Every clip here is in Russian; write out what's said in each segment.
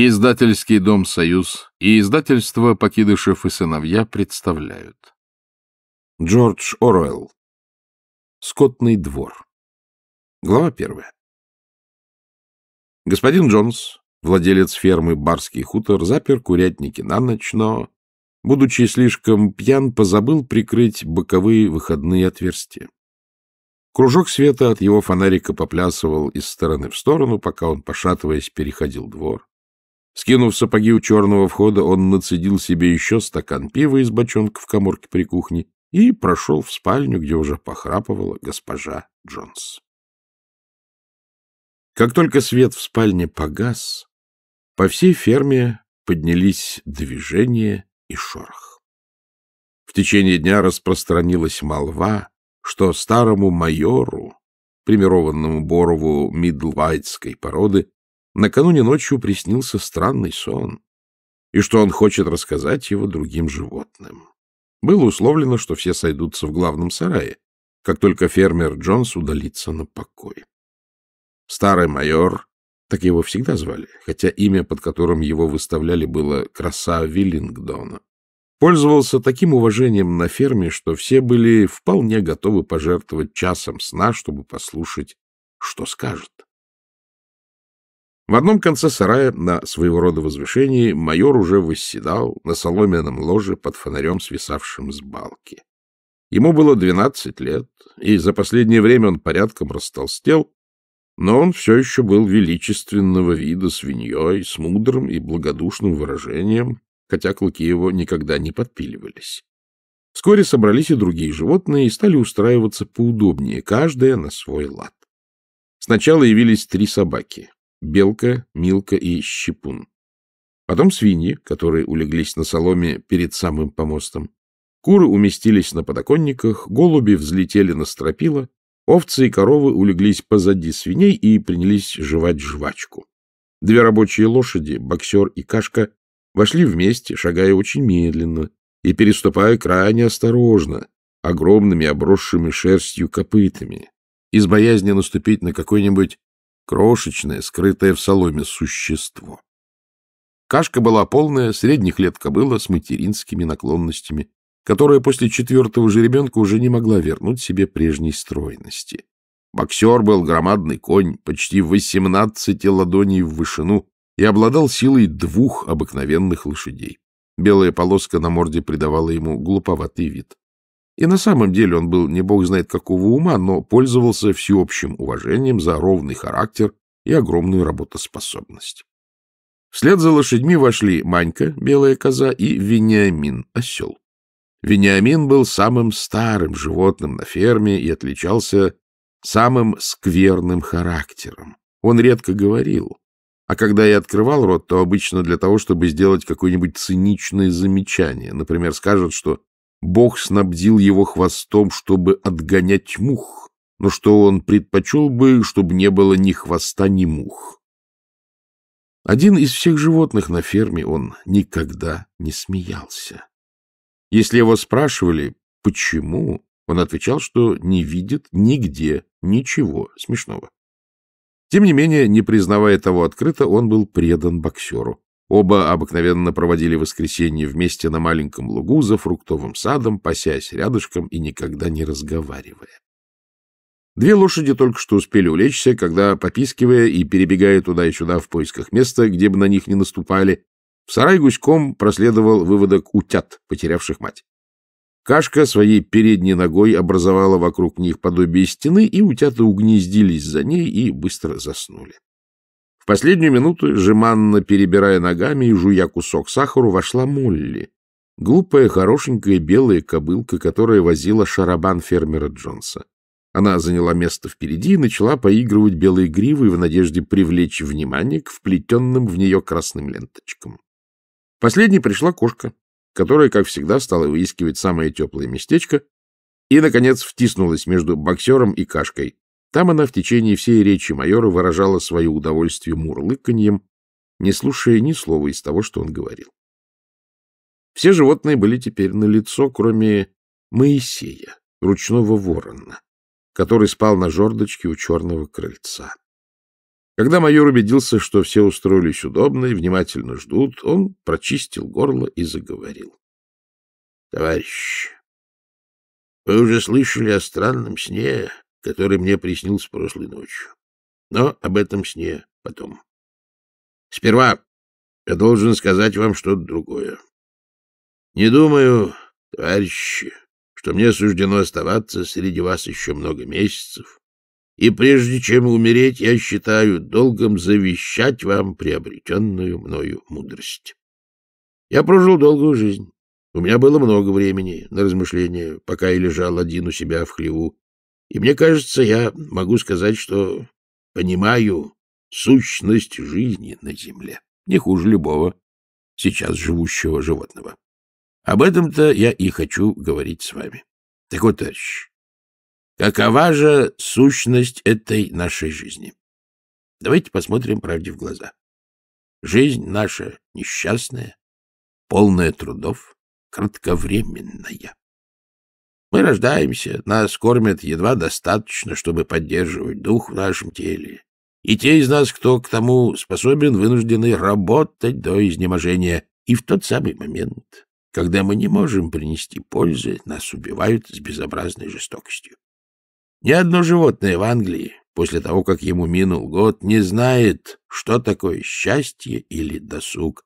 Издательский дом «Союз» и издательство «Покидышев и сыновья» представляют. Джордж Оруэлл. Скотный двор. Глава первая. Господин Джонс, владелец фермы «Барский хутор», запер курятники на ночь, но, будучи слишком пьян, позабыл прикрыть боковые выходные отверстия. Кружок света от его фонарика поплясывал из стороны в сторону, пока он, пошатываясь, переходил двор. Скинув сапоги у черного входа, он нацедил себе еще стакан пива из бочонка в коморке при кухне и прошел в спальню, где уже похрапывала госпожа Джонс. Как только свет в спальне погас, по всей ферме поднялись движение и шорох. В течение дня распространилась молва, что старому майору, примированному Борову мидлвайтской породы, накануне ночью приснился странный сон, и что он хочет рассказать его другим животным. Было условлено, что все сойдутся в главном сарае, как только фермер Джонс удалится на покой. Старый майор, так его всегда звали, хотя имя, под которым его выставляли, было «Краса Виллингдона», пользовался таким уважением на ферме, что все были вполне готовы пожертвовать часом сна, чтобы послушать, что скажет. В одном конце сарая, на своего рода возвышении, майор уже восседал на соломенном ложе под фонарем, свисавшим с балки. Ему было двенадцать лет, и за последнее время он порядком растолстел, но он все еще был величественного вида свиньей, с мудрым и благодушным выражением, хотя клыки его никогда не подпиливались. Вскоре собрались и другие животные и стали устраиваться поудобнее, каждая на свой лад. Сначала явились три собаки, белка, милка и щепун. Потом свиньи, которые улеглись на соломе перед самым помостом. Куры уместились на подоконниках, голуби взлетели на стропила, овцы и коровы улеглись позади свиней и принялись жевать жвачку. Две рабочие лошади, боксер и кашка, вошли вместе, шагая очень медленно и переступая крайне осторожно, огромными обросшими шерстью копытами, из боязни наступить на какой-нибудь крошечное, скрытое в соломе существо. Кашка была полная, средних лет кобыла с материнскими наклонностями, которая после четвертого же ребенка уже не могла вернуть себе прежней стройности. Боксер был громадный конь, почти восемнадцати ладоней в вышину, и обладал силой двух обыкновенных лошадей. Белая полоска на морде придавала ему глуповатый вид. И на самом деле он был не бог знает какого ума, но пользовался всеобщим уважением за ровный характер и огромную работоспособность. Вслед за лошадьми вошли Манька, белая коза, и Вениамин, осел. Вениамин был самым старым животным на ферме и отличался самым скверным характером. Он редко говорил, а когда я открывал рот, то обычно для того, чтобы сделать какое-нибудь циничное замечание. Например, скажет, что Бог снабдил его хвостом, чтобы отгонять мух, но что он предпочел бы, чтобы не было ни хвоста, ни мух. Один из всех животных на ферме он никогда не смеялся. Если его спрашивали, почему, он отвечал, что не видит нигде ничего смешного. Тем не менее, не признавая того открыто, он был предан боксеру. Оба обыкновенно проводили воскресенье вместе на маленьком лугу за фруктовым садом, пасясь рядышком и никогда не разговаривая. Две лошади только что успели улечься, когда, попискивая и перебегая туда и сюда в поисках места, где бы на них не наступали, в сарай гуськом проследовал выводок утят, потерявших мать. Кашка своей передней ногой образовала вокруг них подобие стены, и утята угнездились за ней и быстро заснули последнюю минуту, жеманно перебирая ногами и жуя кусок сахару, вошла Молли, глупая, хорошенькая белая кобылка, которая возила шарабан фермера Джонса. Она заняла место впереди и начала поигрывать белые гривы в надежде привлечь внимание к вплетенным в нее красным ленточкам. Последней пришла кошка, которая, как всегда, стала выискивать самое теплое местечко и, наконец, втиснулась между боксером и кашкой. Там она в течение всей речи майора выражала свое удовольствие мурлыканьем, не слушая ни слова из того, что он говорил. Все животные были теперь на лицо, кроме Моисея, ручного ворона, который спал на жердочке у черного крыльца. Когда майор убедился, что все устроились удобно и внимательно ждут, он прочистил горло и заговорил. — Товарищ, вы уже слышали о странном сне, который мне приснился прошлой ночью. Но об этом сне потом. Сперва я должен сказать вам что-то другое. Не думаю, товарищи, что мне суждено оставаться среди вас еще много месяцев, и прежде чем умереть, я считаю долгом завещать вам приобретенную мною мудрость. Я прожил долгую жизнь. У меня было много времени на размышления, пока я лежал один у себя в хлеву и мне кажется, я могу сказать, что понимаю сущность жизни на земле, не хуже любого сейчас живущего животного. Об этом-то я и хочу говорить с вами. Так вот, товарищ, какова же сущность этой нашей жизни? Давайте посмотрим правде в глаза. Жизнь наша несчастная, полная трудов, кратковременная. Мы рождаемся, нас кормят едва достаточно, чтобы поддерживать дух в нашем теле. И те из нас, кто к тому способен, вынуждены работать до изнеможения. И в тот самый момент, когда мы не можем принести пользы, нас убивают с безобразной жестокостью. Ни одно животное в Англии после того, как ему минул год, не знает, что такое счастье или досуг.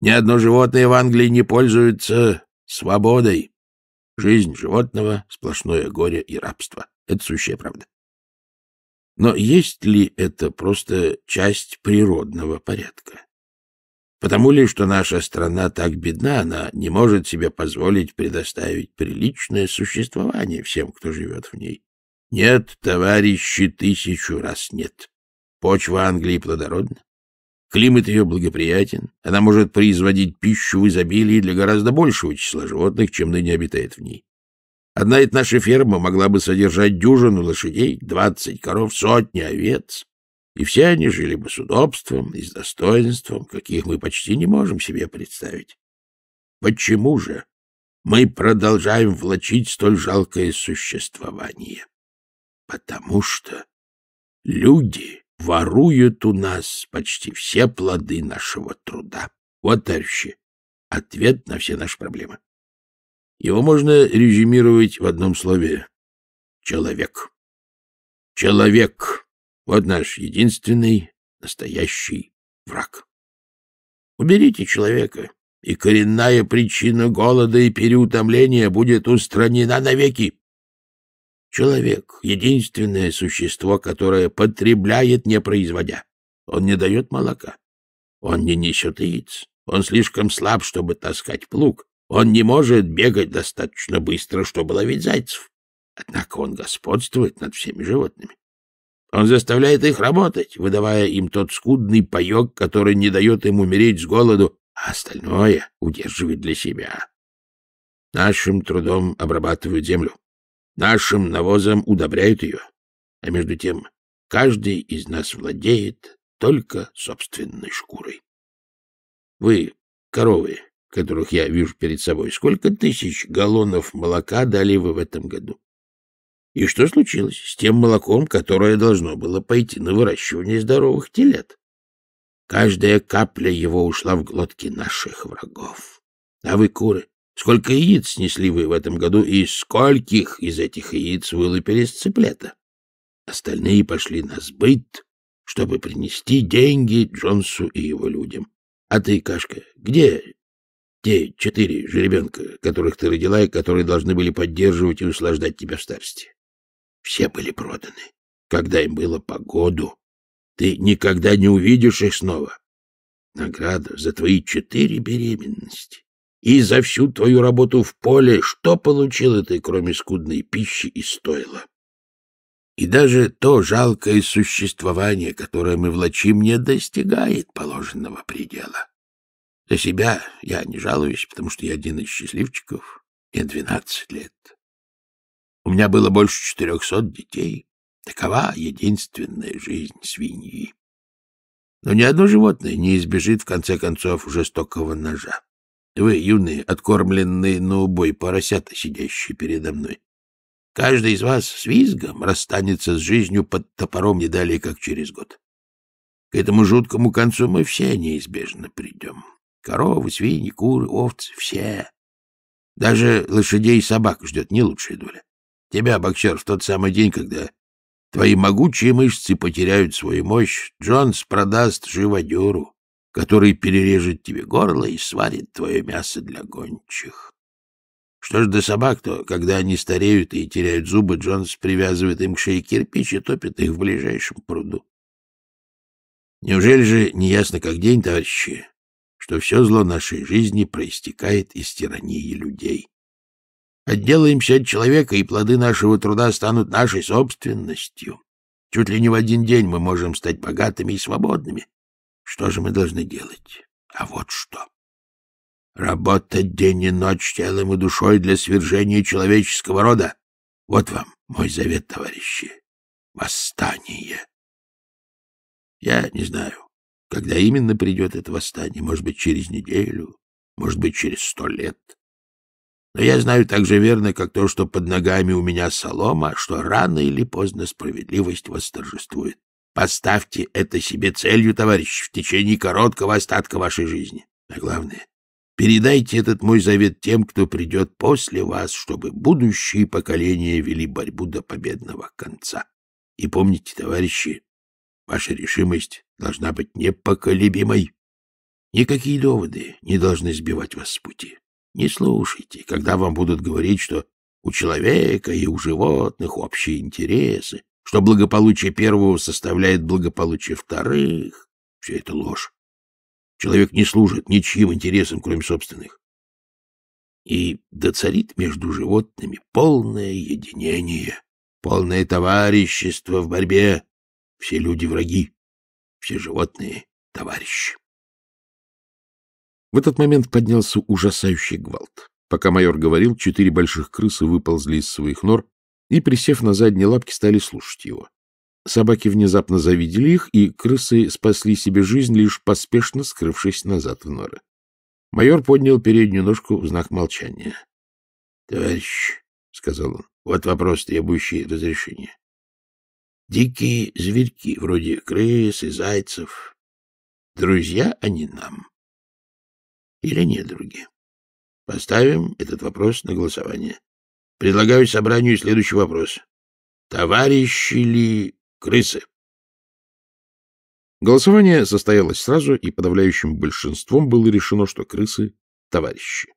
Ни одно животное в Англии не пользуется свободой. Жизнь животного — сплошное горе и рабство. Это сущая правда. Но есть ли это просто часть природного порядка? Потому ли, что наша страна так бедна, она не может себе позволить предоставить приличное существование всем, кто живет в ней? Нет, товарищи, тысячу раз нет. Почва Англии плодородна, Климат ее благоприятен, она может производить пищу в изобилии для гораздо большего числа животных, чем ныне обитает в ней. Одна ведь наша ферма могла бы содержать дюжину лошадей, двадцать коров, сотни овец, и все они жили бы с удобством и с достоинством, каких мы почти не можем себе представить. Почему же мы продолжаем влачить столь жалкое существование? Потому что люди воруют у нас почти все плоды нашего труда. Вот, товарищи, ответ на все наши проблемы. Его можно резюмировать в одном слове — человек. Человек — вот наш единственный настоящий враг. Уберите человека, и коренная причина голода и переутомления будет устранена навеки. Человек — единственное существо, которое потребляет, не производя. Он не дает молока. Он не несет яиц. Он слишком слаб, чтобы таскать плуг. Он не может бегать достаточно быстро, чтобы ловить зайцев. Однако он господствует над всеми животными. Он заставляет их работать, выдавая им тот скудный паёк, который не дает им умереть с голоду, а остальное удерживает для себя. Нашим трудом обрабатывают землю. Нашим навозом удобряют ее. А между тем, каждый из нас владеет только собственной шкурой. Вы, коровы, которых я вижу перед собой, сколько тысяч галлонов молока дали вы в этом году? И что случилось с тем молоком, которое должно было пойти на выращивание здоровых телят? Каждая капля его ушла в глотки наших врагов. А вы, куры, Сколько яиц снесли вы в этом году, и скольких из этих яиц вылупились цыплята? Остальные пошли на сбыт, чтобы принести деньги Джонсу и его людям. А ты, Кашка, где те четыре жеребенка, которых ты родила и которые должны были поддерживать и услаждать тебя в старости? Все были проданы, когда им было по году. Ты никогда не увидишь их снова. Награда за твои четыре беременности и за всю твою работу в поле что получила ты, кроме скудной пищи и стойла? И даже то жалкое существование, которое мы влачим, не достигает положенного предела. За себя я не жалуюсь, потому что я один из счастливчиков. Мне двенадцать лет. У меня было больше четырехсот детей. Такова единственная жизнь свиньи. Но ни одно животное не избежит, в конце концов, жестокого ножа. Вы, юные, откормленные на убой поросята, сидящие передо мной. Каждый из вас с визгом расстанется с жизнью под топором не далее, как через год. К этому жуткому концу мы все неизбежно придем. Коровы, свиньи, куры, овцы — все. Даже лошадей и собак ждет не лучшая доля. Тебя, боксер, в тот самый день, когда твои могучие мышцы потеряют свою мощь, Джонс продаст живодеру который перережет тебе горло и сварит твое мясо для гончих. Что ж до собак, то, когда они стареют и теряют зубы, Джонс привязывает им к шее кирпич и топит их в ближайшем пруду. Неужели же не ясно как день, товарищи, что все зло нашей жизни проистекает из тирании людей? Отделаемся от человека, и плоды нашего труда станут нашей собственностью. Чуть ли не в один день мы можем стать богатыми и свободными, что же мы должны делать? А вот что. Работать день и ночь телом и душой для свержения человеческого рода. Вот вам мой завет, товарищи. Восстание. Я не знаю, когда именно придет это восстание. Может быть, через неделю, может быть, через сто лет. Но я знаю так же верно, как то, что под ногами у меня солома, что рано или поздно справедливость восторжествует. Поставьте это себе целью, товарищ, в течение короткого остатка вашей жизни. А главное, передайте этот мой завет тем, кто придет после вас, чтобы будущие поколения вели борьбу до победного конца. И помните, товарищи, ваша решимость должна быть непоколебимой. Никакие доводы не должны сбивать вас с пути. Не слушайте, когда вам будут говорить, что у человека и у животных общие интересы что благополучие первого составляет благополучие вторых. Все это ложь. Человек не служит ничьим интересам, кроме собственных. И доцарит между животными полное единение, полное товарищество в борьбе. Все люди враги, все животные товарищи. В этот момент поднялся ужасающий гвалт. Пока майор говорил, четыре больших крысы выползли из своих нор и, присев на задние лапки, стали слушать его. Собаки внезапно завидели их, и крысы спасли себе жизнь, лишь поспешно скрывшись назад в норы. Майор поднял переднюю ножку в знак молчания. — Товарищ, — сказал он, — вот вопрос, требующий разрешения. Дикие зверьки, вроде крыс и зайцев, друзья они нам или не други? Поставим этот вопрос на голосование. Предлагаю собранию следующий вопрос. Товарищи ли крысы? Голосование состоялось сразу, и подавляющим большинством было решено, что крысы — товарищи.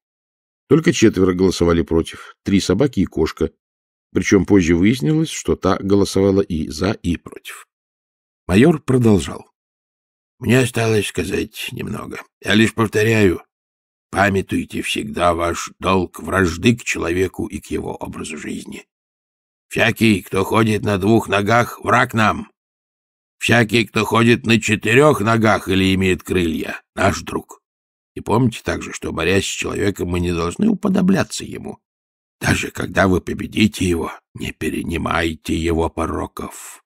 Только четверо голосовали против, три собаки и кошка, причем позже выяснилось, что та голосовала и за, и против. Майор продолжал. — Мне осталось сказать немного. Я лишь повторяю, Памятуйте всегда ваш долг вражды к человеку и к его образу жизни. Всякий, кто ходит на двух ногах, враг нам. Всякий, кто ходит на четырех ногах или имеет крылья, наш друг. И помните также, что, борясь с человеком, мы не должны уподобляться ему. Даже когда вы победите его, не перенимайте его пороков.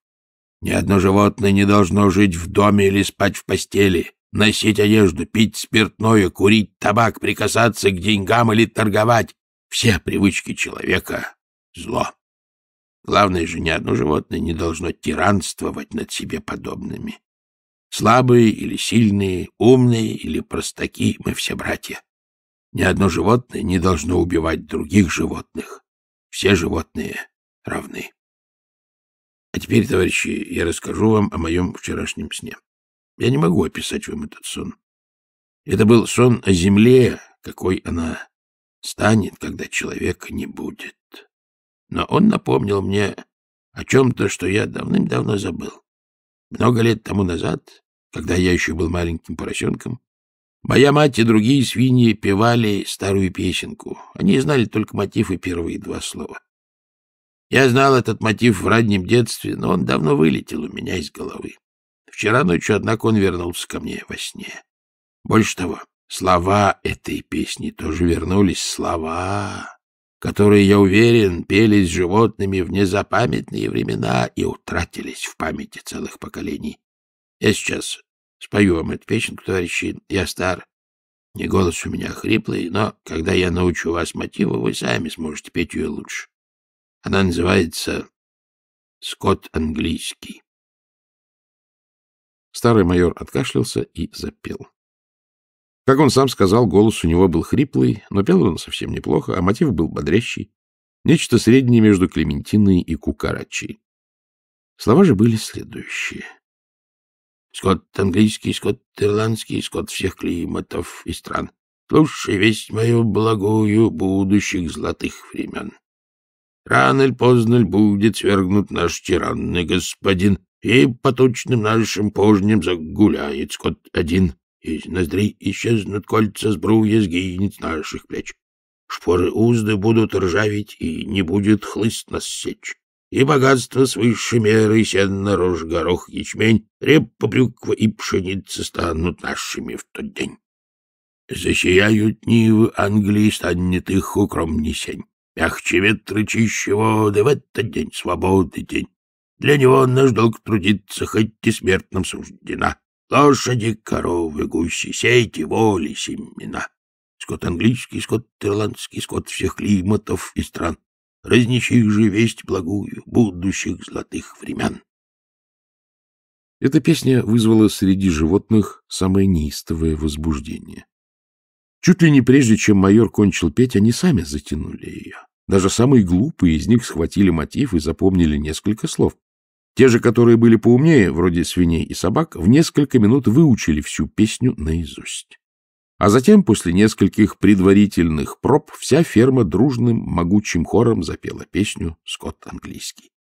Ни одно животное не должно жить в доме или спать в постели носить одежду, пить спиртное, курить табак, прикасаться к деньгам или торговать. Все привычки человека — зло. Главное же, ни одно животное не должно тиранствовать над себе подобными. Слабые или сильные, умные или простаки — мы все братья. Ни одно животное не должно убивать других животных. Все животные равны. А теперь, товарищи, я расскажу вам о моем вчерашнем сне. Я не могу описать вам этот сон. Это был сон о земле, какой она станет, когда человека не будет. Но он напомнил мне о чем-то, что я давным-давно забыл. Много лет тому назад, когда я еще был маленьким поросенком, моя мать и другие свиньи певали старую песенку. Они знали только мотив и первые два слова. Я знал этот мотив в раннем детстве, но он давно вылетел у меня из головы. Вчера ночью, однако, он вернулся ко мне во сне. Больше того, слова этой песни тоже вернулись, слова, которые, я уверен, пелись животными в незапамятные времена и утратились в памяти целых поколений. Я сейчас спою вам эту песенку, товарищи, я стар, не голос у меня хриплый, но когда я научу вас мотиву, вы сами сможете петь ее лучше. Она называется «Скот английский». Старый майор откашлялся и запел. Как он сам сказал, голос у него был хриплый, но пел он совсем неплохо, а мотив был бодрящий. Нечто среднее между Клементиной и Кукарачи. Слова же были следующие. Скот английский, скот ирландский, скот всех климатов и стран. Слушай весь мою благую будущих золотых времен. Рано или поздно ль будет свергнут наш тиранный господин, и по тучным нашим пожням загуляет скот один, из ноздрей исчезнут кольца сбруя, сгинет с наших плеч. Шпоры узды будут ржаветь, и не будет хлыст нас сечь. И богатство свыше меры, сено, рожь, горох, ячмень, репа, брюква и пшеница станут нашими в тот день. Засияют нивы Англии, станет их укромней сень. Мягче ветры чищего, да в этот день свободы день. Для него наш долг трудиться, хоть и смертным суждена. Лошади, коровы, гуси, сейте, воли, семена. Скот английский, скот ирландский, скот всех климатов и стран. Разнищих же весть благую будущих золотых времен. Эта песня вызвала среди животных самое неистовое возбуждение. Чуть ли не прежде, чем майор кончил петь, они сами затянули ее. Даже самые глупые из них схватили мотив и запомнили несколько слов. Те же, которые были поумнее, вроде свиней и собак, в несколько минут выучили всю песню наизусть. А затем, после нескольких предварительных проб, вся ферма дружным, могучим хором запела песню «Скот английский».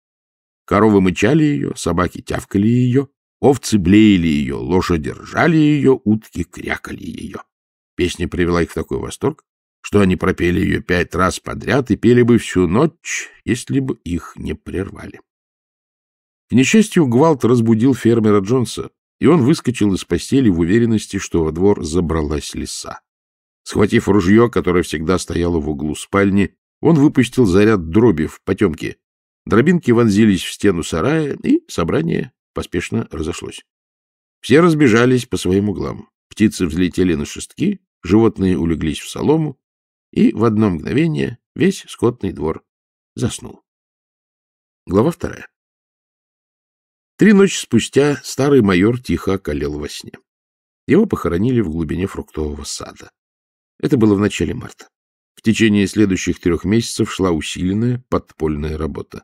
Коровы мычали ее, собаки тявкали ее, овцы блеяли ее, лошади держали ее, утки крякали ее. Песня привела их в такой восторг, что они пропели ее пять раз подряд и пели бы всю ночь, если бы их не прервали. К несчастью, Гвалт разбудил фермера Джонса, и он выскочил из постели в уверенности, что во двор забралась лиса. Схватив ружье, которое всегда стояло в углу спальни, он выпустил заряд дроби в потемке. Дробинки вонзились в стену сарая, и собрание поспешно разошлось. Все разбежались по своим углам. Птицы взлетели на шестки, животные улеглись в солому, и в одно мгновение весь скотный двор заснул. Глава вторая. Три ночи спустя старый майор тихо околел во сне. Его похоронили в глубине фруктового сада. Это было в начале марта. В течение следующих трех месяцев шла усиленная подпольная работа.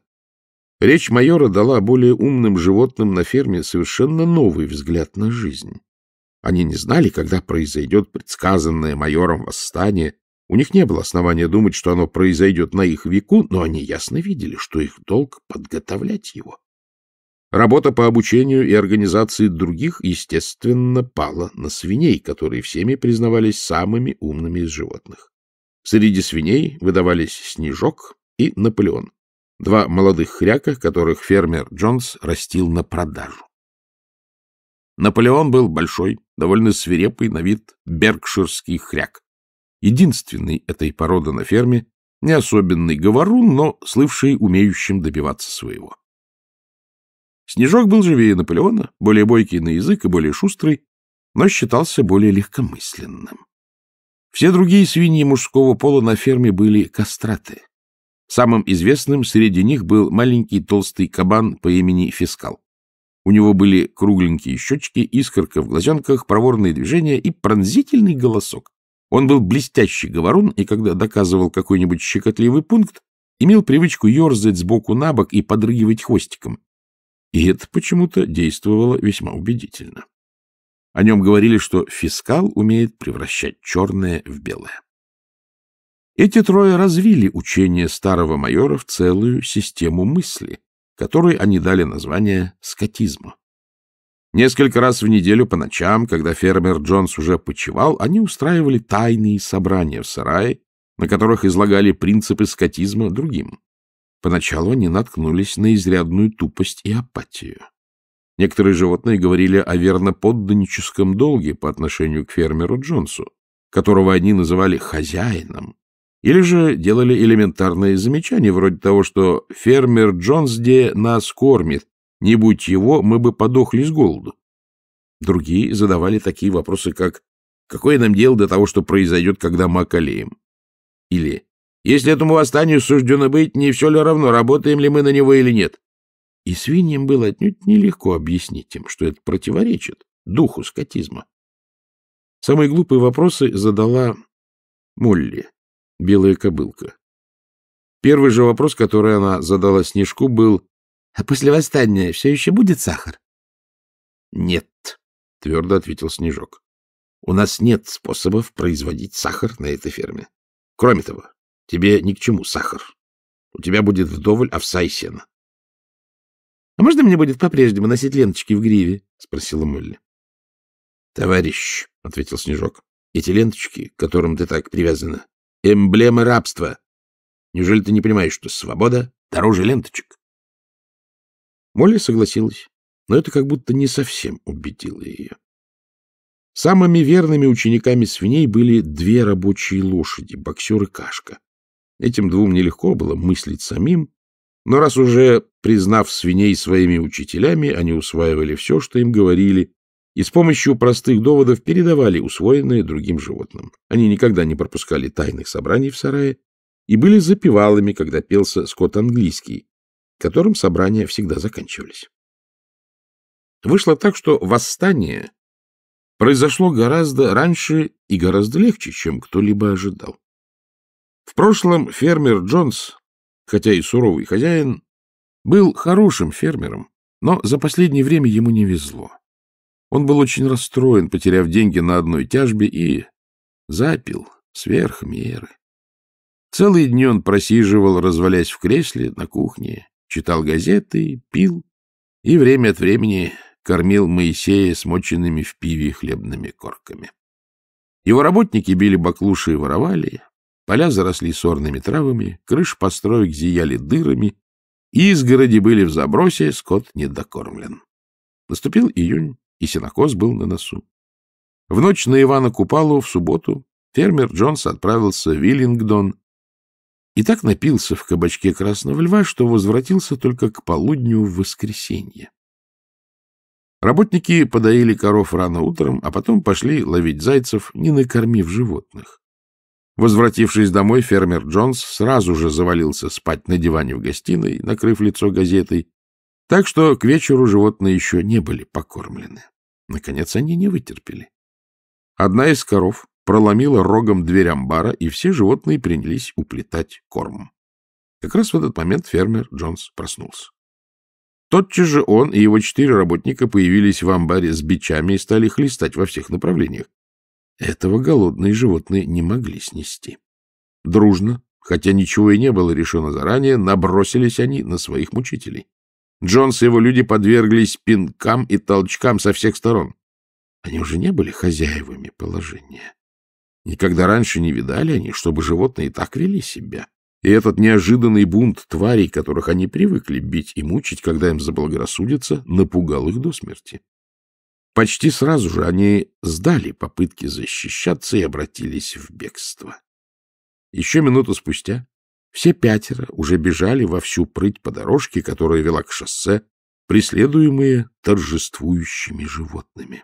Речь майора дала более умным животным на ферме совершенно новый взгляд на жизнь. Они не знали, когда произойдет предсказанное майором восстание. У них не было основания думать, что оно произойдет на их веку, но они ясно видели, что их долг — подготовлять его. Работа по обучению и организации других, естественно, пала на свиней, которые всеми признавались самыми умными из животных. Среди свиней выдавались Снежок и Наполеон, два молодых хряка, которых фермер Джонс растил на продажу. Наполеон был большой, довольно свирепый на вид беркширский хряк. Единственный этой породы на ферме, не особенный говорун, но слывший умеющим добиваться своего. Снежок был живее Наполеона, более бойкий на язык и более шустрый, но считался более легкомысленным. Все другие свиньи мужского пола на ферме были кастраты. Самым известным среди них был маленький толстый кабан по имени Фискал. У него были кругленькие щечки, искорка в глазенках, проворные движения и пронзительный голосок. Он был блестящий говорун, и когда доказывал какой-нибудь щекотливый пункт, имел привычку ерзать сбоку на бок и подрыгивать хвостиком, и это почему-то действовало весьма убедительно. О нем говорили, что фискал умеет превращать черное в белое. Эти трое развили учение старого майора в целую систему мысли, которой они дали название скотизма. Несколько раз в неделю по ночам, когда фермер Джонс уже почевал, они устраивали тайные собрания в сарае, на которых излагали принципы скотизма другим. Поначалу они наткнулись на изрядную тупость и апатию. Некоторые животные говорили о верноподданническом долге по отношению к фермеру Джонсу, которого они называли «хозяином», или же делали элементарные замечания, вроде того, что «фермер Джонс де нас кормит, не будь его, мы бы подохли с голоду». Другие задавали такие вопросы, как «какое нам дело до того, что произойдет, когда мы околеем?» или если этому восстанию суждено быть, не все ли равно, работаем ли мы на него или нет? И свиньям было отнюдь нелегко объяснить им, что это противоречит духу скотизма. Самые глупые вопросы задала Молли, белая кобылка. Первый же вопрос, который она задала Снежку, был «А после восстания все еще будет сахар?» «Нет», — твердо ответил Снежок. «У нас нет способов производить сахар на этой ферме. Кроме того, Тебе ни к чему сахар. У тебя будет вдоволь овса и сена. — А можно мне будет по-прежнему носить ленточки в гриве? — спросила Молли. — Товарищ, — ответил Снежок, — эти ленточки, к которым ты так привязана, — эмблемы рабства. Неужели ты не понимаешь, что свобода дороже ленточек? Молли согласилась, но это как будто не совсем убедило ее. Самыми верными учениками свиней были две рабочие лошади — боксер и кашка. Этим двум нелегко было мыслить самим, но раз уже, признав свиней своими учителями, они усваивали все, что им говорили, и с помощью простых доводов передавали усвоенное другим животным. Они никогда не пропускали тайных собраний в сарае и были запевалами, когда пелся скот английский, которым собрания всегда заканчивались. Вышло так, что восстание произошло гораздо раньше и гораздо легче, чем кто-либо ожидал. В прошлом фермер Джонс, хотя и суровый хозяин, был хорошим фермером, но за последнее время ему не везло. Он был очень расстроен, потеряв деньги на одной тяжбе, и запил сверх меры. Целый день он просиживал, развалясь в кресле на кухне, читал газеты, пил и время от времени кормил Моисея смоченными в пиве хлебными корками. Его работники били баклуши и воровали, Поля заросли сорными травами, крыш построек зияли дырами, изгороди были в забросе, скот недокормлен. Наступил июнь, и сенокос был на носу. В ночь на Ивана Купалу в субботу фермер Джонс отправился в Виллингдон и так напился в кабачке Красного Льва, что возвратился только к полудню в воскресенье. Работники подоили коров рано утром, а потом пошли ловить зайцев, не накормив животных. Возвратившись домой, фермер Джонс сразу же завалился спать на диване в гостиной, накрыв лицо газетой, так что к вечеру животные еще не были покормлены. Наконец они не вытерпели. Одна из коров проломила рогом дверь амбара, и все животные принялись уплетать корм. Как раз в этот момент фермер Джонс проснулся. Тотчас же он и его четыре работника появились в амбаре с бичами и стали хлестать во всех направлениях. Этого голодные животные не могли снести. Дружно, хотя ничего и не было решено заранее, набросились они на своих мучителей. Джонс и его люди подверглись пинкам и толчкам со всех сторон. Они уже не были хозяевами положения. Никогда раньше не видали они, чтобы животные так вели себя. И этот неожиданный бунт тварей, которых они привыкли бить и мучить, когда им заблагорассудится, напугал их до смерти. Почти сразу же они сдали попытки защищаться и обратились в бегство. Еще минуту спустя все пятеро уже бежали во всю прыть по дорожке, которая вела к шоссе, преследуемые торжествующими животными.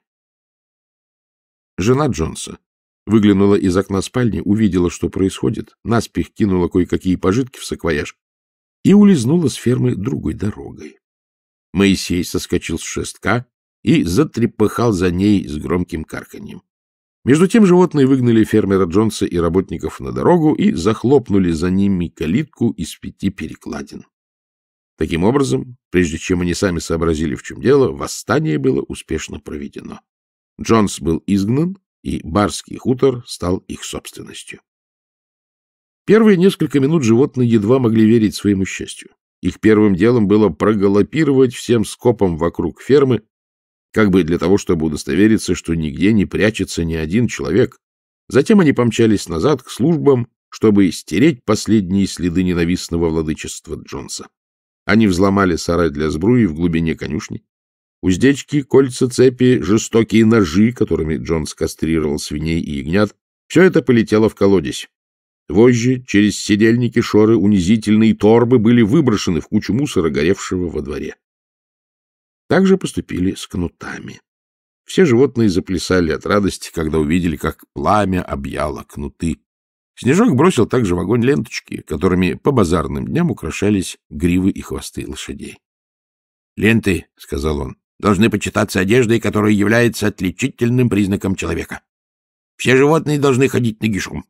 Жена Джонса выглянула из окна спальни, увидела, что происходит, наспех кинула кое-какие пожитки в саквояж и улизнула с фермы другой дорогой. Моисей соскочил с шестка и затрепыхал за ней с громким карканьем. Между тем животные выгнали фермера Джонса и работников на дорогу и захлопнули за ними калитку из пяти перекладин. Таким образом, прежде чем они сами сообразили, в чем дело, восстание было успешно проведено. Джонс был изгнан, и барский хутор стал их собственностью. Первые несколько минут животные едва могли верить своему счастью. Их первым делом было проголопировать всем скопом вокруг фермы, как бы для того, чтобы удостовериться, что нигде не прячется ни один человек. Затем они помчались назад к службам, чтобы стереть последние следы ненавистного владычества Джонса. Они взломали сарай для сбруи в глубине конюшни. Уздечки, кольца, цепи, жестокие ножи, которыми Джонс кастрировал свиней и ягнят, все это полетело в колодезь. Вожжи, через сидельники, шоры, унизительные торбы были выброшены в кучу мусора, горевшего во дворе. Так же поступили с кнутами. Все животные заплясали от радости, когда увидели, как пламя объяло кнуты. Снежок бросил также в огонь ленточки, которыми по базарным дням украшались гривы и хвосты лошадей. — Ленты, — сказал он, — должны почитаться одеждой, которая является отличительным признаком человека. Все животные должны ходить на гишум.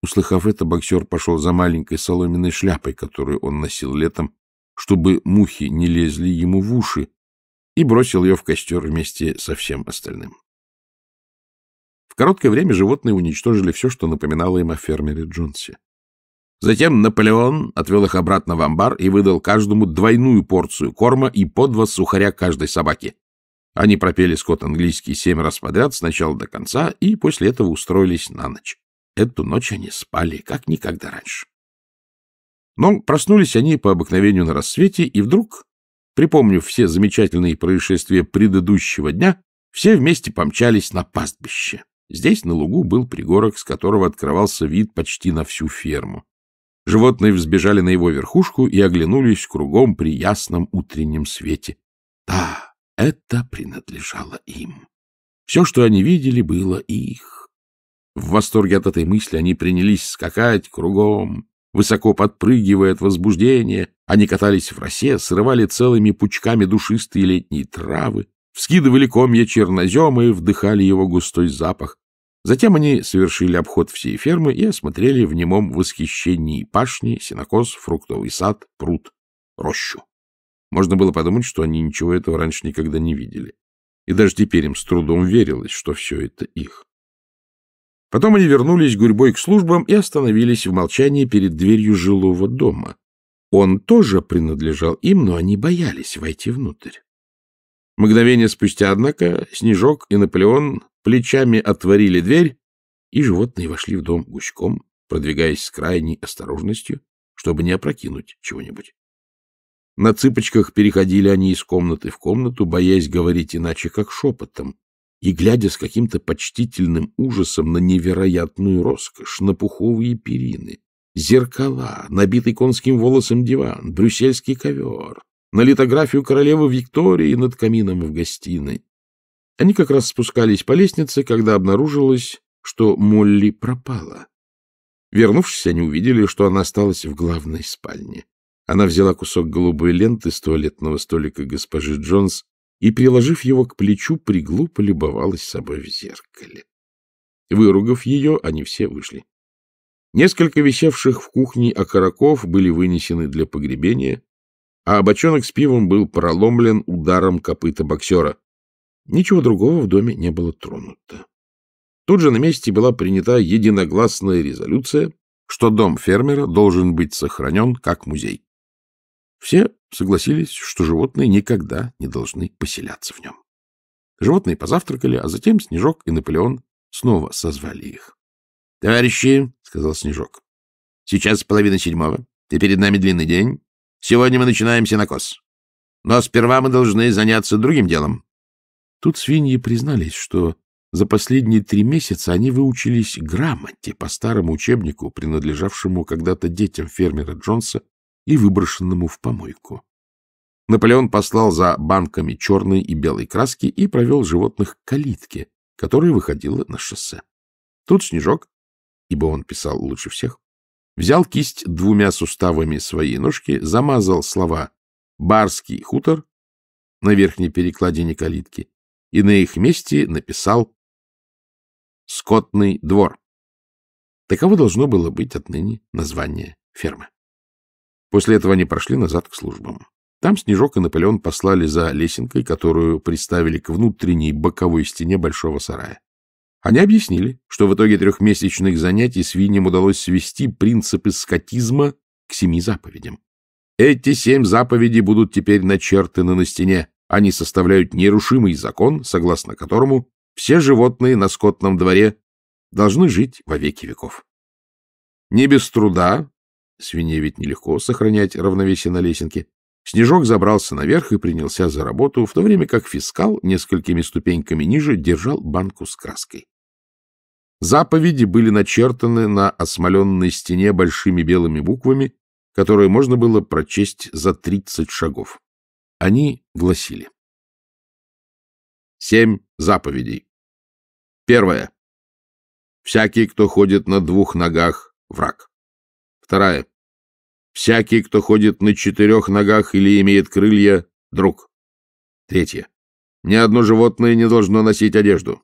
Услыхав это, боксер пошел за маленькой соломенной шляпой, которую он носил летом, чтобы мухи не лезли ему в уши, и бросил ее в костер вместе со всем остальным. В короткое время животные уничтожили все, что напоминало им о фермере Джонсе. Затем Наполеон отвел их обратно в амбар и выдал каждому двойную порцию корма и по два сухаря каждой собаке. Они пропели скот английский семь раз подряд сначала до конца и после этого устроились на ночь. Эту ночь они спали, как никогда раньше. Но проснулись они по обыкновению на рассвете, и вдруг, припомнив все замечательные происшествия предыдущего дня, все вместе помчались на пастбище. Здесь на лугу был пригорок, с которого открывался вид почти на всю ферму. Животные взбежали на его верхушку и оглянулись кругом при ясном утреннем свете. Да, это принадлежало им. Все, что они видели, было их. В восторге от этой мысли они принялись скакать кругом, Высоко подпрыгивая от возбуждения, они катались в росе, срывали целыми пучками душистые летние травы, вскидывали комья чернозема и вдыхали его густой запах. Затем они совершили обход всей фермы и осмотрели в немом восхищении пашни, сенокос, фруктовый сад, пруд, рощу. Можно было подумать, что они ничего этого раньше никогда не видели. И даже теперь им с трудом верилось, что все это их. Потом они вернулись гурьбой к службам и остановились в молчании перед дверью жилого дома. Он тоже принадлежал им, но они боялись войти внутрь. Мгновение спустя, однако, Снежок и Наполеон плечами отворили дверь, и животные вошли в дом гуськом, продвигаясь с крайней осторожностью, чтобы не опрокинуть чего-нибудь. На цыпочках переходили они из комнаты в комнату, боясь говорить иначе, как шепотом, и глядя с каким-то почтительным ужасом на невероятную роскошь, на пуховые перины, зеркала, набитый конским волосом диван, брюссельский ковер, на литографию королевы Виктории над камином в гостиной. Они как раз спускались по лестнице, когда обнаружилось, что Молли пропала. Вернувшись, они увидели, что она осталась в главной спальне. Она взяла кусок голубой ленты с туалетного столика госпожи Джонс и, приложив его к плечу, приглу полюбовалась собой в зеркале. Выругав ее, они все вышли. Несколько висевших в кухне окороков были вынесены для погребения, а бочонок с пивом был проломлен ударом копыта боксера. Ничего другого в доме не было тронуто. Тут же на месте была принята единогласная резолюция, что дом фермера должен быть сохранен как музей. Все согласились, что животные никогда не должны поселяться в нем. Животные позавтракали, а затем Снежок и Наполеон снова созвали их. — Товарищи, — сказал Снежок, — сейчас половина седьмого, и перед нами длинный день. Сегодня мы начинаем сенокос. Но сперва мы должны заняться другим делом. Тут свиньи признались, что за последние три месяца они выучились грамоте по старому учебнику, принадлежавшему когда-то детям фермера Джонса, и выброшенному в помойку. Наполеон послал за банками черной и белой краски и провел животных к калитке, которая выходила на шоссе. Тут Снежок, ибо он писал лучше всех, взял кисть двумя суставами своей ножки, замазал слова «барский хутор» на верхней перекладине калитки и на их месте написал «скотный двор». Таково должно было быть отныне название фермы. После этого они прошли назад к службам. Там Снежок и Наполеон послали за лесенкой, которую приставили к внутренней боковой стене большого сарая. Они объяснили, что в итоге трехмесячных занятий свиньям удалось свести принципы скотизма к семи заповедям. Эти семь заповедей будут теперь начертаны на стене. Они составляют нерушимый закон, согласно которому все животные на скотном дворе должны жить во веки веков. Не без труда Свинье ведь нелегко сохранять равновесие на лесенке. Снежок забрался наверх и принялся за работу, в то время как фискал несколькими ступеньками ниже держал банку с краской. Заповеди были начертаны на осмоленной стене большими белыми буквами, которые можно было прочесть за тридцать шагов. Они гласили. Семь заповедей. Первое. Всякий, кто ходит на двух ногах, враг. Вторая. Всякий, кто ходит на четырех ногах или имеет крылья, друг. Третье. Ни одно животное не должно носить одежду.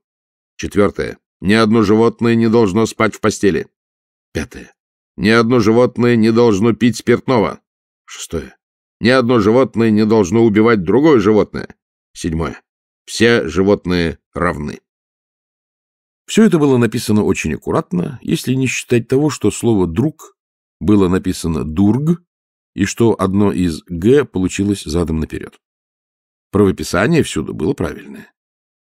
Четвертое. Ни одно животное не должно спать в постели. Пятое. Ни одно животное не должно пить спиртного. Шестое. Ни одно животное не должно убивать другое животное. Седьмое. Все животные равны. Все это было написано очень аккуратно, если не считать того, что слово «друг» было написано «дург», и что одно из «г» получилось задом наперед. Правописание всюду было правильное.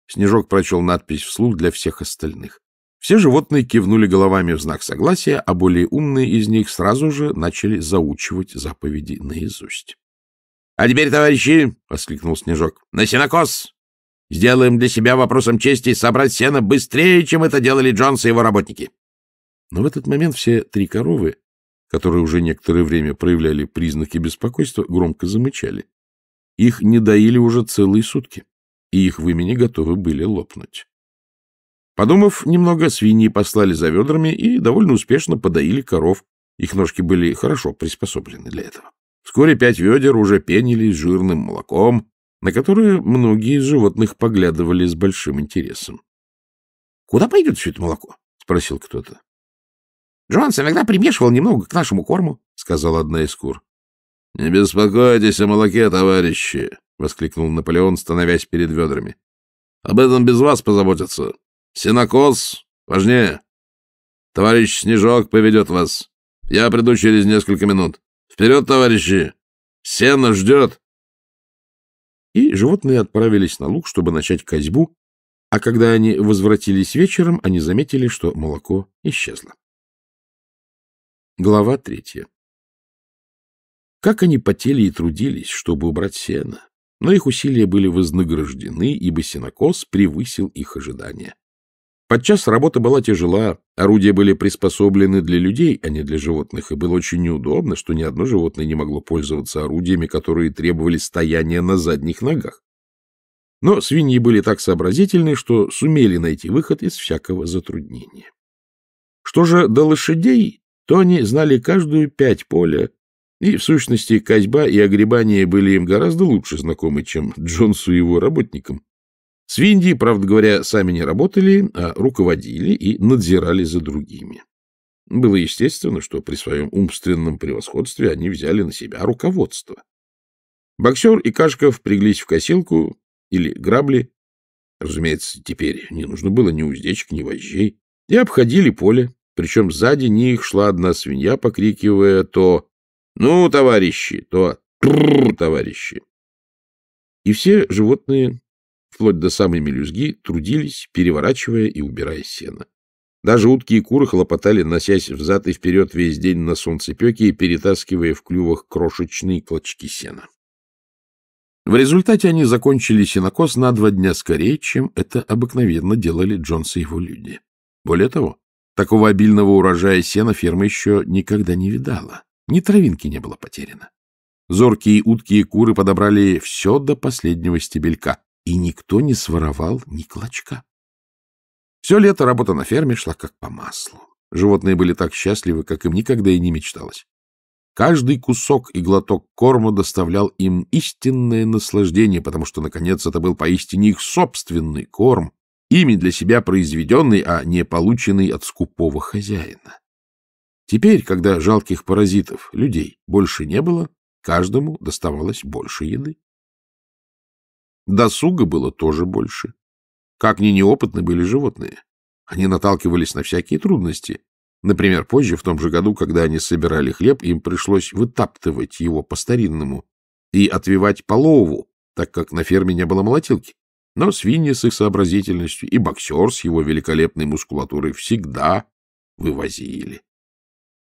Снежок прочел надпись вслух для всех остальных. Все животные кивнули головами в знак согласия, а более умные из них сразу же начали заучивать заповеди наизусть. — А теперь, товарищи, — воскликнул Снежок, — на сенокос! Сделаем для себя вопросом чести собрать сено быстрее, чем это делали Джонс и его работники. Но в этот момент все три коровы которые уже некоторое время проявляли признаки беспокойства, громко замычали. Их не доили уже целые сутки, и их в имени готовы были лопнуть. Подумав немного, свиньи послали за ведрами и довольно успешно подоили коров. Их ножки были хорошо приспособлены для этого. Вскоре пять ведер уже пенились жирным молоком, на которое многие из животных поглядывали с большим интересом. — Куда пойдет все это молоко? — спросил кто-то. Джонс иногда примешивал немного к нашему корму, — сказала одна из кур. — Не беспокойтесь о молоке, товарищи, — воскликнул Наполеон, становясь перед ведрами. — Об этом без вас позаботятся. Синокос важнее. Товарищ Снежок поведет вас. Я приду через несколько минут. Вперед, товарищи! Сено ждет!» И животные отправились на луг, чтобы начать козьбу, а когда они возвратились вечером, они заметили, что молоко исчезло. Глава третья. Как они потели и трудились, чтобы убрать сено, но их усилия были вознаграждены, ибо сенокос превысил их ожидания. Подчас работа была тяжела, орудия были приспособлены для людей, а не для животных, и было очень неудобно, что ни одно животное не могло пользоваться орудиями, которые требовали стояния на задних ногах. Но свиньи были так сообразительны, что сумели найти выход из всякого затруднения. Что же до лошадей, то они знали каждую пять поля, и, в сущности, козьба и огребание были им гораздо лучше знакомы, чем Джонсу и его работникам. Свиньи, правда говоря, сами не работали, а руководили и надзирали за другими. Было естественно, что при своем умственном превосходстве они взяли на себя руководство. Боксер и Кашков приглись в косилку или грабли, разумеется, теперь не нужно было ни уздечек, ни вожжей, и обходили поле, причем сзади них шла одна свинья, покрикивая то «Ну, товарищи!», то «Трррр, товарищи!». И все животные, вплоть до самой мелюзги, трудились, переворачивая и убирая сено. Даже утки и куры хлопотали, носясь взад и вперед весь день на солнцепеке и перетаскивая в клювах крошечные клочки сена. В результате они закончили сенокос на два дня скорее, чем это обыкновенно делали Джонс и его люди. Более того, Такого обильного урожая сена ферма еще никогда не видала. Ни травинки не было потеряно. Зоркие утки и куры подобрали все до последнего стебелька, и никто не своровал ни клочка. Все лето работа на ферме шла как по маслу. Животные были так счастливы, как им никогда и не мечталось. Каждый кусок и глоток корма доставлял им истинное наслаждение, потому что, наконец, это был поистине их собственный корм, ими для себя произведенный, а не полученный от скупого хозяина. Теперь, когда жалких паразитов, людей, больше не было, каждому доставалось больше еды. Досуга было тоже больше. Как ни неопытны были животные. Они наталкивались на всякие трудности. Например, позже, в том же году, когда они собирали хлеб, им пришлось вытаптывать его по-старинному и отвивать полову, так как на ферме не было молотилки. Но свиньи с их сообразительностью и боксер с его великолепной мускулатурой всегда вывозили.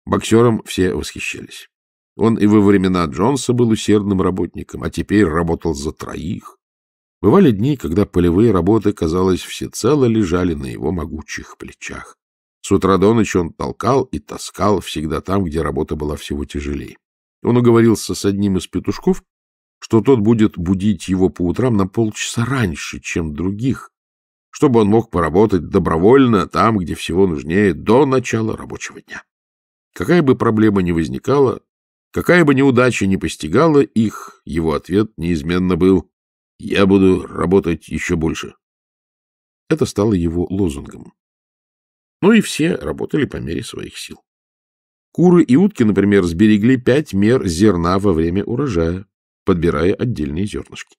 Боксером все восхищались. Он и во времена Джонса был усердным работником, а теперь работал за троих. Бывали дни, когда полевые работы, казалось, всецело лежали на его могучих плечах. С утра до ночи он толкал и таскал всегда там, где работа была всего тяжелее. Он уговорился с одним из петушков что тот будет будить его по утрам на полчаса раньше, чем других, чтобы он мог поработать добровольно там, где всего нужнее, до начала рабочего дня. Какая бы проблема ни возникала, какая бы неудача ни постигала их, его ответ неизменно был «Я буду работать еще больше». Это стало его лозунгом. Ну и все работали по мере своих сил. Куры и утки, например, сберегли пять мер зерна во время урожая подбирая отдельные зернышки.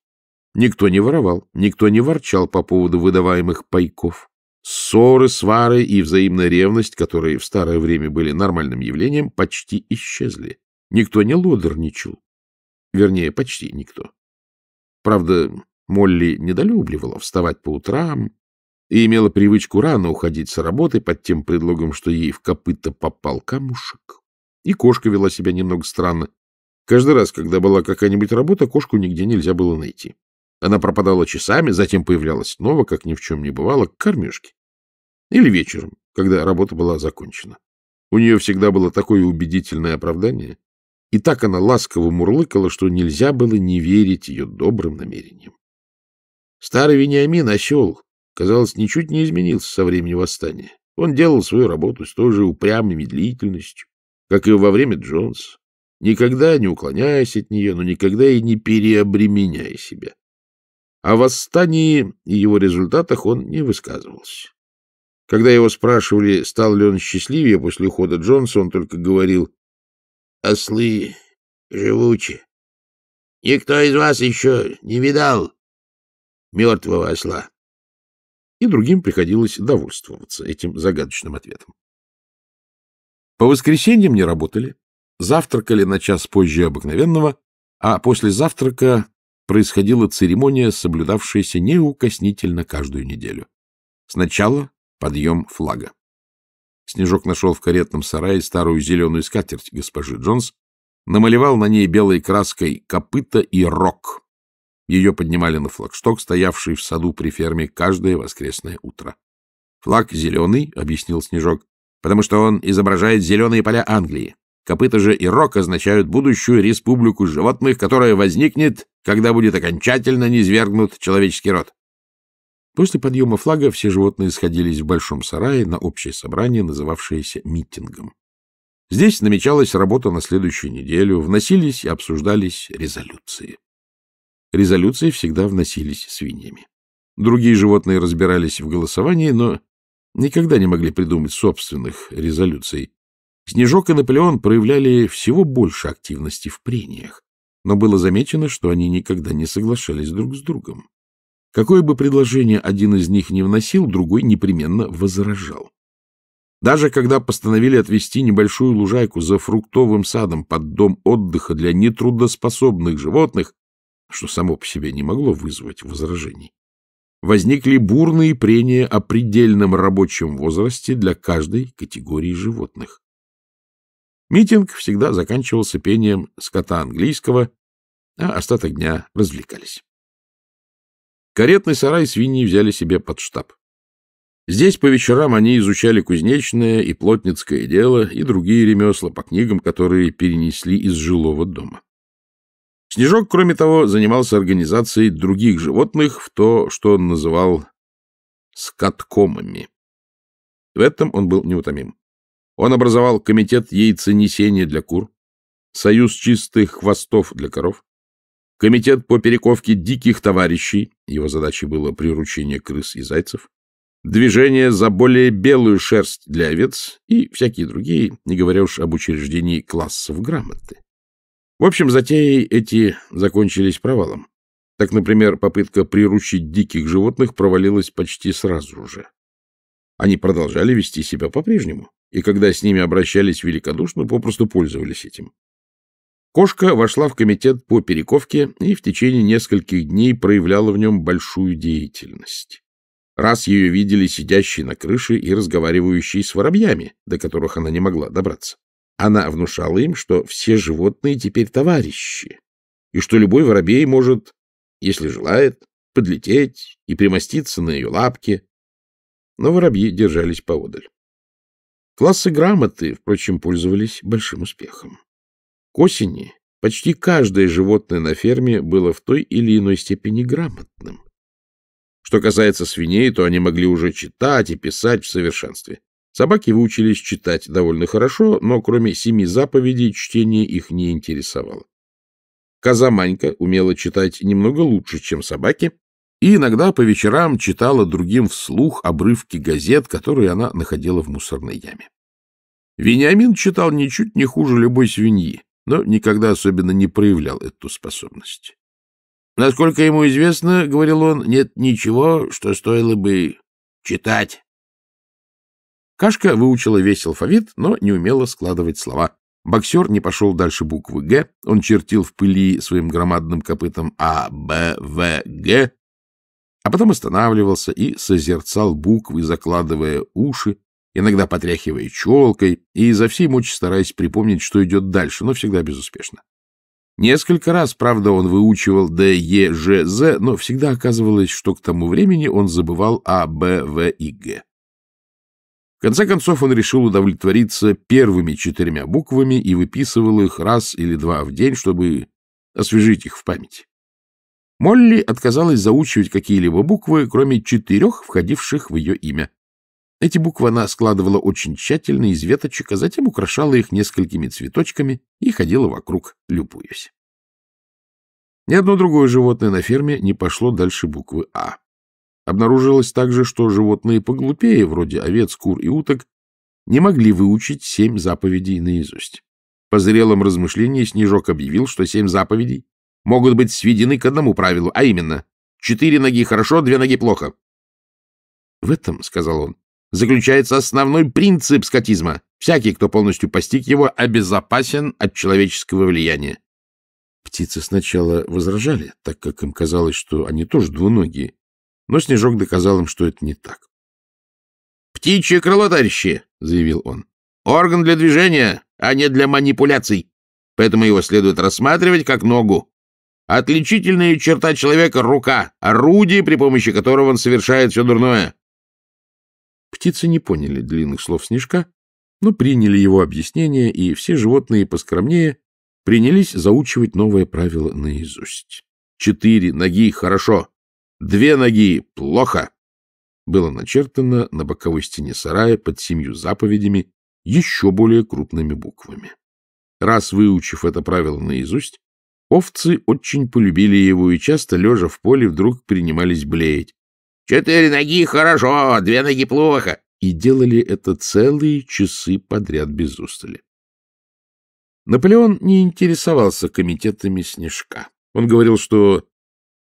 Никто не воровал, никто не ворчал по поводу выдаваемых пайков. Ссоры, свары и взаимная ревность, которые в старое время были нормальным явлением, почти исчезли. Никто не лодерничал. Вернее, почти никто. Правда, Молли недолюбливала вставать по утрам и имела привычку рано уходить с работы под тем предлогом, что ей в копыта попал камушек. И кошка вела себя немного странно, Каждый раз, когда была какая-нибудь работа, кошку нигде нельзя было найти. Она пропадала часами, затем появлялась снова, как ни в чем не бывало, к кормежке. Или вечером, когда работа была закончена. У нее всегда было такое убедительное оправдание. И так она ласково мурлыкала, что нельзя было не верить ее добрым намерениям. Старый Вениамин, осел, казалось, ничуть не изменился со времени восстания. Он делал свою работу с той же упрямой медлительностью, как и во время Джонса никогда не уклоняясь от нее, но никогда и не переобременяя себя. О восстании и его результатах он не высказывался. Когда его спрашивали, стал ли он счастливее после ухода Джонса, он только говорил «Ослы живучи. Никто из вас еще не видал мертвого осла». И другим приходилось довольствоваться этим загадочным ответом. По воскресеньям не работали. Завтракали на час позже обыкновенного, а после завтрака происходила церемония, соблюдавшаяся неукоснительно каждую неделю. Сначала подъем флага. Снежок нашел в каретном сарае старую зеленую скатерть госпожи Джонс, намалевал на ней белой краской копыта и рог. Ее поднимали на флагшток, стоявший в саду при ферме каждое воскресное утро. — Флаг зеленый, — объяснил Снежок, — потому что он изображает зеленые поля Англии. Копыта же и рог означают будущую республику животных, которая возникнет, когда будет окончательно низвергнут человеческий род. После подъема флага все животные сходились в большом сарае на общее собрание, называвшееся митингом. Здесь намечалась работа на следующую неделю, вносились и обсуждались резолюции. Резолюции всегда вносились свиньями. Другие животные разбирались в голосовании, но никогда не могли придумать собственных резолюций. Снежок и Наполеон проявляли всего больше активности в прениях, но было замечено, что они никогда не соглашались друг с другом. Какое бы предложение один из них не вносил, другой непременно возражал. Даже когда постановили отвести небольшую лужайку за фруктовым садом под дом отдыха для нетрудоспособных животных, что само по себе не могло вызвать возражений, возникли бурные прения о предельном рабочем возрасте для каждой категории животных. Митинг всегда заканчивался пением скота английского, а остаток дня развлекались. Каретный сарай свиньи взяли себе под штаб. Здесь по вечерам они изучали кузнечное и плотницкое дело и другие ремесла по книгам, которые перенесли из жилого дома. Снежок, кроме того, занимался организацией других животных в то, что он называл «скоткомами». В этом он был неутомим. Он образовал комитет яйценесения для кур, союз чистых хвостов для коров, комитет по перековке диких товарищей, его задачей было приручение крыс и зайцев, движение за более белую шерсть для овец и всякие другие, не говоря уж об учреждении классов грамоты. В общем, затеи эти закончились провалом. Так, например, попытка приручить диких животных провалилась почти сразу же. Они продолжали вести себя по-прежнему и когда с ними обращались великодушно, попросту пользовались этим. Кошка вошла в комитет по перековке и в течение нескольких дней проявляла в нем большую деятельность. Раз ее видели сидящей на крыше и разговаривающей с воробьями, до которых она не могла добраться. Она внушала им, что все животные теперь товарищи, и что любой воробей может, если желает, подлететь и примоститься на ее лапке. Но воробьи держались поодаль. Классы грамоты, впрочем, пользовались большим успехом. К осени почти каждое животное на ферме было в той или иной степени грамотным. Что касается свиней, то они могли уже читать и писать в совершенстве. Собаки выучились читать довольно хорошо, но кроме семи заповедей чтение их не интересовало. Коза Манька умела читать немного лучше, чем собаки, и иногда по вечерам читала другим вслух обрывки газет, которые она находила в мусорной яме. Вениамин читал ничуть не хуже любой свиньи, но никогда особенно не проявлял эту способность. Насколько ему известно, — говорил он, — нет ничего, что стоило бы читать. Кашка выучила весь алфавит, но не умела складывать слова. Боксер не пошел дальше буквы «Г», он чертил в пыли своим громадным копытом «А», «Б», «В», «Г», а потом останавливался и созерцал буквы, закладывая уши, иногда потряхивая челкой и изо всей мочи стараясь припомнить, что идет дальше, но всегда безуспешно. Несколько раз, правда, он выучивал Д, Е, Ж, З, но всегда оказывалось, что к тому времени он забывал А, Б, В и Г. В конце концов он решил удовлетвориться первыми четырьмя буквами и выписывал их раз или два в день, чтобы освежить их в памяти. Молли отказалась заучивать какие-либо буквы, кроме четырех, входивших в ее имя. Эти буквы она складывала очень тщательно из веточек, а затем украшала их несколькими цветочками и ходила вокруг, любуясь. Ни одно другое животное на ферме не пошло дальше буквы «А». Обнаружилось также, что животные поглупее, вроде овец, кур и уток, не могли выучить семь заповедей наизусть. По зрелом размышлении Снежок объявил, что семь заповедей могут быть сведены к одному правилу, а именно «четыре ноги хорошо, две ноги плохо». «В этом, — сказал он, — заключается основной принцип скотизма. Всякий, кто полностью постиг его, обезопасен от человеческого влияния». Птицы сначала возражали, так как им казалось, что они тоже двуногие, но Снежок доказал им, что это не так. «Птичье крыло, товарищи!» — заявил он. «Орган для движения, а не для манипуляций, поэтому его следует рассматривать как ногу. Отличительная черта человека — рука, орудие, при помощи которого он совершает все дурное. Птицы не поняли длинных слов Снежка, но приняли его объяснение, и все животные поскромнее принялись заучивать новое правило наизусть. Четыре ноги — хорошо, две ноги — плохо. Было начертано на боковой стене сарая под семью заповедями еще более крупными буквами. Раз выучив это правило наизусть, Овцы очень полюбили его и часто, лежа в поле, вдруг принимались блеять. «Четыре ноги хорошо, две ноги плохо!» И делали это целые часы подряд без устали. Наполеон не интересовался комитетами Снежка. Он говорил, что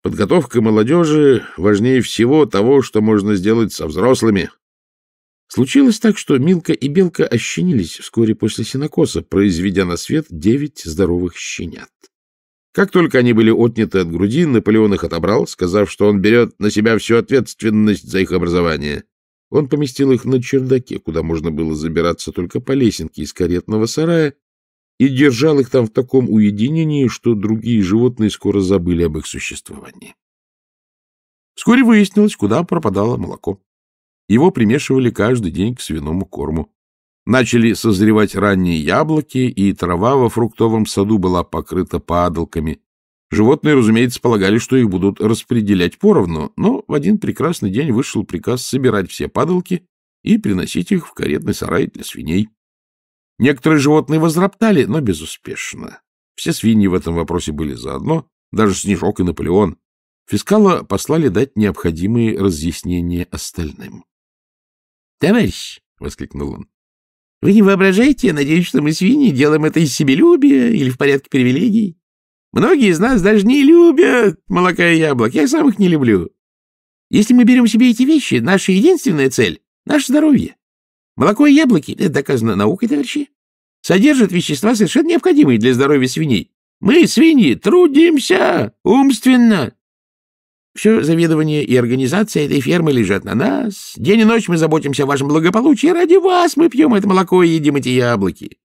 подготовка молодежи важнее всего того, что можно сделать со взрослыми. Случилось так, что Милка и Белка ощенились вскоре после синокоса, произведя на свет девять здоровых щенят. Как только они были отняты от груди, Наполеон их отобрал, сказав, что он берет на себя всю ответственность за их образование. Он поместил их на чердаке, куда можно было забираться только по лесенке из каретного сарая, и держал их там в таком уединении, что другие животные скоро забыли об их существовании. Вскоре выяснилось, куда пропадало молоко. Его примешивали каждый день к свиному корму. Начали созревать ранние яблоки, и трава во фруктовом саду была покрыта падалками. Животные, разумеется, полагали, что их будут распределять поровну, но в один прекрасный день вышел приказ собирать все падалки и приносить их в каретный сарай для свиней. Некоторые животные возроптали, но безуспешно. Все свиньи в этом вопросе были заодно, даже Снежок и Наполеон. Фискала послали дать необходимые разъяснения остальным. — Товарищ! — воскликнул он. Вы не воображаете, я надеюсь, что мы, свиньи, делаем это из себелюбия или в порядке привилегий? Многие из нас даже не любят молока и яблок. Я сам их не люблю. Если мы берем себе эти вещи, наша единственная цель — наше здоровье. Молоко и яблоки, это доказано наукой, товарищи, содержат вещества, совершенно необходимые для здоровья свиней. Мы, свиньи, трудимся умственно, все заведование и организация этой фермы лежат на нас. День и ночь мы заботимся о вашем благополучии. Ради вас мы пьем это молоко и едим эти яблоки.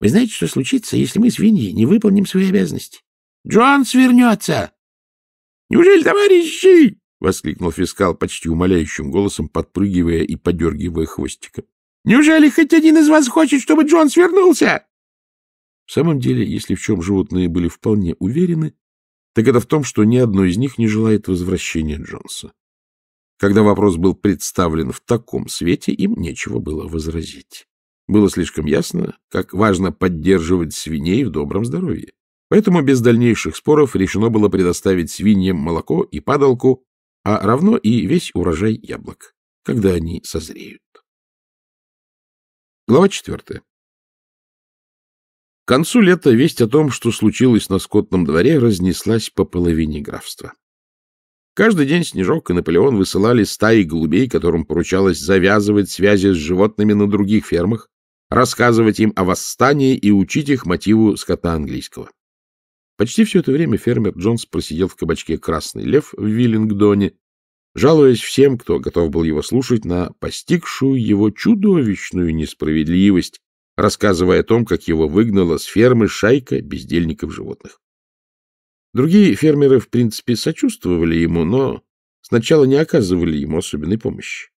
Вы знаете, что случится, если мы, свиньи, не выполним свои обязанности? Джонс вернется!» «Неужели, товарищи?» — воскликнул фискал почти умоляющим голосом, подпрыгивая и подергивая хвостиком. «Неужели хоть один из вас хочет, чтобы Джонс вернулся?» В самом деле, если в чем животные были вполне уверены, так это в том, что ни одно из них не желает возвращения Джонса. Когда вопрос был представлен в таком свете, им нечего было возразить. Было слишком ясно, как важно поддерживать свиней в добром здоровье. Поэтому без дальнейших споров решено было предоставить свиньям молоко и падалку, а равно и весь урожай яблок, когда они созреют. Глава четвертая. К концу лета весть о том, что случилось на скотном дворе, разнеслась по половине графства. Каждый день Снежок и Наполеон высылали стаи голубей, которым поручалось завязывать связи с животными на других фермах, рассказывать им о восстании и учить их мотиву скота английского. Почти все это время фермер Джонс просидел в кабачке «Красный лев» в Виллингдоне, жалуясь всем, кто готов был его слушать, на постигшую его чудовищную несправедливость, рассказывая о том, как его выгнала с фермы шайка бездельников животных. Другие фермеры, в принципе, сочувствовали ему, но сначала не оказывали ему особенной помощи.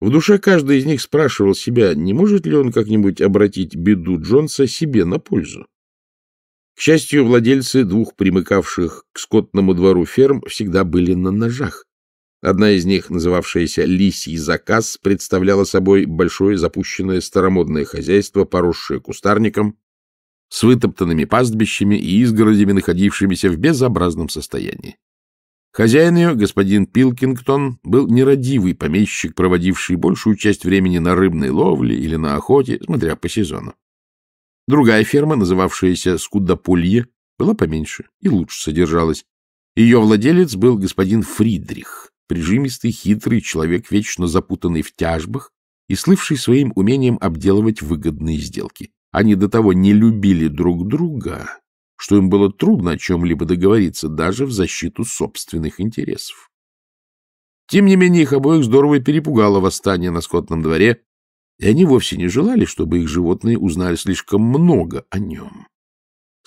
В душе каждый из них спрашивал себя, не может ли он как-нибудь обратить беду Джонса себе на пользу. К счастью, владельцы двух примыкавших к скотному двору ферм всегда были на ножах, Одна из них, называвшаяся «Лисий заказ», представляла собой большое запущенное старомодное хозяйство, поросшее кустарником, с вытоптанными пастбищами и изгородями, находившимися в безобразном состоянии. Хозяин ее, господин Пилкингтон, был нерадивый помещик, проводивший большую часть времени на рыбной ловле или на охоте, смотря по сезону. Другая ферма, называвшаяся Скудополье, была поменьше и лучше содержалась. Ее владелец был господин Фридрих, прижимистый, хитрый, человек, вечно запутанный в тяжбах и слывший своим умением обделывать выгодные сделки. Они до того не любили друг друга, что им было трудно о чем-либо договориться даже в защиту собственных интересов. Тем не менее, их обоих здорово перепугало восстание на скотном дворе, и они вовсе не желали, чтобы их животные узнали слишком много о нем.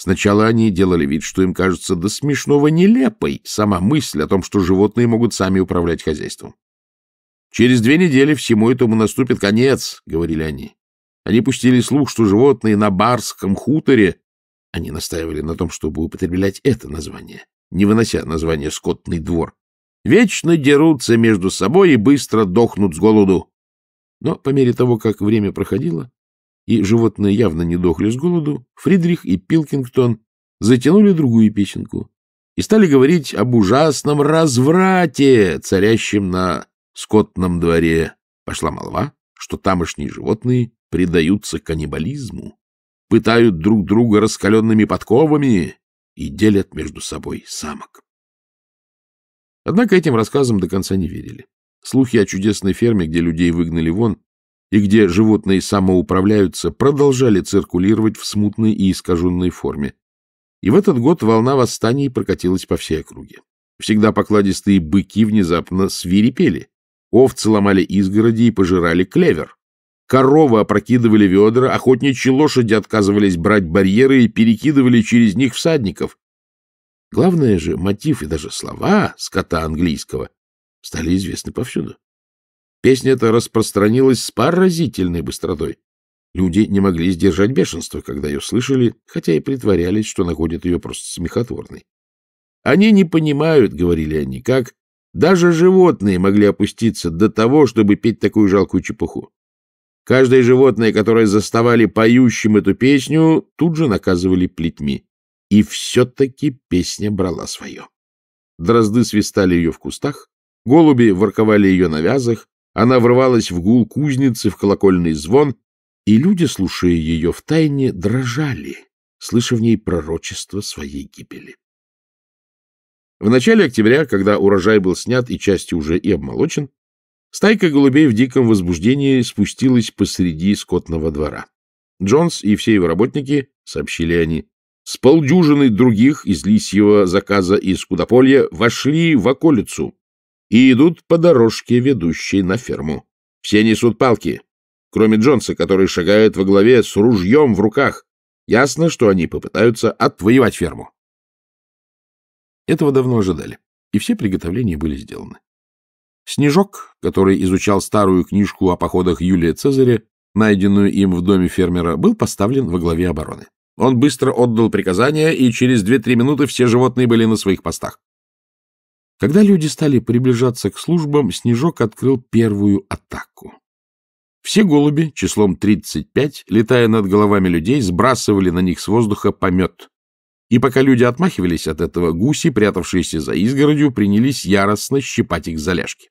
Сначала они делали вид, что им кажется до смешного нелепой сама мысль о том, что животные могут сами управлять хозяйством. «Через две недели всему этому наступит конец», — говорили они. Они пустили слух, что животные на барском хуторе... Они настаивали на том, чтобы употреблять это название, не вынося название «скотный двор». Вечно дерутся между собой и быстро дохнут с голоду. Но по мере того, как время проходило, и животные явно не дохли с голоду, Фридрих и Пилкингтон затянули другую песенку и стали говорить об ужасном разврате, царящем на скотном дворе. Пошла молва, что тамошние животные предаются каннибализму, пытают друг друга раскаленными подковами и делят между собой самок. Однако этим рассказам до конца не верили. Слухи о чудесной ферме, где людей выгнали вон, и где животные самоуправляются, продолжали циркулировать в смутной и искаженной форме. И в этот год волна восстаний прокатилась по всей округе. Всегда покладистые быки внезапно свирепели, овцы ломали изгороди и пожирали клевер, коровы опрокидывали ведра, охотничьи лошади отказывались брать барьеры и перекидывали через них всадников. Главное же, мотив и даже слова скота английского стали известны повсюду песня эта распространилась с поразительной быстротой. Люди не могли сдержать бешенство, когда ее слышали, хотя и притворялись, что находят ее просто смехотворной. «Они не понимают», — говорили они, — «как даже животные могли опуститься до того, чтобы петь такую жалкую чепуху. Каждое животное, которое заставали поющим эту песню, тут же наказывали плетьми. И все-таки песня брала свое. Дрозды свистали ее в кустах, голуби ворковали ее на вязах, она врывалась в гул кузницы, в колокольный звон, и люди, слушая ее втайне, дрожали, слыша в ней пророчество своей гибели. В начале октября, когда урожай был снят и части уже и обмолочен, стайка голубей в диком возбуждении спустилась посреди скотного двора. Джонс и все его работники, сообщили они, с полдюжины других из лисьего заказа из Кудополья вошли в околицу, и идут по дорожке, ведущей на ферму. Все несут палки, кроме Джонса, который шагает во главе с ружьем в руках. Ясно, что они попытаются отвоевать ферму. Этого давно ожидали, и все приготовления были сделаны. Снежок, который изучал старую книжку о походах Юлия Цезаря, найденную им в доме фермера, был поставлен во главе обороны. Он быстро отдал приказания, и через 2-3 минуты все животные были на своих постах. Когда люди стали приближаться к службам, Снежок открыл первую атаку. Все голуби, числом 35, летая над головами людей, сбрасывали на них с воздуха помет. И пока люди отмахивались от этого, гуси, прятавшиеся за изгородью, принялись яростно щипать их за ляжки.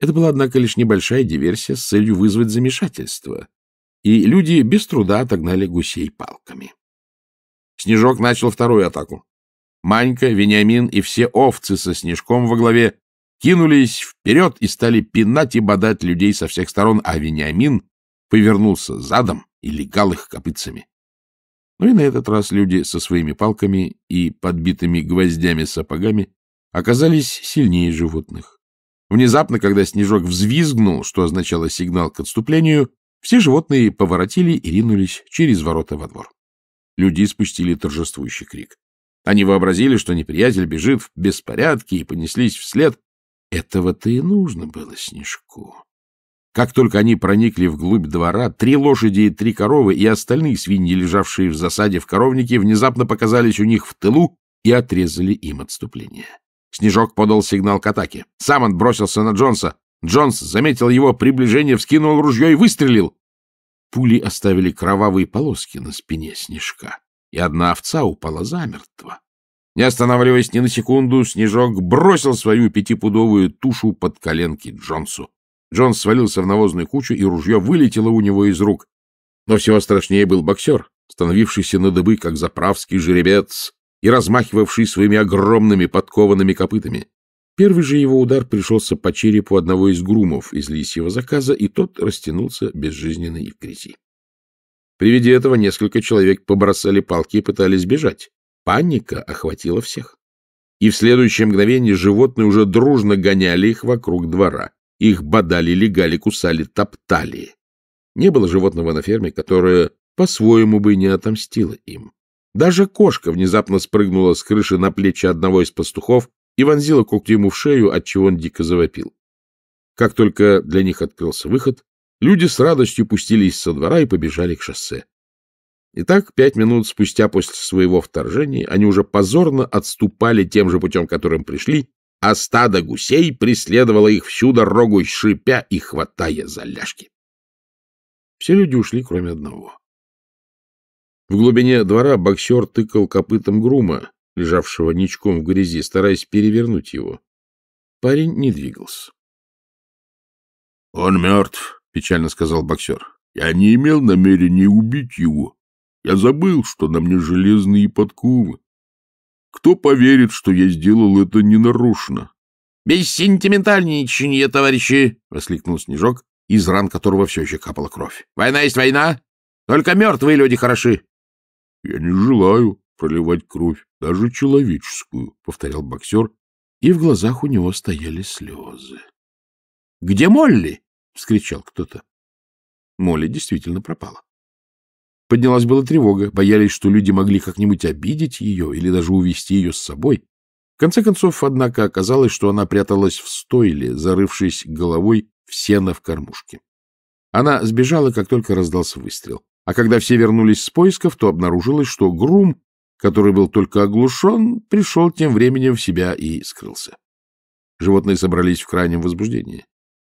Это была, однако, лишь небольшая диверсия с целью вызвать замешательство, и люди без труда отогнали гусей палками. Снежок начал вторую атаку. Манька, Вениамин и все овцы со Снежком во главе кинулись вперед и стали пинать и бодать людей со всех сторон, а Вениамин повернулся задом и легал их копытцами. Ну и на этот раз люди со своими палками и подбитыми гвоздями сапогами оказались сильнее животных. Внезапно, когда Снежок взвизгнул, что означало сигнал к отступлению, все животные поворотили и ринулись через ворота во двор. Люди спустили торжествующий крик. Они вообразили, что неприятель бежит в беспорядке, и понеслись вслед. Этого-то и нужно было Снежку. Как только они проникли вглубь двора, три лошади и три коровы и остальные свиньи, лежавшие в засаде в коровнике, внезапно показались у них в тылу и отрезали им отступление. Снежок подал сигнал к атаке. Сам он бросился на Джонса. Джонс заметил его приближение, вскинул ружье и выстрелил. Пули оставили кровавые полоски на спине Снежка и одна овца упала замертво. Не останавливаясь ни на секунду, Снежок бросил свою пятипудовую тушу под коленки Джонсу. Джонс свалился в навозную кучу, и ружье вылетело у него из рук. Но всего страшнее был боксер, становившийся на дыбы, как заправский жеребец, и размахивавший своими огромными подкованными копытами. Первый же его удар пришелся по черепу одного из грумов из лисьего заказа, и тот растянулся безжизненной в грязи. При виде этого несколько человек побросали палки и пытались бежать. Паника охватила всех. И в следующее мгновение животные уже дружно гоняли их вокруг двора. Их бодали, легали, кусали, топтали. Не было животного на ферме, которое по-своему бы не отомстило им. Даже кошка внезапно спрыгнула с крыши на плечи одного из пастухов и вонзила когти ему в шею, отчего он дико завопил. Как только для них открылся выход, Люди с радостью пустились со двора и побежали к шоссе. Итак, пять минут спустя после своего вторжения они уже позорно отступали тем же путем, которым пришли, а стадо гусей преследовало их всю дорогу, шипя и хватая за ляжки. Все люди ушли, кроме одного. В глубине двора боксер тыкал копытом грума, лежавшего ничком в грязи, стараясь перевернуть его. Парень не двигался. — Он мертв, печально сказал боксер. Я не имел намерения убить его. Я забыл, что на мне железные подковы. Кто поверит, что я сделал это ненарочно? — Без сентиментальничания, товарищи! — воскликнул Снежок, из ран которого все еще капала кровь. — Война есть война! Только мертвые люди хороши! — Я не желаю проливать кровь, даже человеческую, — повторял боксер, и в глазах у него стояли слезы. — Где Молли? — вскричал кто-то. Молли действительно пропала. Поднялась была тревога, боялись, что люди могли как-нибудь обидеть ее или даже увести ее с собой. В конце концов, однако, оказалось, что она пряталась в стойле, зарывшись головой в сено в кормушке. Она сбежала, как только раздался выстрел. А когда все вернулись с поисков, то обнаружилось, что Грум, который был только оглушен, пришел тем временем в себя и скрылся. Животные собрались в крайнем возбуждении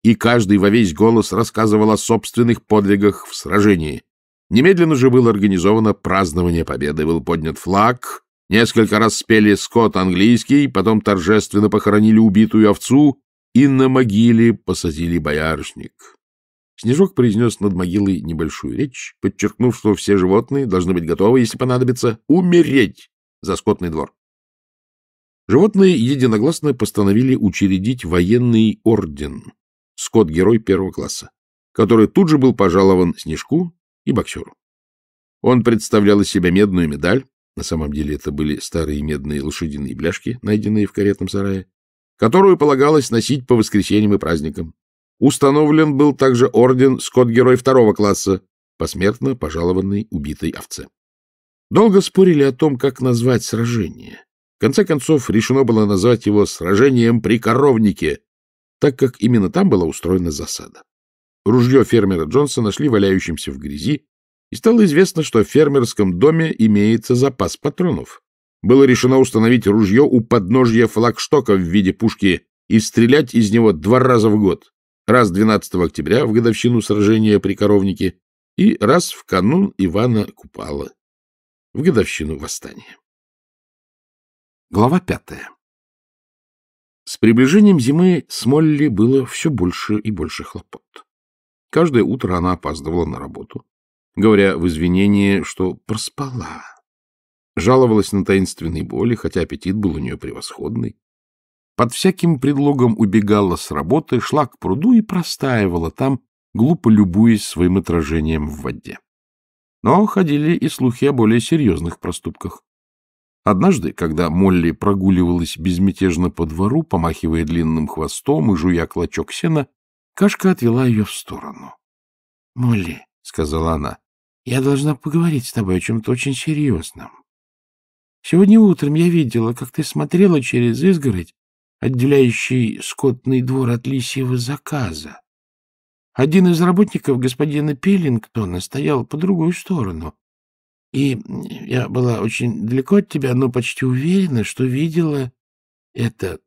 и каждый во весь голос рассказывал о собственных подвигах в сражении. Немедленно же было организовано празднование победы, был поднят флаг, несколько раз спели скот английский, потом торжественно похоронили убитую овцу и на могиле посадили боярышник. Снежок произнес над могилой небольшую речь, подчеркнув, что все животные должны быть готовы, если понадобится, умереть за скотный двор. Животные единогласно постановили учредить военный орден, скот-герой первого класса, который тут же был пожалован Снежку и боксеру. Он представлял из себя медную медаль, на самом деле это были старые медные лошадиные бляшки, найденные в каретном сарае, которую полагалось носить по воскресеньям и праздникам. Установлен был также орден скот-герой второго класса, посмертно пожалованный убитой овце. Долго спорили о том, как назвать сражение. В конце концов, решено было назвать его «Сражением при коровнике», так как именно там была устроена засада. Ружье фермера Джонса нашли валяющимся в грязи, и стало известно, что в фермерском доме имеется запас патронов. Было решено установить ружье у подножья флагштока в виде пушки и стрелять из него два раза в год. Раз 12 октября в годовщину сражения при Коровнике и раз в канун Ивана Купала в годовщину восстания. Глава пятая. С приближением зимы с Смолли было все больше и больше хлопот. Каждое утро она опаздывала на работу, говоря в извинении, что проспала. Жаловалась на таинственные боли, хотя аппетит был у нее превосходный. Под всяким предлогом убегала с работы, шла к пруду и простаивала там, глупо любуясь своим отражением в воде. Но ходили и слухи о более серьезных проступках. Однажды, когда Молли прогуливалась безмятежно по двору, помахивая длинным хвостом и жуя клочок сена, Кашка отвела ее в сторону. — Молли, — сказала она, — я должна поговорить с тобой о чем-то очень серьезном. Сегодня утром я видела, как ты смотрела через изгородь, отделяющий скотный двор от лисьего заказа. Один из работников господина Пеллингтона стоял по другую сторону, и я была очень далеко от тебя, но почти уверена, что видела это.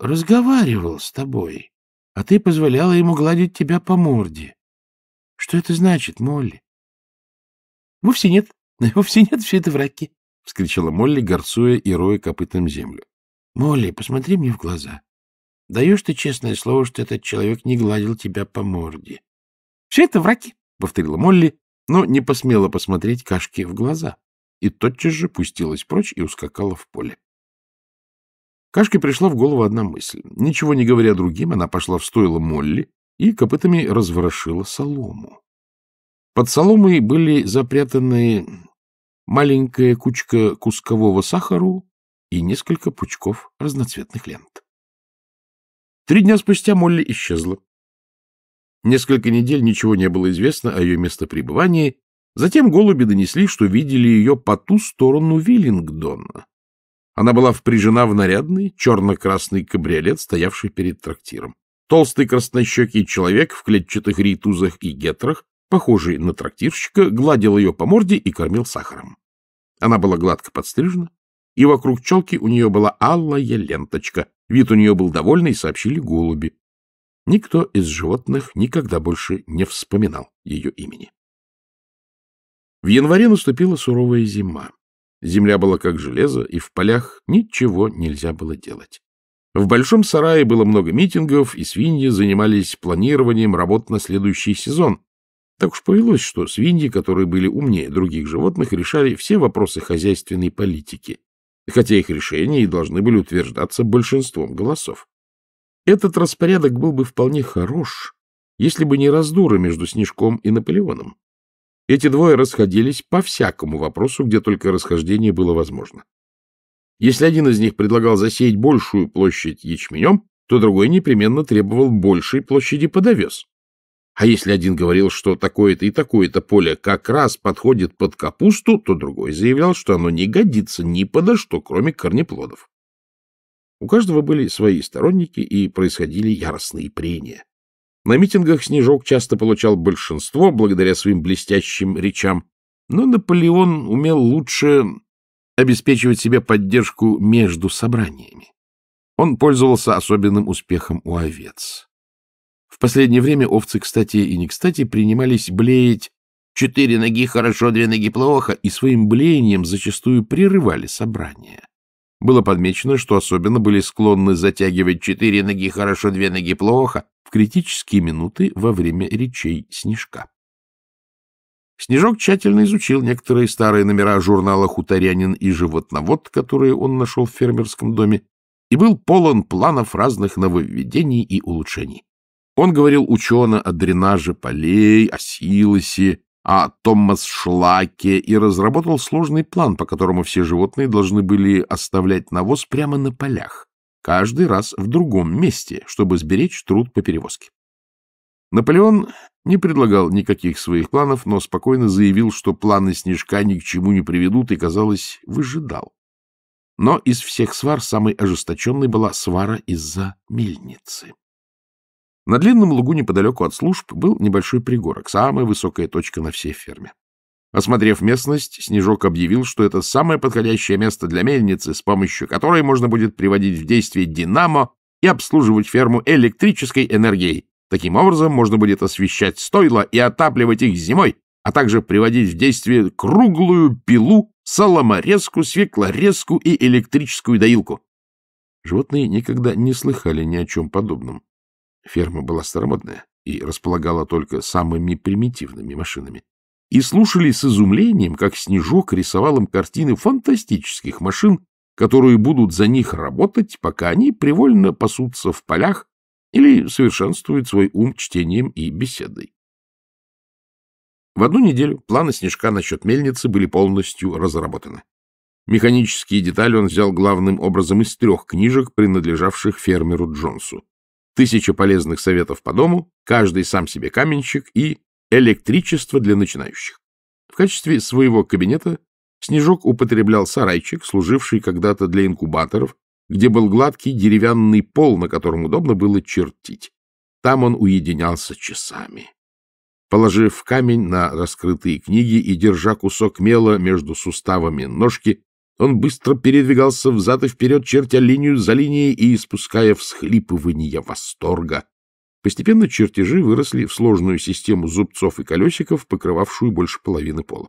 Разговаривал с тобой, а ты позволяла ему гладить тебя по морде. Что это значит, Молли? — Вовсе нет, вовсе нет, все это враки, — вскричала Молли, горцуя и роя копытом землю. — Молли, посмотри мне в глаза. Даешь ты честное слово, что этот человек не гладил тебя по морде? — Все это враки, — повторила Молли, но не посмела посмотреть Кашке в глаза и тотчас же пустилась прочь и ускакала в поле. Кашке пришла в голову одна мысль. Ничего не говоря другим, она пошла в стойло Молли и копытами разворошила солому. Под соломой были запрятаны маленькая кучка кускового сахару и несколько пучков разноцветных лент. Три дня спустя Молли исчезла. Несколько недель ничего не было известно о ее местопребывании, затем голуби донесли, что видели ее по ту сторону Виллингдона. Она была впряжена в нарядный черно-красный кабриолет, стоявший перед трактиром. Толстый краснощекий человек в клетчатых ритузах и гетрах, похожий на трактирщика, гладил ее по морде и кормил сахаром. Она была гладко подстрижена, и вокруг челки у нее была алая ленточка. Вид у нее был довольный, сообщили голуби. Никто из животных никогда больше не вспоминал ее имени. В январе наступила суровая зима. Земля была как железо, и в полях ничего нельзя было делать. В большом сарае было много митингов, и свиньи занимались планированием работ на следующий сезон. Так уж повелось, что свиньи, которые были умнее других животных, решали все вопросы хозяйственной политики, хотя их решения и должны были утверждаться большинством голосов. Этот распорядок был бы вполне хорош, если бы не раздоры между Снежком и Наполеоном. Эти двое расходились по всякому вопросу, где только расхождение было возможно. Если один из них предлагал засеять большую площадь ячменем, то другой непременно требовал большей площади под овес. А если один говорил, что такое-то и такое-то поле как раз подходит под капусту, то другой заявлял, что оно не годится ни подо что, кроме корнеплодов. У каждого были свои сторонники, и происходили яростные прения. На митингах Снежок часто получал большинство благодаря своим блестящим речам, но Наполеон умел лучше обеспечивать себе поддержку между собраниями. Он пользовался особенным успехом у овец. В последнее время овцы, кстати и не кстати, принимались блеять «четыре ноги хорошо, две ноги плохо» и своим блеянием зачастую прерывали собрания. Было подмечено, что особенно были склонны затягивать четыре ноги хорошо, две ноги плохо в критические минуты во время речей Снежка. Снежок тщательно изучил некоторые старые номера журнала «Хуторянин и животновод», которые он нашел в фермерском доме, и был полон планов разных нововведений и улучшений. Он говорил учено о дренаже полей, о силосе, а Томмас Шлаке и разработал сложный план, по которому все животные должны были оставлять навоз прямо на полях, каждый раз в другом месте, чтобы сберечь труд по перевозке. Наполеон не предлагал никаких своих планов, но спокойно заявил, что планы Снежка ни к чему не приведут и, казалось, выжидал. Но из всех свар самой ожесточенной была свара из-за мельницы. На длинном лугу неподалеку от служб был небольшой пригорок, самая высокая точка на всей ферме. Осмотрев местность, Снежок объявил, что это самое подходящее место для мельницы, с помощью которой можно будет приводить в действие «Динамо» и обслуживать ферму электрической энергией. Таким образом, можно будет освещать стойла и отапливать их зимой, а также приводить в действие круглую пилу, соломорезку, свеклорезку и электрическую доилку. Животные никогда не слыхали ни о чем подобном ферма была старомодная и располагала только самыми примитивными машинами, и слушали с изумлением, как Снежок рисовал им картины фантастических машин, которые будут за них работать, пока они привольно пасутся в полях или совершенствуют свой ум чтением и беседой. В одну неделю планы Снежка насчет мельницы были полностью разработаны. Механические детали он взял главным образом из трех книжек, принадлежавших фермеру Джонсу тысяча полезных советов по дому, каждый сам себе каменщик и электричество для начинающих. В качестве своего кабинета Снежок употреблял сарайчик, служивший когда-то для инкубаторов, где был гладкий деревянный пол, на котором удобно было чертить. Там он уединялся часами. Положив камень на раскрытые книги и держа кусок мела между суставами ножки, он быстро передвигался взад и вперед, чертя линию за линией и испуская всхлипывания восторга. Постепенно чертежи выросли в сложную систему зубцов и колесиков, покрывавшую больше половины пола.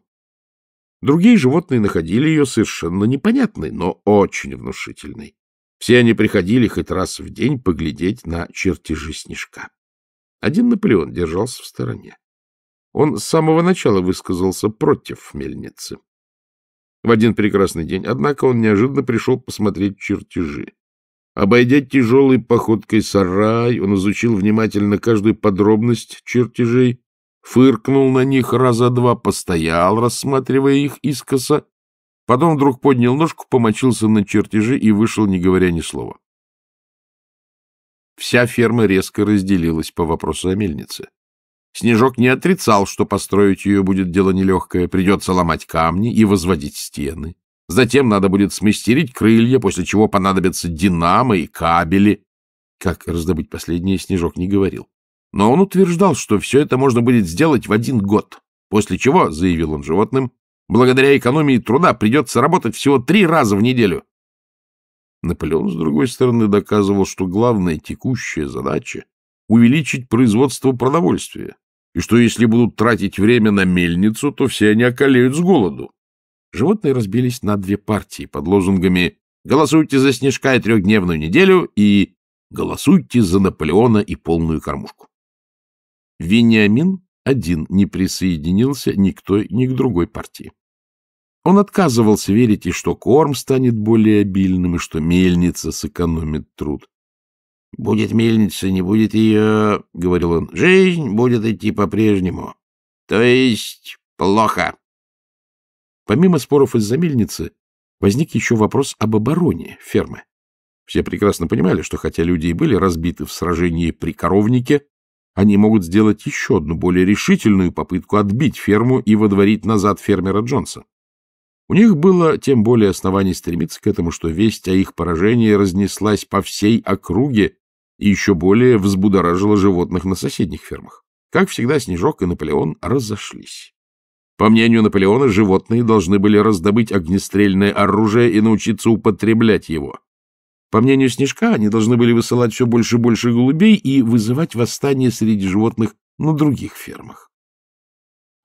Другие животные находили ее совершенно непонятной, но очень внушительной. Все они приходили хоть раз в день поглядеть на чертежи снежка. Один Наполеон держался в стороне. Он с самого начала высказался против мельницы в один прекрасный день, однако он неожиданно пришел посмотреть чертежи. Обойдя тяжелой походкой сарай, он изучил внимательно каждую подробность чертежей, фыркнул на них раза два, постоял, рассматривая их искоса, потом вдруг поднял ножку, помочился на чертежи и вышел, не говоря ни слова. Вся ферма резко разделилась по вопросу о мельнице. Снежок не отрицал, что построить ее будет дело нелегкое, придется ломать камни и возводить стены. Затем надо будет смастерить крылья, после чего понадобятся динамо и кабели. Как раздобыть последнее, Снежок не говорил. Но он утверждал, что все это можно будет сделать в один год, после чего, заявил он животным, благодаря экономии труда придется работать всего три раза в неделю. Наполеон, с другой стороны, доказывал, что главная текущая задача увеличить производство продовольствия, и что если будут тратить время на мельницу, то все они околеют с голоду. Животные разбились на две партии под лозунгами «Голосуйте за снежка и трехдневную неделю» и «Голосуйте за Наполеона и полную кормушку». Вениамин один не присоединился ни к той, ни к другой партии. Он отказывался верить и что корм станет более обильным, и что мельница сэкономит труд. Будет мельница, не будет ее, — говорил он, — жизнь будет идти по-прежнему. То есть плохо. Помимо споров из-за мельницы, возник еще вопрос об обороне фермы. Все прекрасно понимали, что хотя люди и были разбиты в сражении при коровнике, они могут сделать еще одну более решительную попытку отбить ферму и водворить назад фермера Джонса. У них было тем более оснований стремиться к этому, что весть о их поражении разнеслась по всей округе, и еще более взбудоражило животных на соседних фермах. Как всегда, Снежок и Наполеон разошлись. По мнению Наполеона, животные должны были раздобыть огнестрельное оружие и научиться употреблять его. По мнению Снежка, они должны были высылать все больше и больше голубей и вызывать восстание среди животных на других фермах.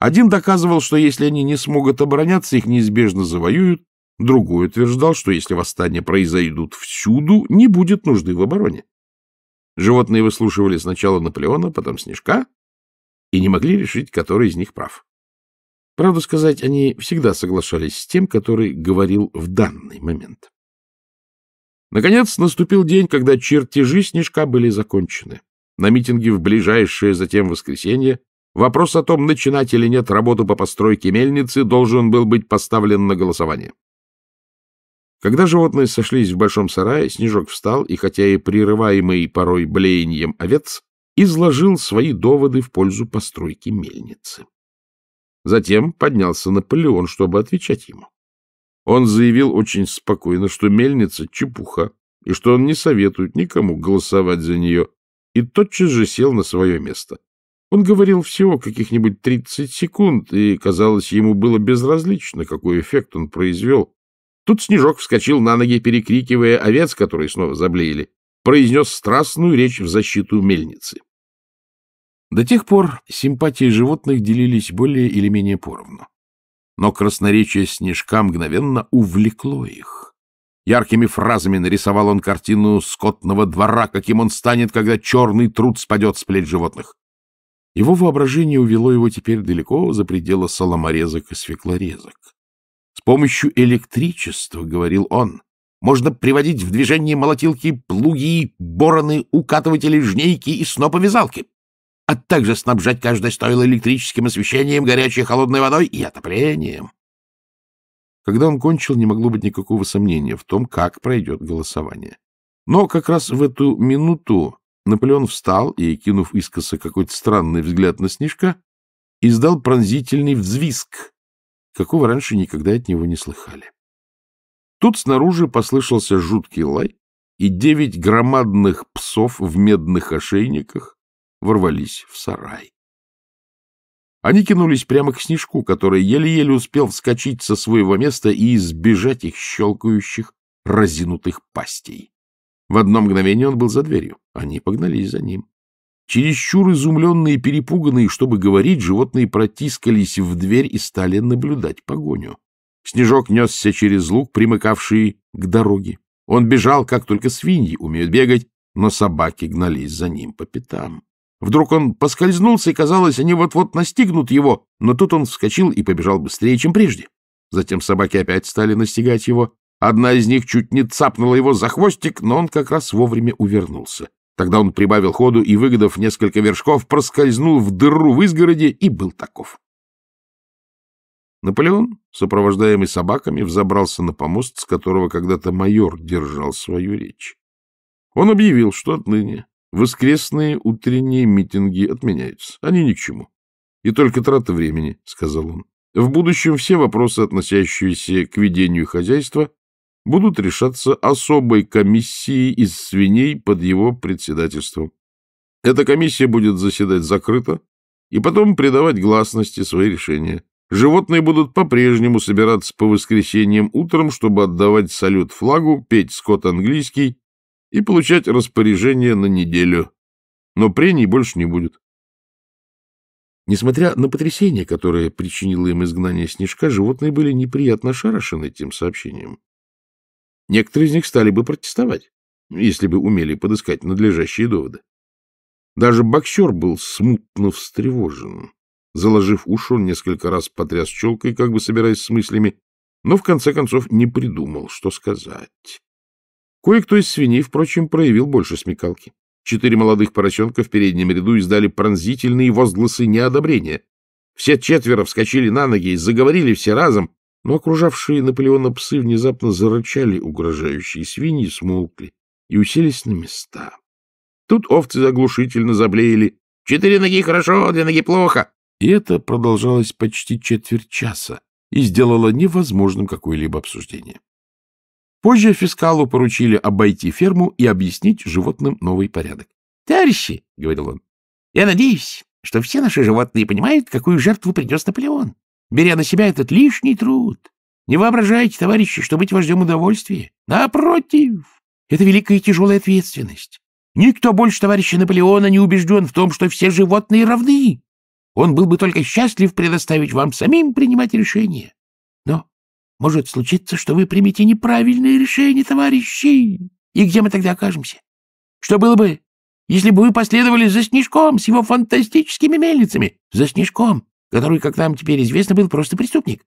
Один доказывал, что если они не смогут обороняться, их неизбежно завоюют, другой утверждал, что если восстания произойдут всюду, не будет нужды в обороне. Животные выслушивали сначала Наполеона, потом Снежка, и не могли решить, который из них прав. Правду сказать, они всегда соглашались с тем, который говорил в данный момент. Наконец наступил день, когда чертежи Снежка были закончены. На митинге в ближайшее затем воскресенье вопрос о том, начинать или нет работу по постройке мельницы, должен был быть поставлен на голосование. Когда животные сошлись в большом сарае, Снежок встал и, хотя и прерываемый порой блеянием овец, изложил свои доводы в пользу постройки мельницы. Затем поднялся Наполеон, чтобы отвечать ему. Он заявил очень спокойно, что мельница — чепуха, и что он не советует никому голосовать за нее, и тотчас же сел на свое место. Он говорил всего каких-нибудь 30 секунд, и, казалось, ему было безразлично, какой эффект он произвел, Тут Снежок вскочил на ноги, перекрикивая овец, которые снова заблеяли, произнес страстную речь в защиту мельницы. До тех пор симпатии животных делились более или менее поровну. Но красноречие Снежка мгновенно увлекло их. Яркими фразами нарисовал он картину скотного двора, каким он станет, когда черный труд спадет с плеч животных. Его воображение увело его теперь далеко за пределы соломорезок и свеклорезок помощью электричества, — говорил он, — можно приводить в движение молотилки, плуги, бороны, укатыватели, жнейки и сноповязалки, а также снабжать каждое стойло электрическим освещением, горячей и холодной водой и отоплением. Когда он кончил, не могло быть никакого сомнения в том, как пройдет голосование. Но как раз в эту минуту Наполеон встал и, кинув искоса какой-то странный взгляд на Снежка, издал пронзительный взвизг, какого раньше никогда от него не слыхали. Тут снаружи послышался жуткий лай, и девять громадных псов в медных ошейниках ворвались в сарай. Они кинулись прямо к Снежку, который еле-еле успел вскочить со своего места и избежать их щелкающих, разинутых пастей. В одно мгновение он был за дверью. Они погнались за ним. Чересчур изумленные и перепуганные, чтобы говорить, животные протискались в дверь и стали наблюдать погоню. Снежок несся через луг, примыкавший к дороге. Он бежал, как только свиньи умеют бегать, но собаки гнались за ним по пятам. Вдруг он поскользнулся, и, казалось, они вот-вот настигнут его, но тут он вскочил и побежал быстрее, чем прежде. Затем собаки опять стали настигать его. Одна из них чуть не цапнула его за хвостик, но он как раз вовремя увернулся. Тогда он прибавил ходу и, выгодав несколько вершков, проскользнул в дыру в изгороде и был таков. Наполеон, сопровождаемый собаками, взобрался на помост, с которого когда-то майор держал свою речь. Он объявил, что отныне воскресные утренние митинги отменяются. Они ни к чему. И только трата времени, — сказал он. В будущем все вопросы, относящиеся к ведению хозяйства, будут решаться особой комиссией из свиней под его председательством. Эта комиссия будет заседать закрыто и потом придавать гласности свои решения. Животные будут по-прежнему собираться по воскресеньям утром, чтобы отдавать салют флагу, петь скот английский и получать распоряжение на неделю. Но прений больше не будет. Несмотря на потрясение, которое причинило им изгнание снежка, животные были неприятно шарашены этим сообщением. Некоторые из них стали бы протестовать, если бы умели подыскать надлежащие доводы. Даже боксер был смутно встревожен. Заложив уши, он несколько раз потряс челкой, как бы собираясь с мыслями, но в конце концов не придумал, что сказать. Кое-кто из свиней, впрочем, проявил больше смекалки. Четыре молодых поросенка в переднем ряду издали пронзительные возгласы неодобрения. Все четверо вскочили на ноги и заговорили все разом, но окружавшие Наполеона псы внезапно зарычали угрожающие свиньи, смолкли и уселись на места. Тут овцы заглушительно заблеяли. «Четыре ноги хорошо, две ноги плохо!» И это продолжалось почти четверть часа и сделало невозможным какое-либо обсуждение. Позже фискалу поручили обойти ферму и объяснить животным новый порядок. «Товарищи!» — говорил он. «Я надеюсь, что все наши животные понимают, какую жертву принес Наполеон беря на себя этот лишний труд. Не воображайте, товарищи, что быть вождем удовольствия. Напротив, это великая и тяжелая ответственность. Никто больше товарища Наполеона не убежден в том, что все животные равны. Он был бы только счастлив предоставить вам самим принимать решение. Но может случиться, что вы примете неправильное решение, товарищи. И где мы тогда окажемся? Что было бы, если бы вы последовали за Снежком с его фантастическими мельницами? За Снежком, который, как нам теперь известно, был просто преступник.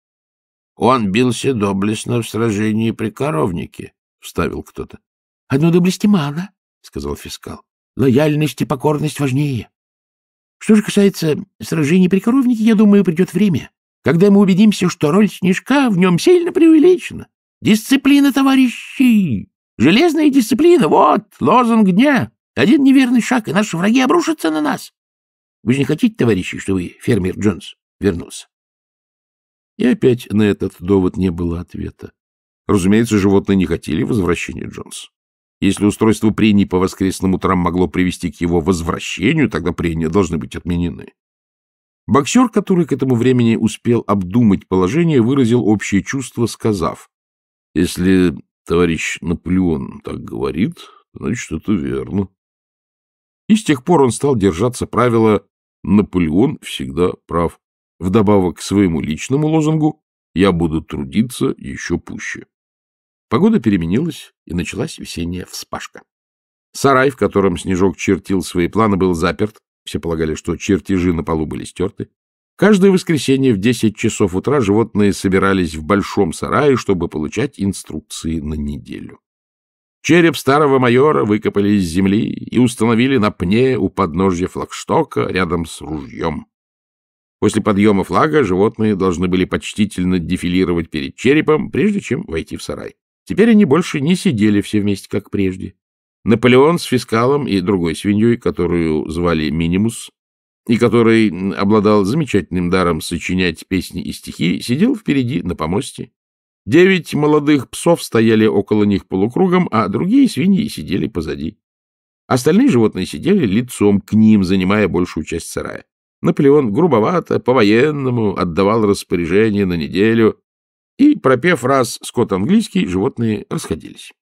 — Он бился доблестно в сражении при коровнике, — вставил кто-то. — Одной доблести мало, — сказал фискал. — Лояльность и покорность важнее. Что же касается сражений при коровнике, я думаю, придет время, когда мы убедимся, что роль снежка в нем сильно преувеличена. Дисциплина, товарищи! Железная дисциплина — вот лозунг дня. Один неверный шаг, и наши враги обрушатся на нас. Вы же не хотите, товарищи, чтобы фермер Джонс вернулся? И опять на этот довод не было ответа. Разумеется, животные не хотели возвращения Джонс. Если устройство прений по воскресным утрам могло привести к его возвращению, тогда прения должны быть отменены. Боксер, который к этому времени успел обдумать положение, выразил общее чувство, сказав, «Если товарищ Наполеон так говорит, значит, это верно». И с тех пор он стал держаться правила Наполеон всегда прав. Вдобавок к своему личному лозунгу «Я буду трудиться еще пуще». Погода переменилась, и началась весенняя вспашка. Сарай, в котором Снежок чертил свои планы, был заперт. Все полагали, что чертежи на полу были стерты. Каждое воскресенье в 10 часов утра животные собирались в большом сарае, чтобы получать инструкции на неделю. Череп старого майора выкопали из земли и установили на пне у подножья флагштока рядом с ружьем. После подъема флага животные должны были почтительно дефилировать перед черепом, прежде чем войти в сарай. Теперь они больше не сидели все вместе, как прежде. Наполеон с фискалом и другой свиньей, которую звали Минимус, и который обладал замечательным даром сочинять песни и стихи, сидел впереди на помосте Девять молодых псов стояли около них полукругом, а другие свиньи сидели позади. Остальные животные сидели лицом к ним, занимая большую часть сарая. Наполеон грубовато, по-военному отдавал распоряжение на неделю, и, пропев раз скот английский, животные расходились.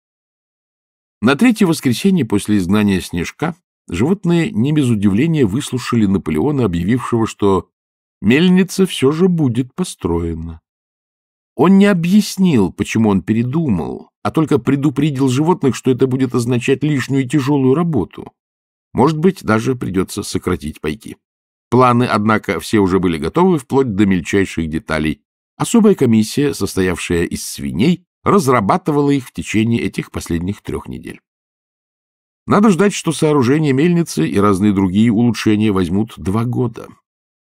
На третье воскресенье после изгнания Снежка животные не без удивления выслушали Наполеона, объявившего, что мельница все же будет построена. Он не объяснил, почему он передумал, а только предупредил животных, что это будет означать лишнюю тяжелую работу. Может быть, даже придется сократить пайки. Планы, однако, все уже были готовы, вплоть до мельчайших деталей. Особая комиссия, состоявшая из свиней, разрабатывала их в течение этих последних трех недель. Надо ждать, что сооружение мельницы и разные другие улучшения возьмут два года.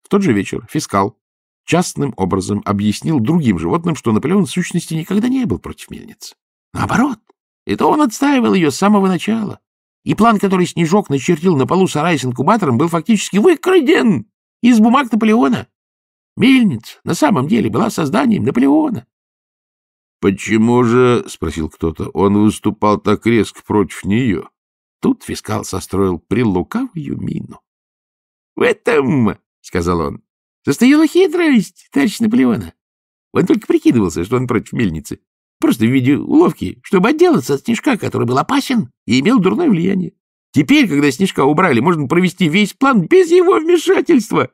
В тот же вечер фискал частным образом объяснил другим животным, что Наполеон в сущности никогда не был против мельницы. Наоборот, это он отстаивал ее с самого начала. И план, который Снежок начертил на полу сарая с инкубатором, был фактически выкраден из бумаг Наполеона. Мельница на самом деле была созданием Наполеона. — Почему же, — спросил кто-то, — он выступал так резко против нее? Тут фискал состроил прилукавую мину. — В этом, — сказал он, Состояла хитрость, товарищ Наполеона. Он только прикидывался, что он против мельницы. Просто в виде уловки, чтобы отделаться от снежка, который был опасен и имел дурное влияние. Теперь, когда снежка убрали, можно провести весь план без его вмешательства.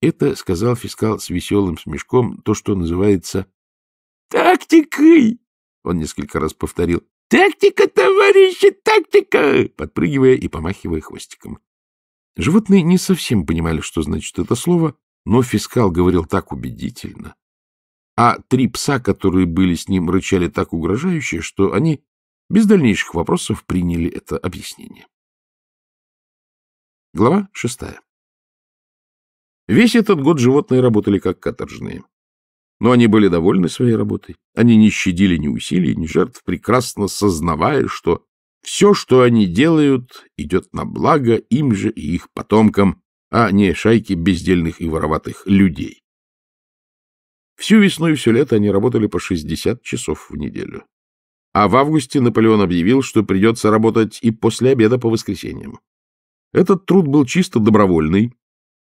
Это сказал фискал с веселым смешком, то, что называется «тактикой». Он несколько раз повторил «Тактика, товарищи, тактика!» подпрыгивая и помахивая хвостиком. Животные не совсем понимали, что значит это слово, но фискал говорил так убедительно. А три пса, которые были с ним, рычали так угрожающе, что они без дальнейших вопросов приняли это объяснение. Глава шестая. Весь этот год животные работали как каторжные. Но они были довольны своей работой. Они не щадили ни усилий, ни жертв, прекрасно сознавая, что все, что они делают, идет на благо им же и их потомкам, а не шайки бездельных и вороватых людей. Всю весну и все лето они работали по 60 часов в неделю. А в августе Наполеон объявил, что придется работать и после обеда по воскресеньям. Этот труд был чисто добровольный,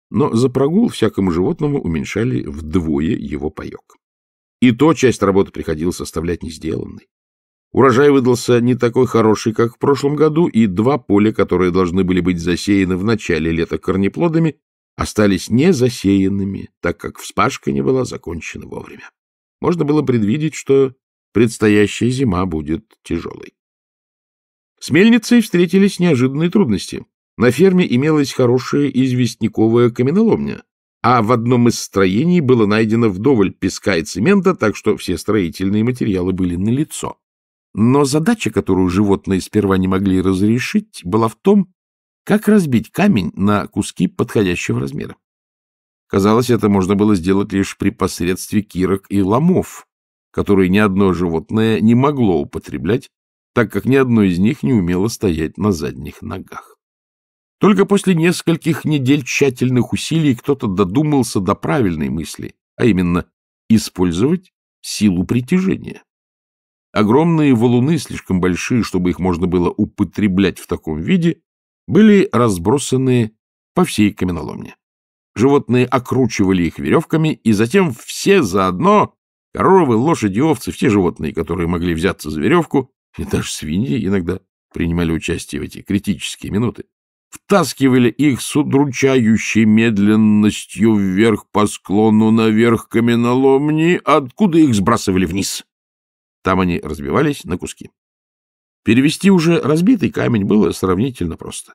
но за прогул всякому животному уменьшали вдвое его паек. И то часть работы приходилось оставлять несделанной. Урожай выдался не такой хороший, как в прошлом году, и два поля, которые должны были быть засеяны в начале лета корнеплодами, остались не засеянными, так как вспашка не была закончена вовремя. Можно было предвидеть, что предстоящая зима будет тяжелой. С мельницей встретились неожиданные трудности. На ферме имелась хорошая известняковая каменоломня, а в одном из строений было найдено вдоволь песка и цемента, так что все строительные материалы были налицо. Но задача, которую животные сперва не могли разрешить, была в том, как разбить камень на куски подходящего размера. Казалось, это можно было сделать лишь при посредстве кирок и ломов, которые ни одно животное не могло употреблять, так как ни одно из них не умело стоять на задних ногах. Только после нескольких недель тщательных усилий кто-то додумался до правильной мысли, а именно использовать силу притяжения. Огромные валуны, слишком большие, чтобы их можно было употреблять в таком виде, были разбросаны по всей каменоломне. Животные окручивали их веревками, и затем все заодно, коровы, лошади, овцы, все животные, которые могли взяться за веревку, и даже свиньи иногда принимали участие в эти критические минуты, втаскивали их с удручающей медленностью вверх по склону наверх каменоломни, откуда их сбрасывали вниз. Там они разбивались на куски. Перевести уже разбитый камень было сравнительно просто.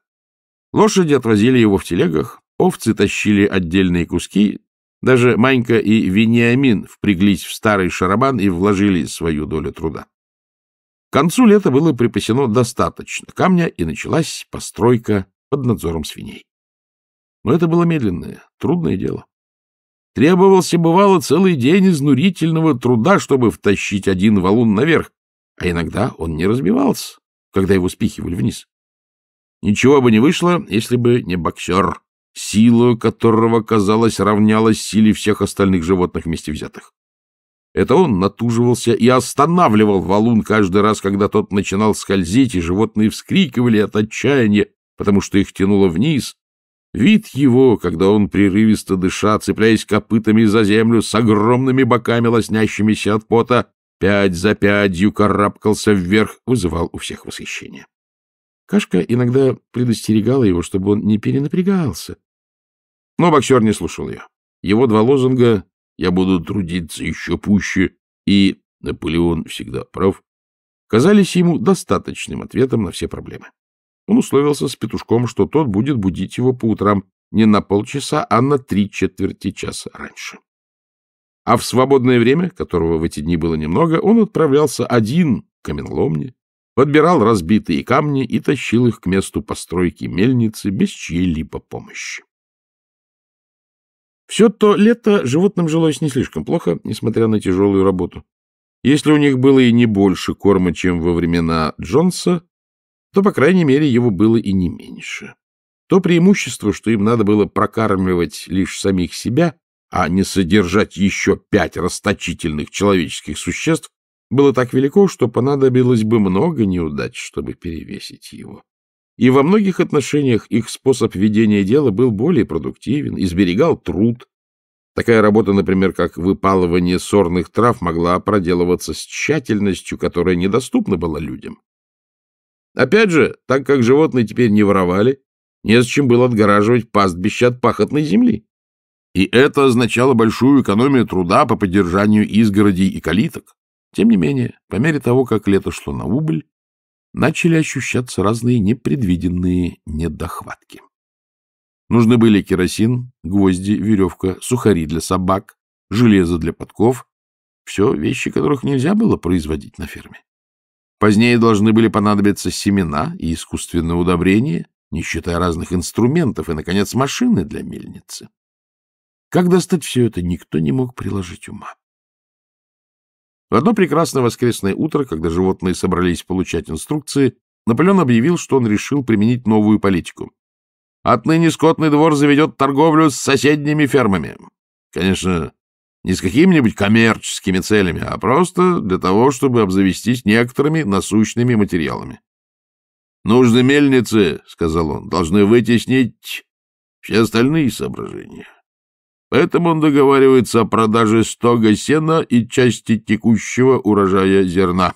Лошади отвозили его в телегах, овцы тащили отдельные куски, даже Манька и Вениамин впряглись в старый шарабан и вложили свою долю труда. К концу лета было припасено достаточно камня, и началась постройка под надзором свиней. Но это было медленное, трудное дело. Требовался, бывало, целый день изнурительного труда, чтобы втащить один валун наверх, а иногда он не разбивался, когда его спихивали вниз. Ничего бы не вышло, если бы не боксер, сила которого, казалось, равнялась силе всех остальных животных вместе взятых. Это он натуживался и останавливал валун каждый раз, когда тот начинал скользить, и животные вскрикивали от отчаяния, потому что их тянуло вниз, Вид его, когда он прерывисто дыша, цепляясь копытами за землю, с огромными боками, лоснящимися от пота, пять за пятью карабкался вверх, вызывал у всех восхищение. Кашка иногда предостерегала его, чтобы он не перенапрягался. Но боксер не слушал ее. Его два лозунга «Я буду трудиться еще пуще» и «Наполеон всегда прав» казались ему достаточным ответом на все проблемы. Он условился с петушком, что тот будет будить его по утрам не на полчаса, а на три четверти часа раньше. А в свободное время, которого в эти дни было немного, он отправлялся один к каменоломне, подбирал разбитые камни и тащил их к месту постройки мельницы без чьей-либо помощи. Все то лето животным жилось не слишком плохо, несмотря на тяжелую работу. Если у них было и не больше корма, чем во времена Джонса, то, по крайней мере, его было и не меньше. То преимущество, что им надо было прокармливать лишь самих себя, а не содержать еще пять расточительных человеческих существ, было так велико, что понадобилось бы много неудач, чтобы перевесить его. И во многих отношениях их способ ведения дела был более продуктивен и труд. Такая работа, например, как выпалывание сорных трав, могла проделываться с тщательностью, которая недоступна была людям. Опять же, так как животные теперь не воровали, незачем было отгораживать пастбище от пахотной земли. И это означало большую экономию труда по поддержанию изгородей и калиток. Тем не менее, по мере того, как лето шло на убыль, начали ощущаться разные непредвиденные недохватки. Нужны были керосин, гвозди, веревка, сухари для собак, железо для подков. Все вещи, которых нельзя было производить на ферме. Позднее должны были понадобиться семена и искусственное удобрение, не считая разных инструментов и, наконец, машины для мельницы. Как достать все это, никто не мог приложить ума. В одно прекрасное воскресное утро, когда животные собрались получать инструкции, Наполеон объявил, что он решил применить новую политику. Отныне скотный двор заведет торговлю с соседними фермами. Конечно, не с какими-нибудь коммерческими целями, а просто для того, чтобы обзавестись некоторыми насущными материалами. Нужны мельницы, — сказал он, — должны вытеснить все остальные соображения. Поэтому он договаривается о продаже стога сена и части текущего урожая зерна.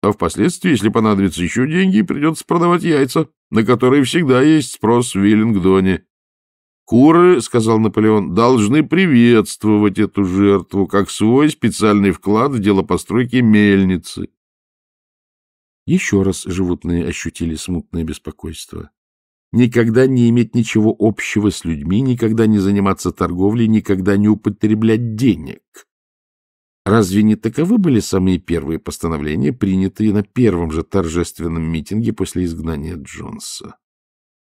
А впоследствии, если понадобятся еще деньги, придется продавать яйца, на которые всегда есть спрос в Виллингдоне. Куры, — сказал Наполеон, — должны приветствовать эту жертву как свой специальный вклад в дело постройки мельницы. Еще раз животные ощутили смутное беспокойство. Никогда не иметь ничего общего с людьми, никогда не заниматься торговлей, никогда не употреблять денег. Разве не таковы были самые первые постановления, принятые на первом же торжественном митинге после изгнания Джонса?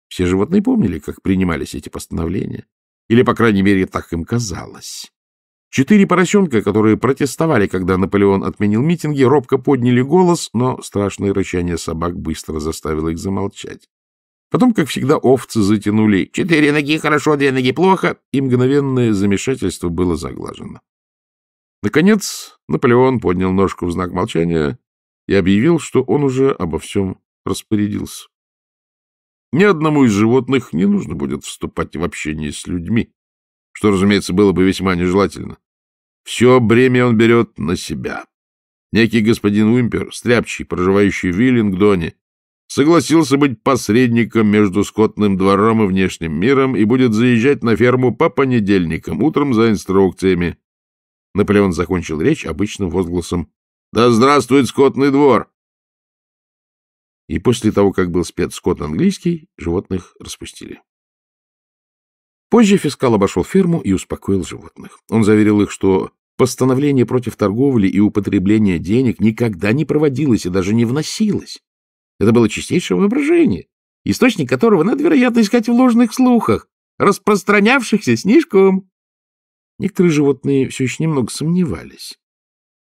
Все животные помнили, как принимались эти постановления. Или, по крайней мере, так им казалось. Четыре поросенка, которые протестовали, когда Наполеон отменил митинги, робко подняли голос, но страшное рычание собак быстро заставило их замолчать. Потом, как всегда, овцы затянули «четыре ноги хорошо, две ноги плохо», и мгновенное замешательство было заглажено. Наконец, Наполеон поднял ножку в знак молчания и объявил, что он уже обо всем распорядился. Ни одному из животных не нужно будет вступать в общение с людьми, что, разумеется, было бы весьма нежелательно. Все бремя он берет на себя. Некий господин Уимпер, стряпчий, проживающий в Виллингдоне, согласился быть посредником между скотным двором и внешним миром и будет заезжать на ферму по понедельникам утром за инструкциями. Наполеон закончил речь обычным возгласом «Да здравствует скотный двор!» И после того, как был спет скот английский, животных распустили. Позже фискал обошел ферму и успокоил животных. Он заверил их, что постановление против торговли и употребления денег никогда не проводилось и даже не вносилось. Это было чистейшее воображение, источник которого надо, вероятно, искать в ложных слухах, распространявшихся снишком. Некоторые животные все еще немного сомневались.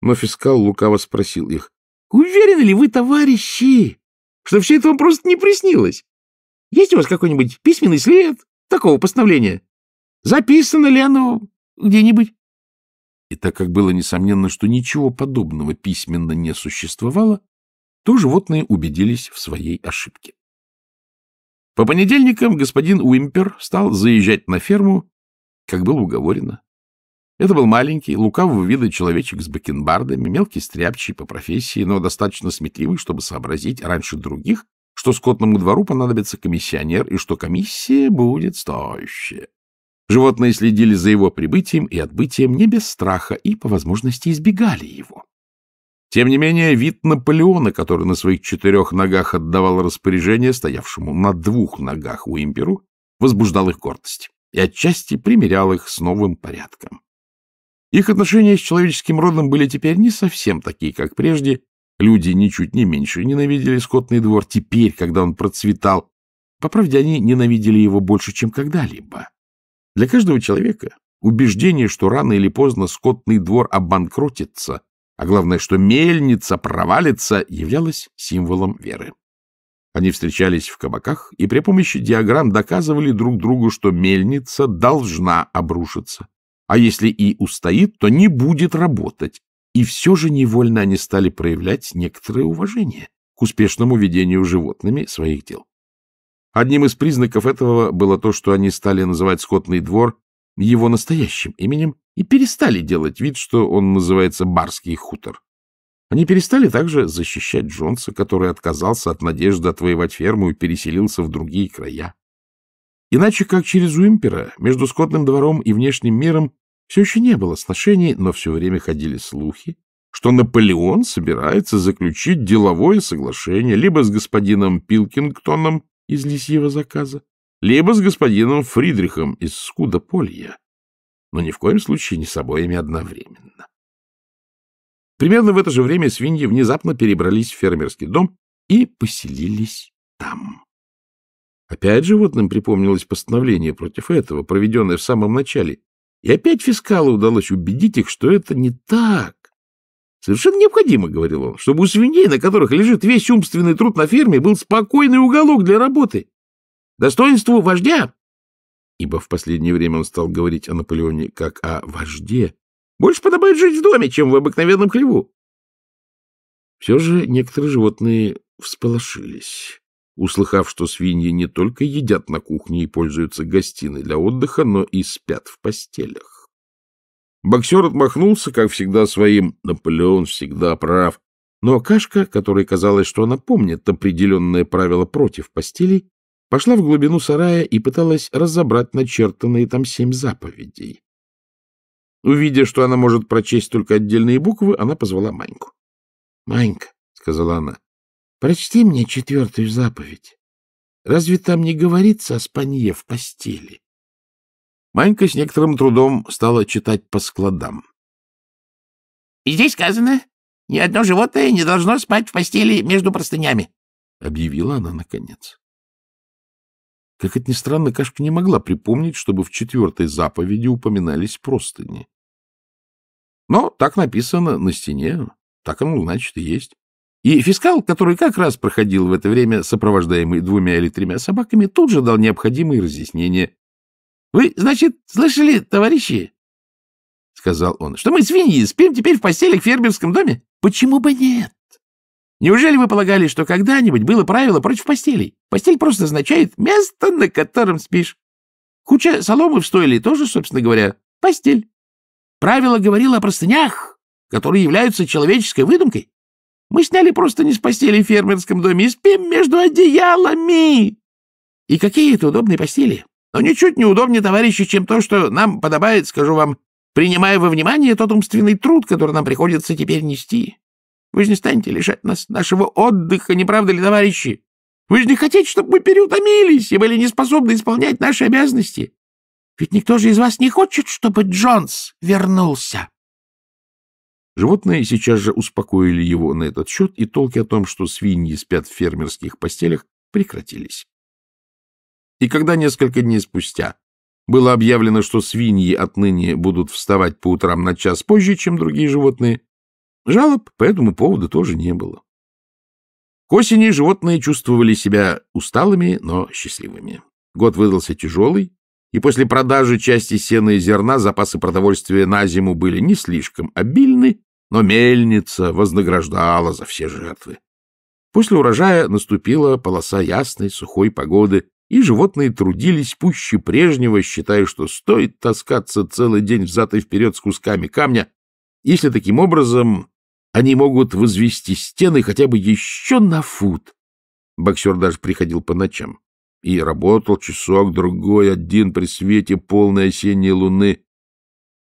Но фискал лукаво спросил их, «Уверены ли вы, товарищи, что все это вам просто не приснилось. Есть у вас какой-нибудь письменный след такого постановления? Записано ли оно где-нибудь? И так как было несомненно, что ничего подобного письменно не существовало, то животные убедились в своей ошибке. По понедельникам господин Уимпер стал заезжать на ферму, как было уговорено. Это был маленький, лукавый вида человечек с бакенбардами, мелкий стряпчий по профессии, но достаточно сметливый, чтобы сообразить раньше других, что скотному двору понадобится комиссионер и что комиссия будет стоящая. Животные следили за его прибытием и отбытием не без страха и, по возможности, избегали его. Тем не менее, вид Наполеона, который на своих четырех ногах отдавал распоряжение стоявшему на двух ногах у имперу, возбуждал их гордость и отчасти примерял их с новым порядком. Их отношения с человеческим родом были теперь не совсем такие, как прежде. Люди ничуть не меньше ненавидели скотный двор теперь, когда он процветал. По правде, они ненавидели его больше, чем когда-либо. Для каждого человека убеждение, что рано или поздно скотный двор обанкротится, а главное, что мельница провалится, являлось символом веры. Они встречались в кабаках и при помощи диаграмм доказывали друг другу, что мельница должна обрушиться. А если и устоит, то не будет работать. И все же невольно они стали проявлять некоторое уважение к успешному ведению животными своих дел. Одним из признаков этого было то, что они стали называть скотный двор его настоящим именем и перестали делать вид, что он называется «барский хутор». Они перестали также защищать Джонса, который отказался от надежды отвоевать ферму и переселился в другие края. Иначе как через Уимпера между скотным двором и внешним миром все еще не было сношений, но все время ходили слухи, что Наполеон собирается заключить деловое соглашение либо с господином Пилкингтоном из лисьего заказа, либо с господином Фридрихом из Скудополья, но ни в коем случае не с обоими одновременно. Примерно в это же время свиньи внезапно перебрались в фермерский дом и поселились там. Опять животным припомнилось постановление против этого, проведенное в самом начале. И опять фискалу удалось убедить их, что это не так. Совершенно необходимо, — говорил он, — чтобы у свиней, на которых лежит весь умственный труд на ферме, был спокойный уголок для работы. Достоинству вождя, ибо в последнее время он стал говорить о Наполеоне как о вожде, больше подобает жить в доме, чем в обыкновенном хлеву. Все же некоторые животные всполошились услыхав, что свиньи не только едят на кухне и пользуются гостиной для отдыха, но и спят в постелях. Боксер отмахнулся, как всегда, своим «Наполеон всегда прав», но Кашка, которой казалось, что она помнит определенное правило против постелей, пошла в глубину сарая и пыталась разобрать начертанные там семь заповедей. Увидя, что она может прочесть только отдельные буквы, она позвала Маньку. — Манька, — сказала она, Прочти мне четвертую заповедь. Разве там не говорится о спанье в постели? Манька с некоторым трудом стала читать по складам. — И здесь сказано, ни одно животное не должно спать в постели между простынями, — объявила она наконец. Как это ни странно, Кашка не могла припомнить, чтобы в четвертой заповеди упоминались простыни. Но так написано на стене, так оно, значит, и есть. И фискал, который как раз проходил в это время, сопровождаемый двумя или тремя собаками, тут же дал необходимые разъяснения. — Вы, значит, слышали, товарищи? — сказал он. — Что мы, свиньи, спим теперь в постели в фермерском доме? Почему бы нет? Неужели вы полагали, что когда-нибудь было правило против постелей? Постель просто означает место, на котором спишь. Куча соломы в стойле тоже, собственно говоря, постель. Правило говорило о простынях, которые являются человеческой выдумкой. Мы сняли просто не с постели в фермерском доме и спим между одеялами. И какие это удобные постели. Но ничуть не удобнее, товарищи, чем то, что нам подобает, скажу вам, принимая во внимание тот умственный труд, который нам приходится теперь нести. Вы же не станете лишать нас нашего отдыха, не правда ли, товарищи? Вы же не хотите, чтобы мы переутомились и были не способны исполнять наши обязанности. Ведь никто же из вас не хочет, чтобы Джонс вернулся. Животные сейчас же успокоили его на этот счет, и толки о том, что свиньи спят в фермерских постелях, прекратились. И когда несколько дней спустя было объявлено, что свиньи отныне будут вставать по утрам на час позже, чем другие животные, жалоб по этому поводу тоже не было. К осени животные чувствовали себя усталыми, но счастливыми. Год выдался тяжелый, и после продажи части сена и зерна запасы продовольствия на зиму были не слишком обильны, но мельница вознаграждала за все жертвы. После урожая наступила полоса ясной, сухой погоды, и животные трудились пуще прежнего, считая, что стоит таскаться целый день взад и вперед с кусками камня, если таким образом они могут возвести стены хотя бы еще на фут. Боксер даже приходил по ночам и работал часок-другой один при свете полной осенней луны.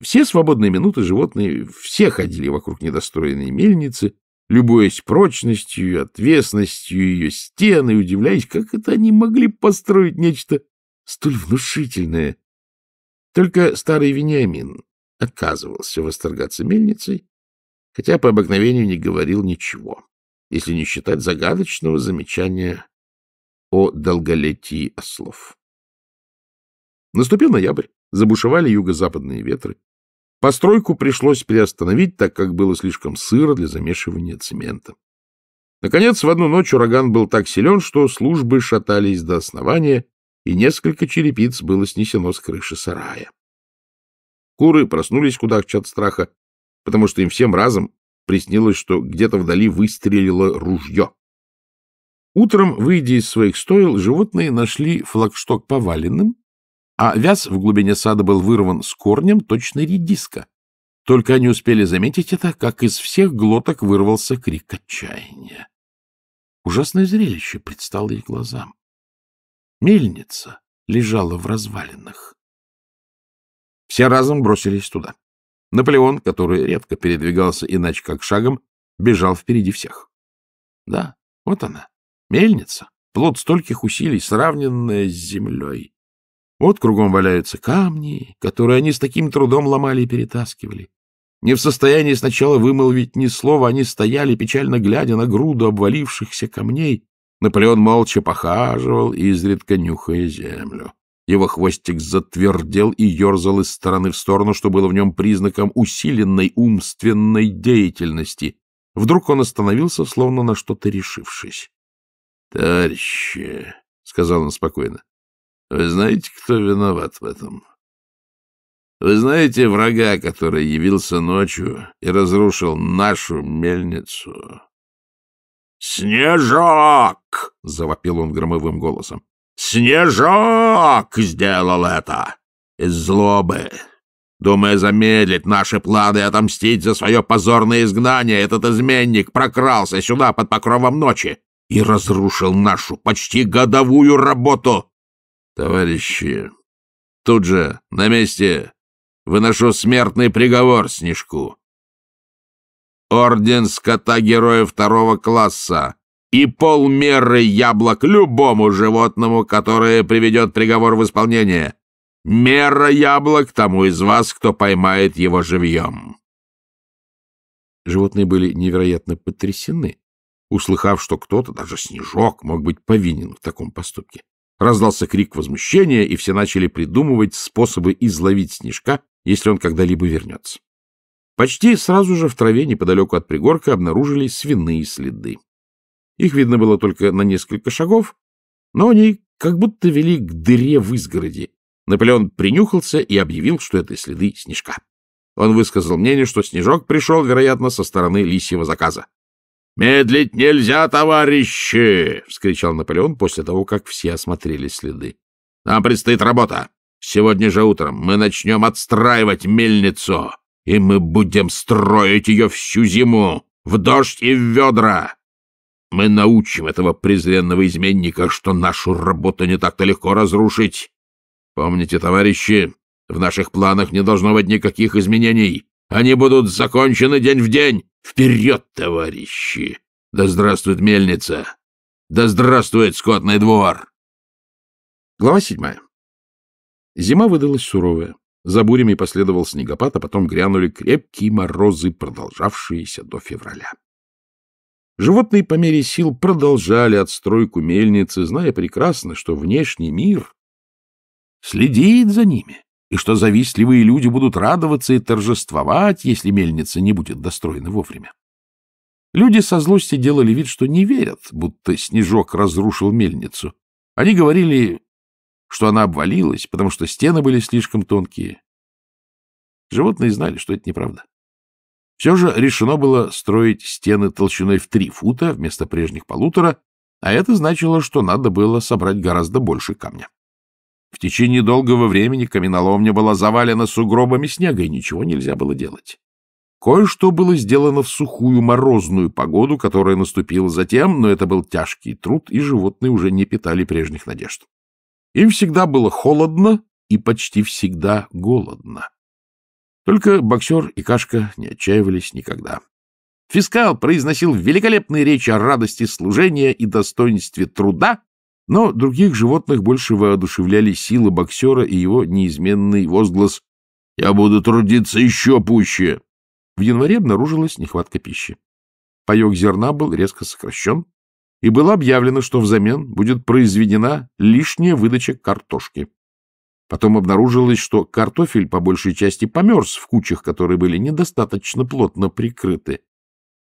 Все свободные минуты животные все ходили вокруг недостроенной мельницы, любуясь прочностью и отвесностью ее стен и удивляясь, как это они могли построить нечто столь внушительное. Только старый Вениамин отказывался восторгаться мельницей, хотя по обыкновению не говорил ничего, если не считать загадочного замечания о долголетии ослов. Наступил ноябрь, забушевали юго-западные ветры. Постройку пришлось приостановить, так как было слишком сыро для замешивания цемента. Наконец, в одну ночь ураган был так силен, что службы шатались до основания, и несколько черепиц было снесено с крыши сарая. Куры проснулись кудахча от страха, потому что им всем разом приснилось, что где-то вдали выстрелило ружье. Утром, выйдя из своих стоил, животные нашли флагшток поваленным, а вяз в глубине сада был вырван с корнем точно редиска. Только они успели заметить это, как из всех глоток вырвался крик отчаяния. Ужасное зрелище предстало их глазам. Мельница лежала в развалинах. Все разом бросились туда. Наполеон, который редко передвигался иначе как шагом, бежал впереди всех. Да, вот она, Мельница, плод стольких усилий, сравненная с землей. Вот кругом валяются камни, которые они с таким трудом ломали и перетаскивали. Не в состоянии сначала вымолвить ни слова, они стояли, печально глядя на груду обвалившихся камней. Наполеон молча похаживал, изредка нюхая землю. Его хвостик затвердел и ерзал из стороны в сторону, что было в нем признаком усиленной умственной деятельности. Вдруг он остановился, словно на что-то решившись. — Товарищи, — сказал он спокойно, — вы знаете, кто виноват в этом? Вы знаете врага, который явился ночью и разрушил нашу мельницу? — Снежок! — завопил он громовым голосом. — Снежок сделал это! Из злобы, думая замедлить наши планы и отомстить за свое позорное изгнание, этот изменник прокрался сюда под покровом ночи и разрушил нашу почти годовую работу. Товарищи, тут же, на месте, выношу смертный приговор Снежку. Орден скота героя второго класса и полмеры яблок любому животному, которое приведет приговор в исполнение. Мера яблок тому из вас, кто поймает его живьем. Животные были невероятно потрясены услыхав, что кто-то, даже Снежок, мог быть повинен в таком поступке. Раздался крик возмущения, и все начали придумывать способы изловить Снежка, если он когда-либо вернется. Почти сразу же в траве неподалеку от пригорка обнаружили свиные следы. Их видно было только на несколько шагов, но они как будто вели к дыре в изгороди. Наполеон принюхался и объявил, что это следы Снежка. Он высказал мнение, что Снежок пришел, вероятно, со стороны лисьего заказа. «Медлить нельзя, товарищи!» — вскричал Наполеон после того, как все осмотрели следы. «Нам предстоит работа. Сегодня же утром мы начнем отстраивать мельницу, и мы будем строить ее всю зиму, в дождь и в ведра. Мы научим этого презренного изменника, что нашу работу не так-то легко разрушить. Помните, товарищи, в наших планах не должно быть никаких изменений. Они будут закончены день в день. Вперед, товарищи! Да здравствует мельница! Да здравствует скотный двор! Глава седьмая. Зима выдалась суровая. За бурями последовал снегопад, а потом грянули крепкие морозы, продолжавшиеся до февраля. Животные по мере сил продолжали отстройку мельницы, зная прекрасно, что внешний мир следит за ними и что завистливые люди будут радоваться и торжествовать, если мельница не будет достроена вовремя. Люди со злости делали вид, что не верят, будто снежок разрушил мельницу. Они говорили, что она обвалилась, потому что стены были слишком тонкие. Животные знали, что это неправда. Все же решено было строить стены толщиной в три фута вместо прежних полутора, а это значило, что надо было собрать гораздо больше камня. В течение долгого времени каменоломня была завалена сугробами снега, и ничего нельзя было делать. Кое-что было сделано в сухую морозную погоду, которая наступила затем, но это был тяжкий труд, и животные уже не питали прежних надежд. Им всегда было холодно и почти всегда голодно. Только боксер и кашка не отчаивались никогда. Фискал произносил великолепные речи о радости служения и достоинстве труда, но других животных больше воодушевляли силы боксера и его неизменный возглас «Я буду трудиться еще пуще!». В январе обнаружилась нехватка пищи. Паек зерна был резко сокращен, и было объявлено, что взамен будет произведена лишняя выдача картошки. Потом обнаружилось, что картофель по большей части померз в кучах, которые были недостаточно плотно прикрыты.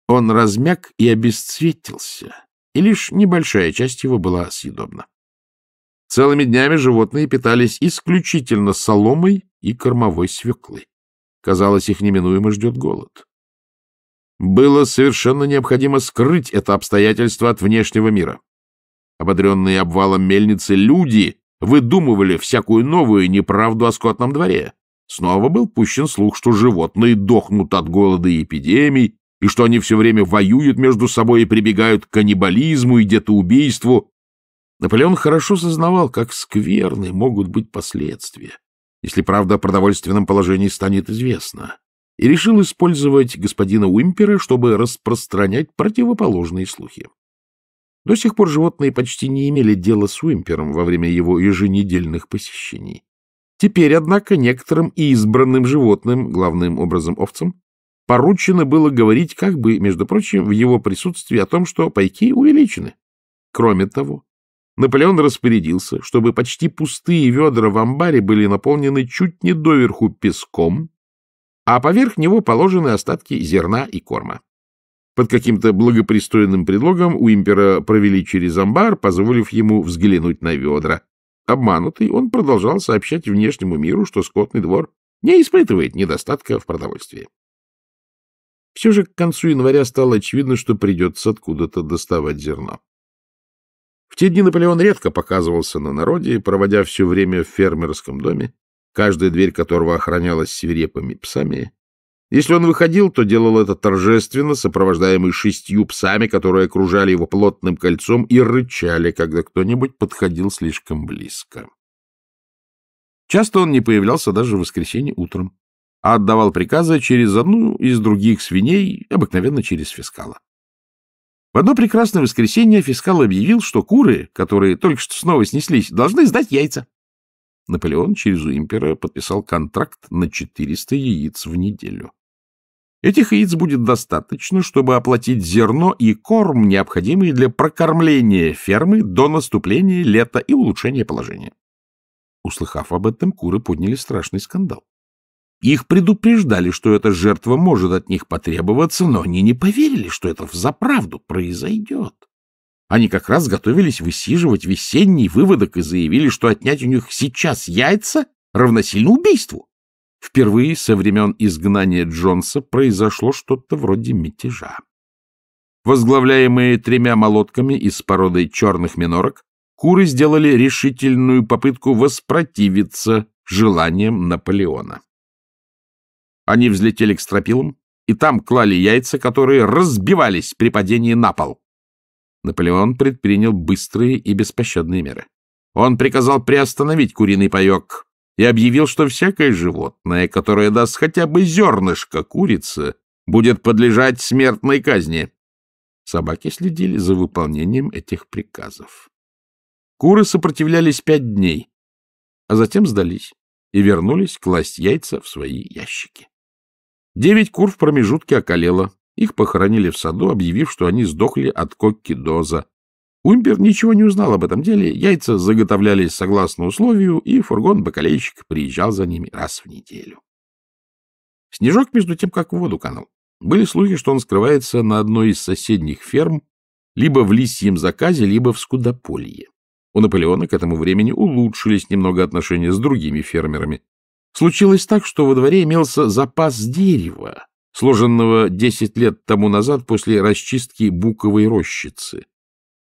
Он размяк и обесцветился и лишь небольшая часть его была съедобна. Целыми днями животные питались исключительно соломой и кормовой свеклой. Казалось, их неминуемо ждет голод. Было совершенно необходимо скрыть это обстоятельство от внешнего мира. Ободренные обвалом мельницы люди выдумывали всякую новую неправду о скотном дворе. Снова был пущен слух, что животные дохнут от голода и эпидемий, и что они все время воюют между собой и прибегают к каннибализму и детоубийству. Наполеон хорошо сознавал, как скверны могут быть последствия, если правда о продовольственном положении станет известна, и решил использовать господина Уимпера, чтобы распространять противоположные слухи. До сих пор животные почти не имели дела с Уимпером во время его еженедельных посещений. Теперь, однако, некоторым избранным животным, главным образом овцам, поручено было говорить как бы, между прочим, в его присутствии о том, что пайки увеличены. Кроме того, Наполеон распорядился, чтобы почти пустые ведра в амбаре были наполнены чуть не доверху песком, а поверх него положены остатки зерна и корма. Под каким-то благопристойным предлогом у импера провели через амбар, позволив ему взглянуть на ведра. Обманутый, он продолжал сообщать внешнему миру, что скотный двор не испытывает недостатка в продовольствии. Все же к концу января стало очевидно, что придется откуда-то доставать зерно. В те дни Наполеон редко показывался на народе, проводя все время в фермерском доме, каждая дверь которого охранялась свирепыми псами. Если он выходил, то делал это торжественно, сопровождаемый шестью псами, которые окружали его плотным кольцом и рычали, когда кто-нибудь подходил слишком близко. Часто он не появлялся даже в воскресенье утром а отдавал приказы через одну из других свиней, обыкновенно через фискала. В одно прекрасное воскресенье фискал объявил, что куры, которые только что снова снеслись, должны сдать яйца. Наполеон через импера подписал контракт на 400 яиц в неделю. Этих яиц будет достаточно, чтобы оплатить зерно и корм, необходимые для прокормления фермы до наступления лета и улучшения положения. Услыхав об этом, куры подняли страшный скандал. Их предупреждали, что эта жертва может от них потребоваться, но они не поверили, что это взаправду произойдет. Они как раз готовились высиживать весенний выводок и заявили, что отнять у них сейчас яйца равносильно убийству. Впервые со времен изгнания Джонса произошло что-то вроде мятежа. Возглавляемые тремя молотками из породы черных минорок, куры сделали решительную попытку воспротивиться желаниям Наполеона. Они взлетели к стропилам, и там клали яйца, которые разбивались при падении на пол. Наполеон предпринял быстрые и беспощадные меры. Он приказал приостановить куриный паек и объявил, что всякое животное, которое даст хотя бы зернышко курицы, будет подлежать смертной казни. Собаки следили за выполнением этих приказов. Куры сопротивлялись пять дней, а затем сдались и вернулись класть яйца в свои ящики. Девять кур в промежутке околело. Их похоронили в саду, объявив, что они сдохли от коккидоза. Умпер ничего не узнал об этом деле, яйца заготовлялись согласно условию, и фургон-бакалейщик приезжал за ними раз в неделю. Снежок, между тем, как в воду канул. Были слухи, что он скрывается на одной из соседних ферм, либо в лисьем заказе, либо в скудополье. У Наполеона к этому времени улучшились немного отношения с другими фермерами, Случилось так, что во дворе имелся запас дерева, сложенного 10 лет тому назад после расчистки буковой рощицы.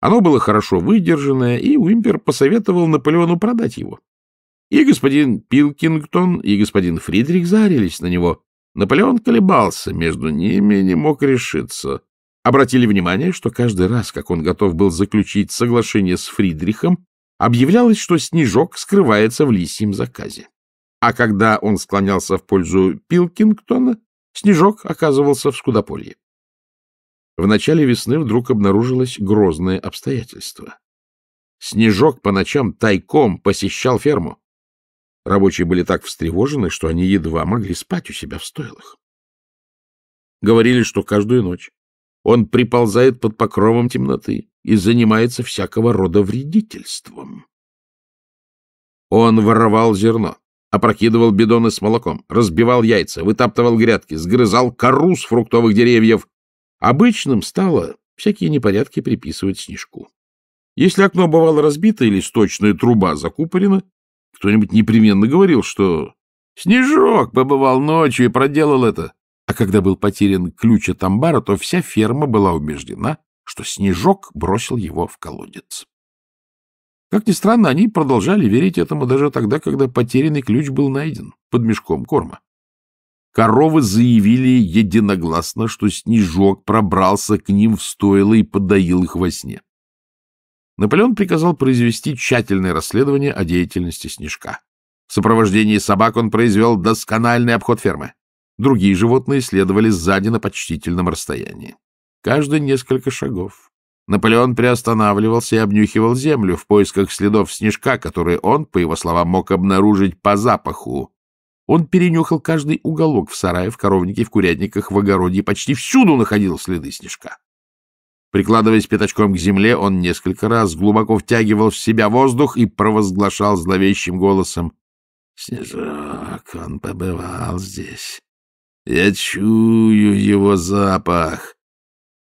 Оно было хорошо выдержанное, и Уимпер посоветовал Наполеону продать его. И господин Пилкингтон, и господин Фридрих зарились на него. Наполеон колебался между ними, не мог решиться. Обратили внимание, что каждый раз, как он готов был заключить соглашение с Фридрихом, объявлялось, что снежок скрывается в лисьем заказе а когда он склонялся в пользу Пилкингтона, снежок оказывался в Скудополье. В начале весны вдруг обнаружилось грозное обстоятельство. Снежок по ночам тайком посещал ферму. Рабочие были так встревожены, что они едва могли спать у себя в стойлах. Говорили, что каждую ночь он приползает под покровом темноты и занимается всякого рода вредительством. Он воровал зерно, опрокидывал бидоны с молоком, разбивал яйца, вытаптывал грядки, сгрызал кору с фруктовых деревьев. Обычным стало всякие непорядки приписывать Снежку. Если окно бывало разбито или сточная труба закупорена, кто-нибудь непременно говорил, что «Снежок побывал ночью и проделал это». А когда был потерян ключ от амбара, то вся ферма была убеждена, что Снежок бросил его в колодец. Как ни странно, они продолжали верить этому даже тогда, когда потерянный ключ был найден под мешком корма. Коровы заявили единогласно, что Снежок пробрался к ним в стойло и подоил их во сне. Наполеон приказал произвести тщательное расследование о деятельности Снежка. В сопровождении собак он произвел доскональный обход фермы. Другие животные следовали сзади на почтительном расстоянии. Каждые несколько шагов Наполеон приостанавливался и обнюхивал землю в поисках следов снежка, которые он, по его словам, мог обнаружить по запаху. Он перенюхал каждый уголок в сарае, в коровнике, в курятниках, в огороде и почти всюду находил следы снежка. Прикладываясь пятачком к земле, он несколько раз глубоко втягивал в себя воздух и провозглашал зловещим голосом «Снежок, он побывал здесь. Я чую его запах»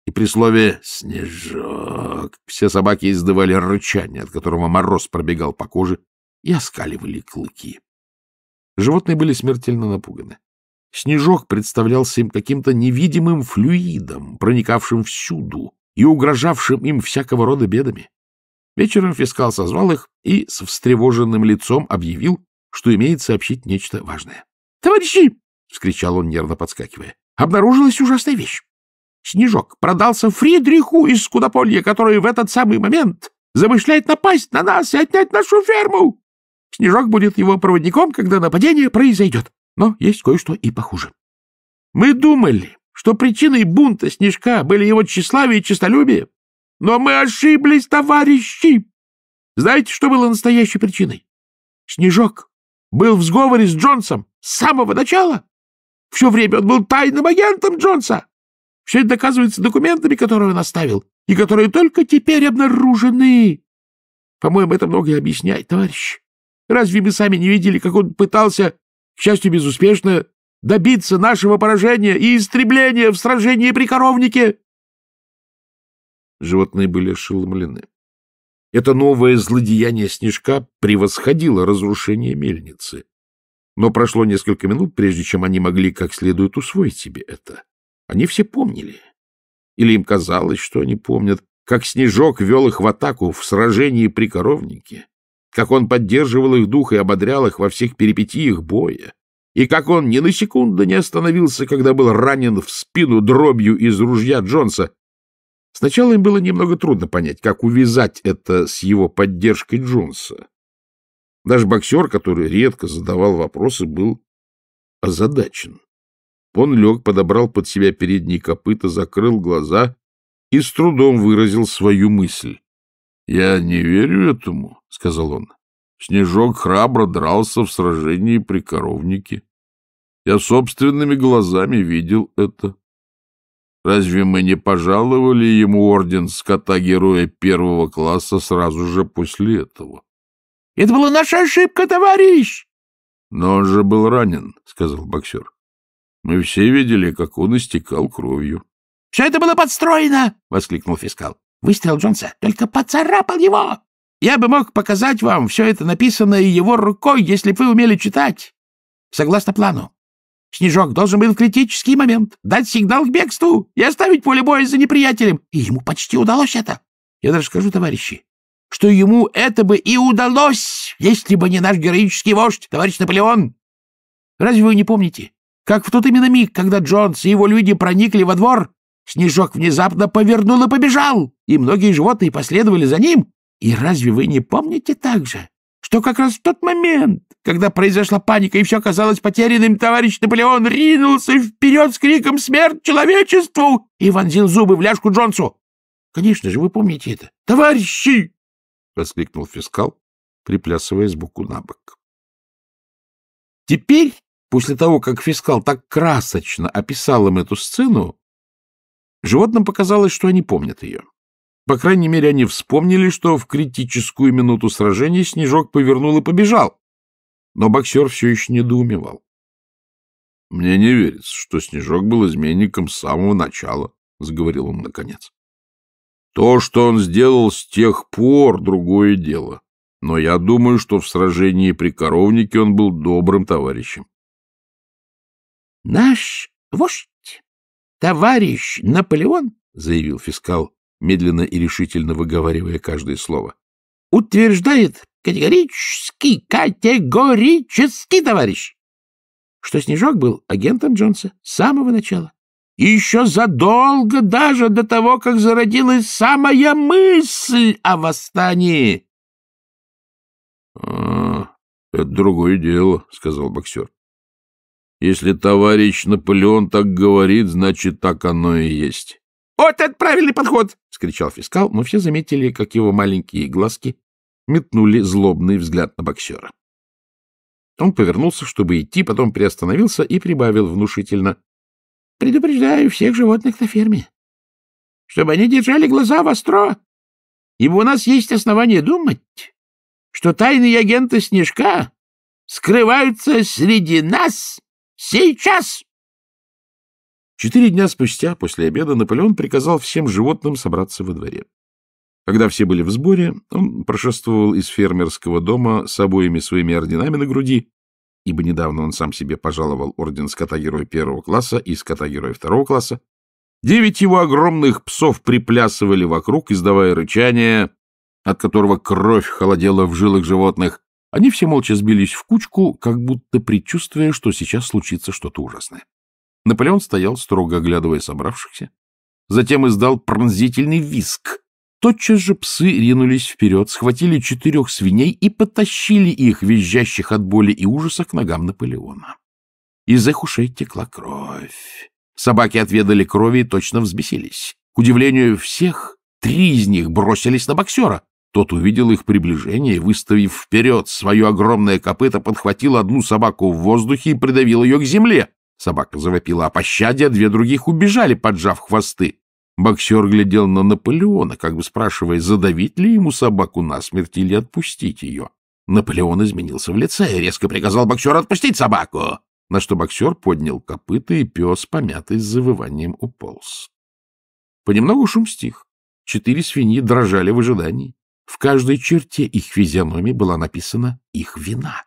и при слове «снежок» все собаки издавали рычание, от которого мороз пробегал по коже, и оскаливали клыки. Животные были смертельно напуганы. Снежок представлялся им каким-то невидимым флюидом, проникавшим всюду и угрожавшим им всякого рода бедами. Вечером фискал созвал их и с встревоженным лицом объявил, что имеет сообщить нечто важное. «Товарищи!» — вскричал он, нервно подскакивая. «Обнаружилась ужасная вещь. Снежок продался Фридриху из Кудополья, который в этот самый момент замышляет напасть на нас и отнять нашу ферму. Снежок будет его проводником, когда нападение произойдет. Но есть кое-что и похуже. Мы думали, что причиной бунта Снежка были его тщеславие и честолюбие. Но мы ошиблись, товарищи! Знаете, что было настоящей причиной? Снежок был в сговоре с Джонсом с самого начала. Все время он был тайным агентом Джонса. Все это доказывается документами, которые он оставил, и которые только теперь обнаружены. По-моему, это многое объясняет, товарищ. Разве вы сами не видели, как он пытался, к счастью, безуспешно, добиться нашего поражения и истребления в сражении при коровнике? Животные были ошеломлены. Это новое злодеяние снежка превосходило разрушение мельницы. Но прошло несколько минут, прежде чем они могли как следует усвоить себе это. Они все помнили. Или им казалось, что они помнят, как Снежок вел их в атаку в сражении при коровнике, как он поддерживал их дух и ободрял их во всех перипетиях боя, и как он ни на секунду не остановился, когда был ранен в спину дробью из ружья Джонса. Сначала им было немного трудно понять, как увязать это с его поддержкой Джонса. Даже боксер, который редко задавал вопросы, был озадачен. Он лег, подобрал под себя передние копыта, закрыл глаза и с трудом выразил свою мысль. — Я не верю этому, — сказал он. Снежок храбро дрался в сражении при коровнике. Я собственными глазами видел это. Разве мы не пожаловали ему орден скота-героя первого класса сразу же после этого? — Это была наша ошибка, товарищ! — Но он же был ранен, — сказал боксер. Мы все видели, как он истекал кровью. — Все это было подстроено! — воскликнул фискал. — Выстрел Джонса только поцарапал его! Я бы мог показать вам все это написанное его рукой, если бы вы умели читать. Согласно плану, Снежок должен был в критический момент дать сигнал к бегству и оставить поле боя за неприятелем. И ему почти удалось это. Я даже скажу, товарищи, что ему это бы и удалось, если бы не наш героический вождь, товарищ Наполеон. Разве вы не помните, как в тот именно миг, когда Джонс и его люди проникли во двор, Снежок внезапно повернул и побежал, и многие животные последовали за ним. И разве вы не помните так же, что как раз в тот момент, когда произошла паника и все казалось потерянным, товарищ Наполеон ринулся вперед с криком «Смерть человечеству!» и вонзил зубы в ляжку Джонсу? Конечно же, вы помните это. «Товарищи!» — воскликнул фискал, приплясывая с боку на бок. Теперь После того, как фискал так красочно описал им эту сцену, животным показалось, что они помнят ее. По крайней мере, они вспомнили, что в критическую минуту сражения Снежок повернул и побежал. Но боксер все еще недоумевал. — Мне не верится, что Снежок был изменником с самого начала, — заговорил он наконец. — То, что он сделал с тех пор, другое дело. Но я думаю, что в сражении при коровнике он был добрым товарищем. Наш вождь, товарищ Наполеон, заявил фискал, медленно и решительно выговаривая каждое слово, утверждает категорически, категорически, товарищ, что Снежок был агентом Джонса с самого начала. еще задолго даже до того, как зародилась самая мысль о восстании. — А, это другое дело, — сказал боксер. Если товарищ Наполеон так говорит, значит, так оно и есть. — Вот это правильный подход! — скричал фискал, но все заметили, как его маленькие глазки метнули злобный взгляд на боксера. Он повернулся, чтобы идти, потом приостановился и прибавил внушительно. — Предупреждаю всех животных на ферме, чтобы они держали глаза востро, ибо у нас есть основания думать, что тайные агенты Снежка скрываются среди нас Сейчас!» Четыре дня спустя, после обеда, Наполеон приказал всем животным собраться во дворе. Когда все были в сборе, он прошествовал из фермерского дома с обоими своими орденами на груди, ибо недавно он сам себе пожаловал орден скота-героя первого класса и скота-героя второго класса. Девять его огромных псов приплясывали вокруг, издавая рычание, от которого кровь холодела в жилах животных. Они все молча сбились в кучку, как будто предчувствуя, что сейчас случится что-то ужасное. Наполеон стоял, строго оглядывая собравшихся. Затем издал пронзительный виск. Тотчас же псы ринулись вперед, схватили четырех свиней и потащили их, визжащих от боли и ужаса, к ногам Наполеона. Из их ушей текла кровь. Собаки отведали крови и точно взбесились. К удивлению всех, три из них бросились на боксера, тот увидел их приближение, выставив вперед свое огромное копыто, подхватил одну собаку в воздухе и придавил ее к земле. Собака завопила о пощаде, а две других убежали, поджав хвосты. Боксер глядел на Наполеона, как бы спрашивая, задавить ли ему собаку насмерть или отпустить ее. Наполеон изменился в лице и резко приказал боксеру отпустить собаку, на что боксер поднял копыта, и пес, помятый с завыванием, уполз. Понемногу шум стих. Четыре свиньи дрожали в ожидании. В каждой черте их физиономии была написана их вина.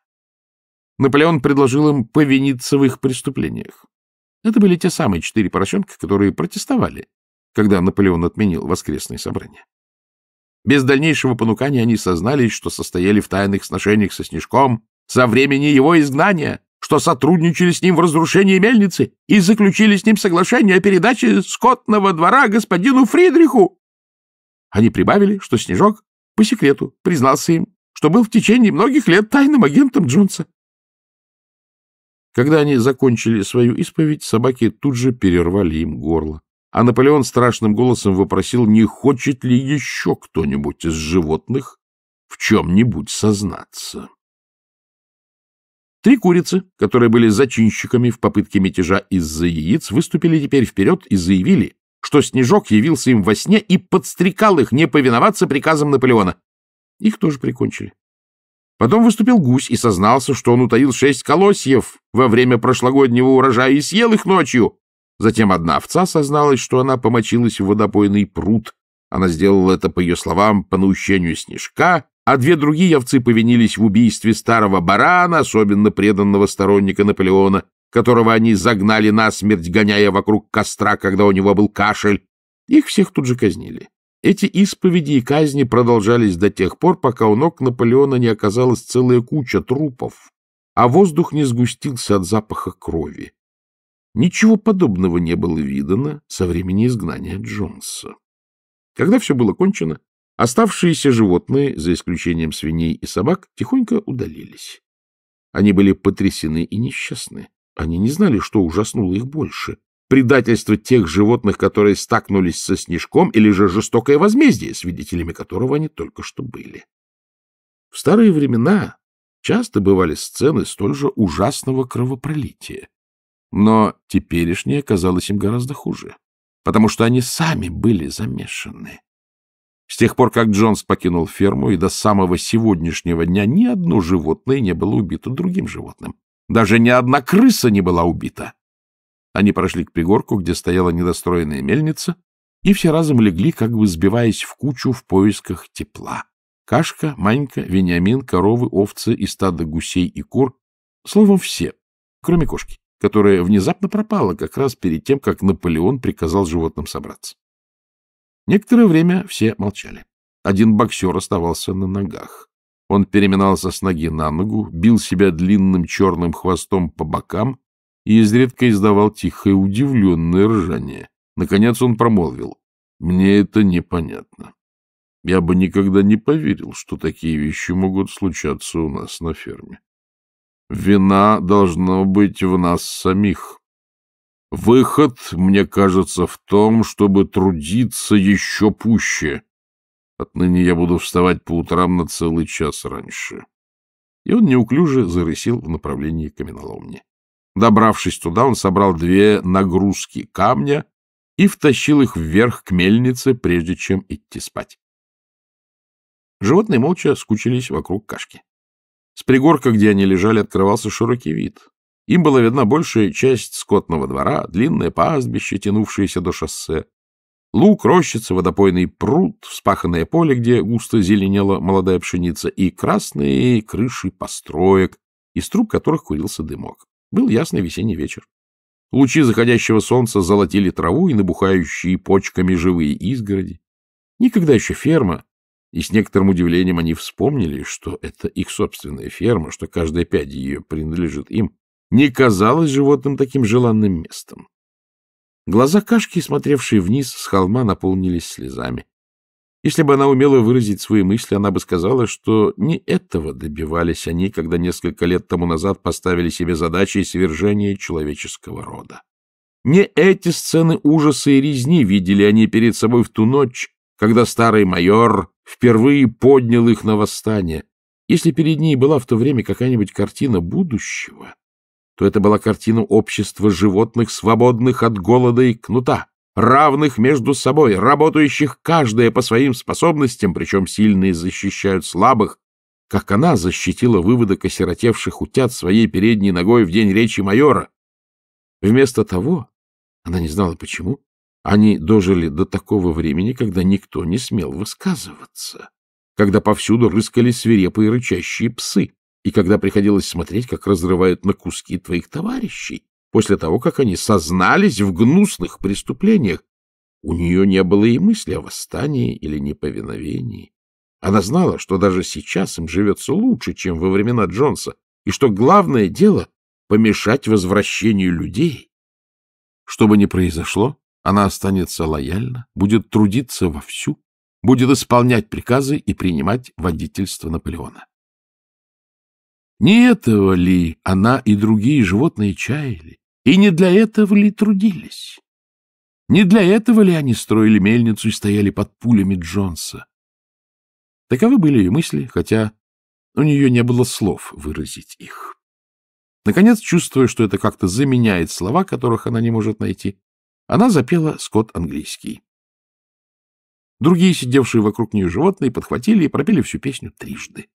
Наполеон предложил им повиниться в их преступлениях. Это были те самые четыре поросенка, которые протестовали, когда Наполеон отменил воскресные собрания. Без дальнейшего понукания они сознались, что состояли в тайных сношениях со Снежком со времени его изгнания, что сотрудничали с ним в разрушении мельницы и заключили с ним соглашение о передаче скотного двора господину Фридриху. Они прибавили, что Снежок по секрету признался им, что был в течение многих лет тайным агентом Джонса. Когда они закончили свою исповедь, собаки тут же перервали им горло. А Наполеон страшным голосом вопросил, не хочет ли еще кто-нибудь из животных в чем-нибудь сознаться. Три курицы, которые были зачинщиками в попытке мятежа из-за яиц, выступили теперь вперед и заявили, что Снежок явился им во сне и подстрекал их не повиноваться приказам Наполеона. Их тоже прикончили. Потом выступил гусь и сознался, что он утаил шесть колосьев во время прошлогоднего урожая и съел их ночью. Затем одна овца созналась, что она помочилась в водопойный пруд. Она сделала это, по ее словам, по наущению Снежка, а две другие овцы повинились в убийстве старого барана, особенно преданного сторонника Наполеона, которого они загнали насмерть, гоняя вокруг костра, когда у него был кашель. Их всех тут же казнили. Эти исповеди и казни продолжались до тех пор, пока у ног Наполеона не оказалась целая куча трупов, а воздух не сгустился от запаха крови. Ничего подобного не было видано со времени изгнания Джонса. Когда все было кончено, оставшиеся животные, за исключением свиней и собак, тихонько удалились. Они были потрясены и несчастны. Они не знали, что ужаснуло их больше — предательство тех животных, которые стакнулись со снежком, или же жестокое возмездие, свидетелями которого они только что были. В старые времена часто бывали сцены столь же ужасного кровопролития. Но теперешнее казалось им гораздо хуже, потому что они сами были замешаны. С тех пор, как Джонс покинул ферму, и до самого сегодняшнего дня ни одно животное не было убито другим животным. Даже ни одна крыса не была убита. Они прошли к пригорку, где стояла недостроенная мельница, и все разом легли, как бы сбиваясь в кучу в поисках тепла. Кашка, Манька, Вениамин, коровы, овцы и стадо гусей и кур, словом, все, кроме кошки, которая внезапно пропала как раз перед тем, как Наполеон приказал животным собраться. Некоторое время все молчали. Один боксер оставался на ногах. Он переминался с ноги на ногу, бил себя длинным черным хвостом по бокам и изредка издавал тихое удивленное ржание. Наконец он промолвил. «Мне это непонятно. Я бы никогда не поверил, что такие вещи могут случаться у нас на ферме. Вина должна быть в нас самих. Выход, мне кажется, в том, чтобы трудиться еще пуще» Отныне я буду вставать по утрам на целый час раньше. И он неуклюже зарысил в направлении каменоломни. Добравшись туда, он собрал две нагрузки камня и втащил их вверх к мельнице, прежде чем идти спать. Животные молча скучились вокруг кашки. С пригорка, где они лежали, открывался широкий вид. Им была видна большая часть скотного двора, длинное пастбище, тянувшееся до шоссе, Лук рощица, водопойный пруд, вспаханное поле, где густо зеленела молодая пшеница, и красные крыши построек, из труб которых курился дымок. Был ясный весенний вечер. Лучи заходящего солнца золотили траву и набухающие почками живые изгороди. Никогда еще ферма, и с некоторым удивлением они вспомнили, что это их собственная ферма, что каждая пядь ее принадлежит им, не казалась животным таким желанным местом. Глаза Кашки, смотревшие вниз с холма, наполнились слезами. Если бы она умела выразить свои мысли, она бы сказала, что не этого добивались они, когда несколько лет тому назад поставили себе задачей свержения человеческого рода. Не эти сцены ужаса и резни видели они перед собой в ту ночь, когда старый майор впервые поднял их на восстание. Если перед ней была в то время какая-нибудь картина будущего, то это была картина общества животных, свободных от голода и кнута, равных между собой, работающих каждая по своим способностям, причем сильные защищают слабых, как она защитила выводок осиротевших утят своей передней ногой в день речи майора. Вместо того, она не знала почему, они дожили до такого времени, когда никто не смел высказываться, когда повсюду рыскали свирепые рычащие псы, и когда приходилось смотреть, как разрывают на куски твоих товарищей, после того, как они сознались в гнусных преступлениях, у нее не было и мысли о восстании или неповиновении. Она знала, что даже сейчас им живется лучше, чем во времена Джонса, и что главное дело — помешать возвращению людей. Что бы ни произошло, она останется лояльна, будет трудиться вовсю, будет исполнять приказы и принимать водительство Наполеона. Не этого ли она и другие животные чаяли? И не для этого ли трудились? Не для этого ли они строили мельницу и стояли под пулями Джонса? Таковы были ее мысли, хотя у нее не было слов выразить их. Наконец, чувствуя, что это как-то заменяет слова, которых она не может найти, она запела скот английский. Другие, сидевшие вокруг нее животные, подхватили и пропели всю песню трижды.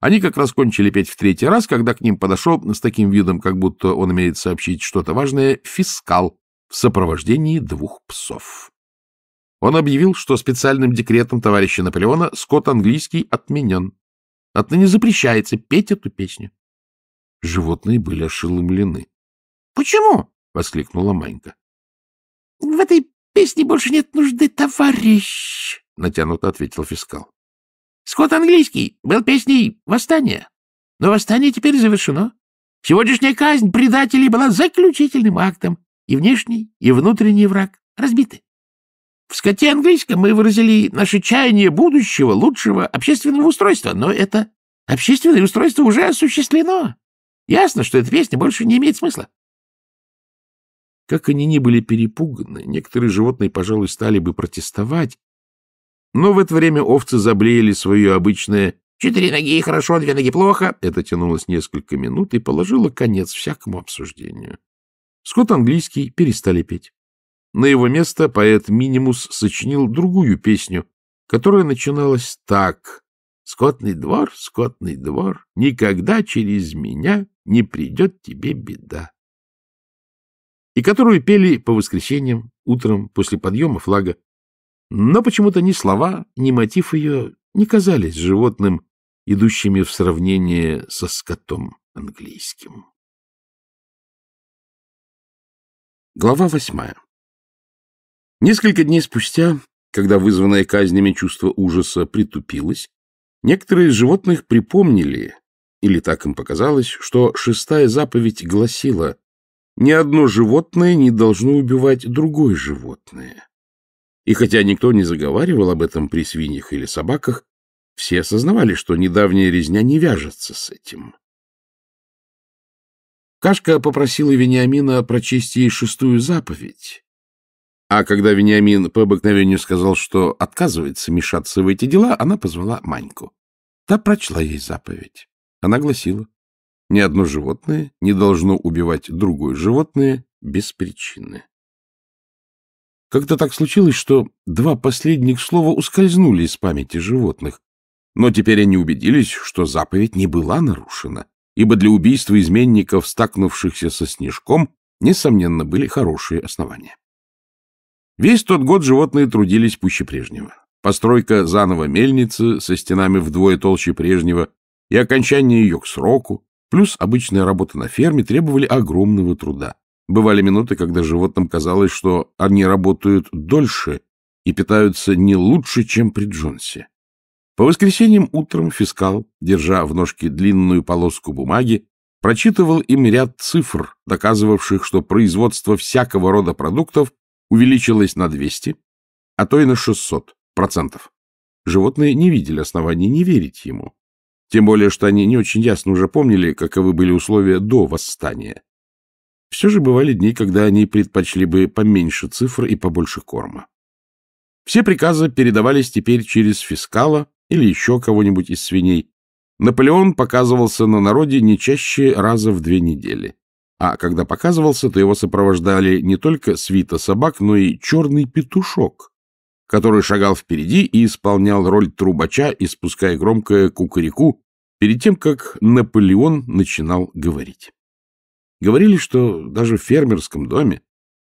Они как раз кончили петь в третий раз, когда к ним подошел с таким видом, как будто он имеет сообщить что-то важное, фискал в сопровождении двух псов. Он объявил, что специальным декретом товарища Наполеона скот английский отменен. Отныне запрещается петь эту песню. Животные были ошеломлены. — Почему? — воскликнула Манька. — В этой песне больше нет нужды, товарищ, — натянуто ответил фискал. Скот английский был песней «Восстание». Но восстание теперь завершено. Сегодняшняя казнь предателей была заключительным актом. И внешний, и внутренний враг разбиты. В скоте английском мы выразили наше чаяние будущего лучшего общественного устройства, но это общественное устройство уже осуществлено. Ясно, что эта песня больше не имеет смысла. Как они ни были перепуганы, некоторые животные, пожалуй, стали бы протестовать, но в это время овцы заблеяли свое обычное «четыре ноги хорошо, две ноги плохо». Это тянулось несколько минут и положило конец всякому обсуждению. Скот английский перестали петь. На его место поэт Минимус сочинил другую песню, которая начиналась так. «Скотный двор, скотный двор, никогда через меня не придет тебе беда» и которую пели по воскресеньям, утром, после подъема флага, но почему-то ни слова, ни мотив ее не казались животным, идущими в сравнение со скотом английским. Глава восьмая. Несколько дней спустя, когда вызванное казнями чувство ужаса притупилось, некоторые из животных припомнили, или так им показалось, что шестая заповедь гласила «Ни одно животное не должно убивать другое животное». И хотя никто не заговаривал об этом при свиньях или собаках, все осознавали, что недавняя резня не вяжется с этим. Кашка попросила Вениамина прочесть ей шестую заповедь. А когда Вениамин по обыкновению сказал, что отказывается мешаться в эти дела, она позвала Маньку. Та прочла ей заповедь. Она гласила, ни одно животное не должно убивать другое животное без причины. Как-то так случилось, что два последних слова ускользнули из памяти животных. Но теперь они убедились, что заповедь не была нарушена, ибо для убийства изменников, стакнувшихся со снежком, несомненно, были хорошие основания. Весь тот год животные трудились пуще прежнего. Постройка заново мельницы со стенами вдвое толще прежнего и окончание ее к сроку, плюс обычная работа на ферме требовали огромного труда. Бывали минуты, когда животным казалось, что они работают дольше и питаются не лучше, чем при Джонсе. По воскресеньям утром фискал, держа в ножке длинную полоску бумаги, прочитывал им ряд цифр, доказывавших, что производство всякого рода продуктов увеличилось на 200, а то и на 600 процентов. Животные не видели оснований не верить ему. Тем более, что они не очень ясно уже помнили, каковы были условия до восстания все же бывали дни, когда они предпочли бы поменьше цифр и побольше корма. Все приказы передавались теперь через фискала или еще кого-нибудь из свиней. Наполеон показывался на народе не чаще раза в две недели. А когда показывался, то его сопровождали не только свита собак, но и черный петушок, который шагал впереди и исполнял роль трубача, испуская громкое кукареку перед тем, как Наполеон начинал говорить. Говорили, что даже в фермерском доме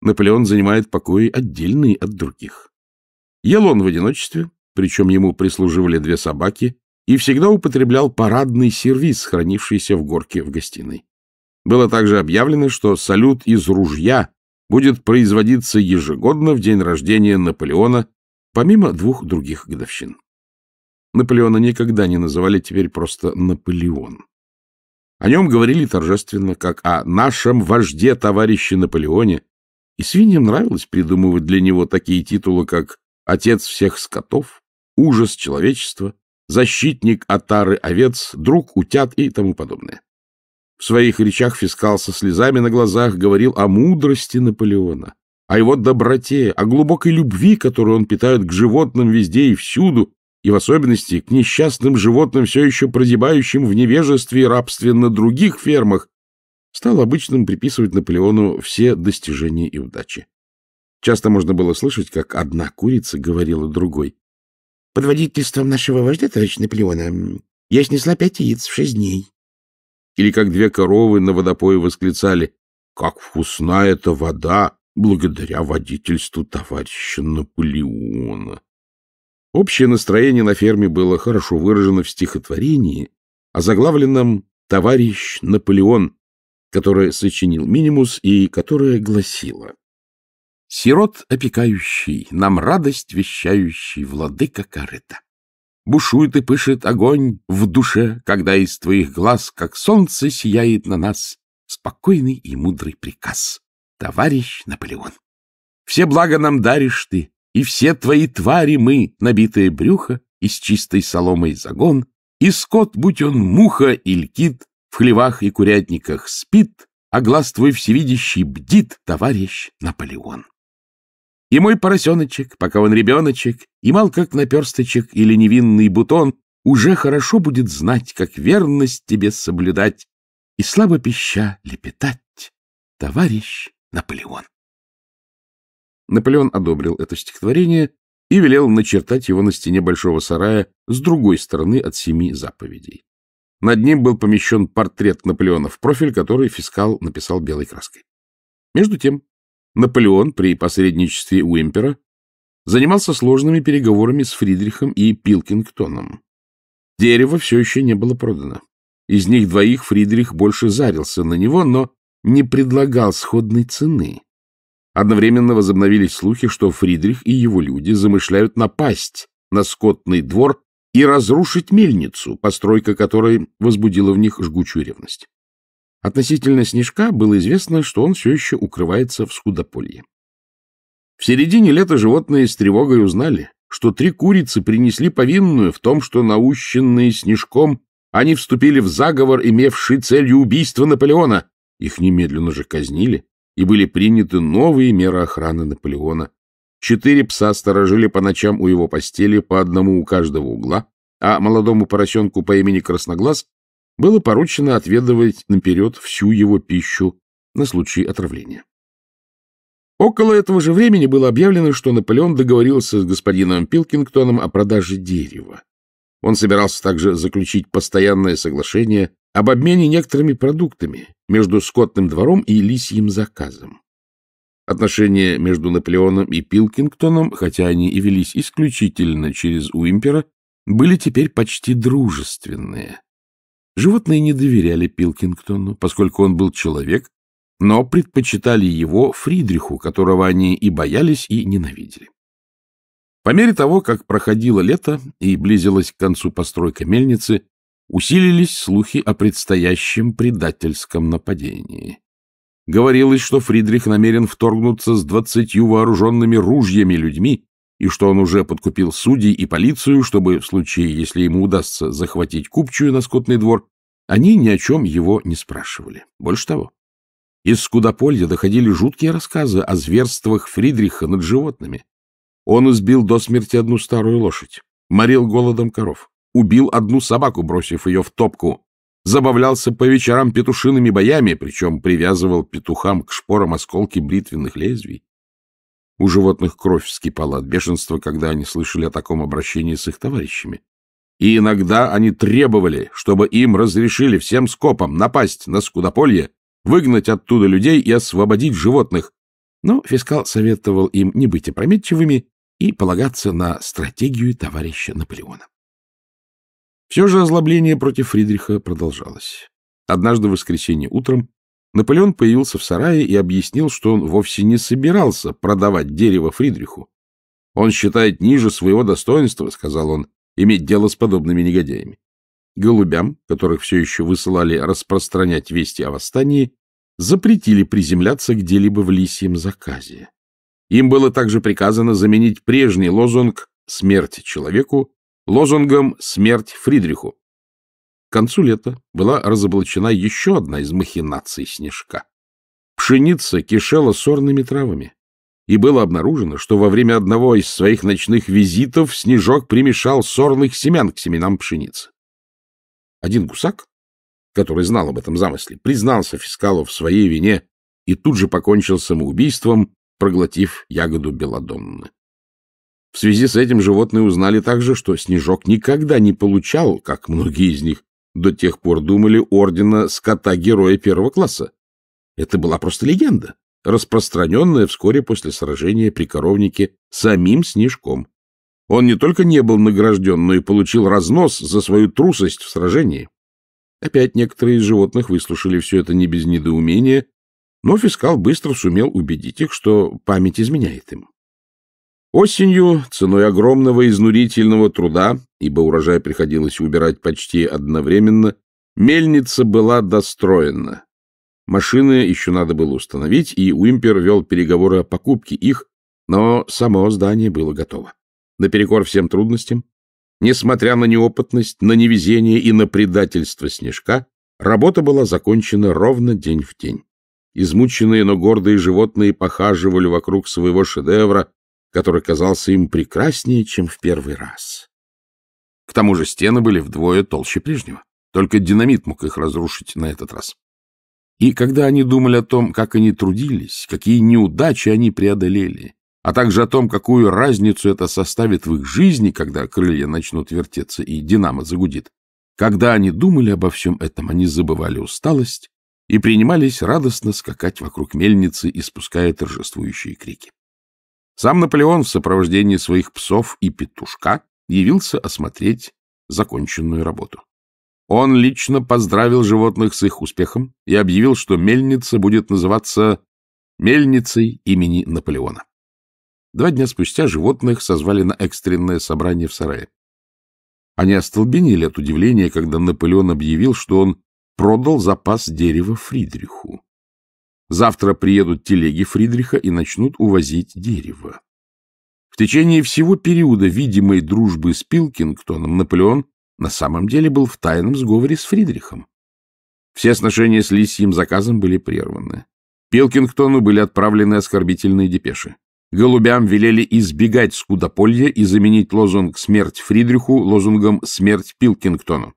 Наполеон занимает покои отдельные от других. Ел он в одиночестве, причем ему прислуживали две собаки, и всегда употреблял парадный сервиз, хранившийся в горке в гостиной. Было также объявлено, что салют из ружья будет производиться ежегодно в день рождения Наполеона, помимо двух других годовщин. Наполеона никогда не называли теперь просто Наполеон. О нем говорили торжественно, как о нашем вожде товарище Наполеоне, и свиньям нравилось придумывать для него такие титулы, как «Отец всех скотов», «Ужас человечества», «Защитник отары овец», «Друг утят» и тому подобное. В своих речах фискал со слезами на глазах говорил о мудрости Наполеона, о его доброте, о глубокой любви, которую он питает к животным везде и всюду, и в особенности к несчастным животным, все еще прозябающим в невежестве и рабстве на других фермах, стал обычным приписывать Наполеону все достижения и удачи. Часто можно было слышать, как одна курица говорила другой. — Под водительством нашего вождя, товарищ Наполеона, я снесла пять яиц в шесть дней. Или как две коровы на водопое восклицали. — Как вкусна эта вода! Благодаря водительству товарища Наполеона! Общее настроение на ферме было хорошо выражено в стихотворении, озаглавленном «Товарищ Наполеон», которое сочинил Минимус и которое гласило «Сирот опекающий, нам радость вещающий, владыка корыта. Бушует и пышет огонь в душе, когда из твоих глаз, как солнце, сияет на нас спокойный и мудрый приказ. Товарищ Наполеон, все блага нам даришь ты, и все твои твари мы, набитое брюхо, из чистой соломой загон, и скот, будь он муха или кит, в хлевах и курятниках спит, а глаз твой всевидящий бдит, товарищ Наполеон. И мой поросеночек, пока он ребеночек, и мал как наперсточек или невинный бутон, уже хорошо будет знать, как верность тебе соблюдать и слабо пища лепетать, товарищ Наполеон. Наполеон одобрил это стихотворение и велел начертать его на стене большого сарая с другой стороны от семи заповедей. Над ним был помещен портрет Наполеона в профиль, который фискал написал белой краской. Между тем, Наполеон при посредничестве Уимпера занимался сложными переговорами с Фридрихом и Пилкингтоном. Дерево все еще не было продано. Из них двоих Фридрих больше зарился на него, но не предлагал сходной цены. Одновременно возобновились слухи, что Фридрих и его люди замышляют напасть на скотный двор и разрушить мельницу, постройка которой возбудила в них жгучую ревность. Относительно Снежка было известно, что он все еще укрывается в Скудополье. В середине лета животные с тревогой узнали, что три курицы принесли повинную в том, что наущенные Снежком они вступили в заговор, имевший целью убийства Наполеона. Их немедленно же казнили, и были приняты новые меры охраны Наполеона. Четыре пса сторожили по ночам у его постели, по одному у каждого угла, а молодому поросенку по имени Красноглаз было поручено отведывать наперед всю его пищу на случай отравления. Около этого же времени было объявлено, что Наполеон договорился с господином Пилкингтоном о продаже дерева. Он собирался также заключить постоянное соглашение об обмене некоторыми продуктами между скотным двором и лисьим заказом. Отношения между Наполеоном и Пилкингтоном, хотя они и велись исключительно через Уимпера, были теперь почти дружественные. Животные не доверяли Пилкингтону, поскольку он был человек, но предпочитали его Фридриху, которого они и боялись, и ненавидели. По мере того, как проходило лето и близилась к концу постройка мельницы, усилились слухи о предстоящем предательском нападении. Говорилось, что Фридрих намерен вторгнуться с двадцатью вооруженными ружьями людьми и что он уже подкупил судей и полицию, чтобы в случае, если ему удастся захватить купчую на скотный двор, они ни о чем его не спрашивали. Больше того, из Скудополья доходили жуткие рассказы о зверствах Фридриха над животными. Он избил до смерти одну старую лошадь, морил голодом коров, Убил одну собаку, бросив ее в топку. Забавлялся по вечерам петушиными боями, причем привязывал петухам к шпорам осколки бритвенных лезвий. У животных кровь вскипала от бешенства, когда они слышали о таком обращении с их товарищами. И иногда они требовали, чтобы им разрешили всем скопом напасть на скудополье, выгнать оттуда людей и освободить животных. Но фискал советовал им не быть опрометчивыми и полагаться на стратегию товарища Наполеона. Все же озлобление против Фридриха продолжалось. Однажды в воскресенье утром Наполеон появился в сарае и объяснил, что он вовсе не собирался продавать дерево Фридриху. «Он считает ниже своего достоинства», — сказал он, — «иметь дело с подобными негодяями». Голубям, которых все еще высылали распространять вести о восстании, запретили приземляться где-либо в лисьем заказе. Им было также приказано заменить прежний лозунг «Смерть человеку» лозунгом «Смерть Фридриху». К концу лета была разоблачена еще одна из махинаций снежка. Пшеница кишела сорными травами, и было обнаружено, что во время одного из своих ночных визитов снежок примешал сорных семян к семенам пшеницы. Один гусак, который знал об этом замысле, признался фискалу в своей вине и тут же покончил самоубийством, проглотив ягоду белодонны. В связи с этим животные узнали также, что Снежок никогда не получал, как многие из них до тех пор думали, ордена скота-героя первого класса. Это была просто легенда, распространенная вскоре после сражения при коровнике самим Снежком. Он не только не был награжден, но и получил разнос за свою трусость в сражении. Опять некоторые из животных выслушали все это не без недоумения, но фискал быстро сумел убедить их, что память изменяет им. Осенью, ценой огромного изнурительного труда, ибо урожай приходилось убирать почти одновременно, мельница была достроена. Машины еще надо было установить, и Уимпер вел переговоры о покупке их, но само здание было готово. Наперекор всем трудностям, несмотря на неопытность, на невезение и на предательство Снежка, работа была закончена ровно день в день. Измученные, но гордые животные похаживали вокруг своего шедевра, который казался им прекраснее, чем в первый раз. К тому же стены были вдвое толще прежнего. Только динамит мог их разрушить на этот раз. И когда они думали о том, как они трудились, какие неудачи они преодолели, а также о том, какую разницу это составит в их жизни, когда крылья начнут вертеться и динамо загудит, когда они думали обо всем этом, они забывали усталость и принимались радостно скакать вокруг мельницы, испуская торжествующие крики. Сам Наполеон в сопровождении своих псов и петушка явился осмотреть законченную работу. Он лично поздравил животных с их успехом и объявил, что мельница будет называться «Мельницей имени Наполеона». Два дня спустя животных созвали на экстренное собрание в сарае. Они остолбенели от удивления, когда Наполеон объявил, что он продал запас дерева Фридриху. Завтра приедут телеги Фридриха и начнут увозить дерево. В течение всего периода видимой дружбы с Пилкингтоном Наполеон на самом деле был в тайном сговоре с Фридрихом. Все отношения с лисьим заказом были прерваны. Пилкингтону были отправлены оскорбительные депеши. Голубям велели избегать скудополья и заменить лозунг «Смерть Фридриху» лозунгом «Смерть Пилкингтону».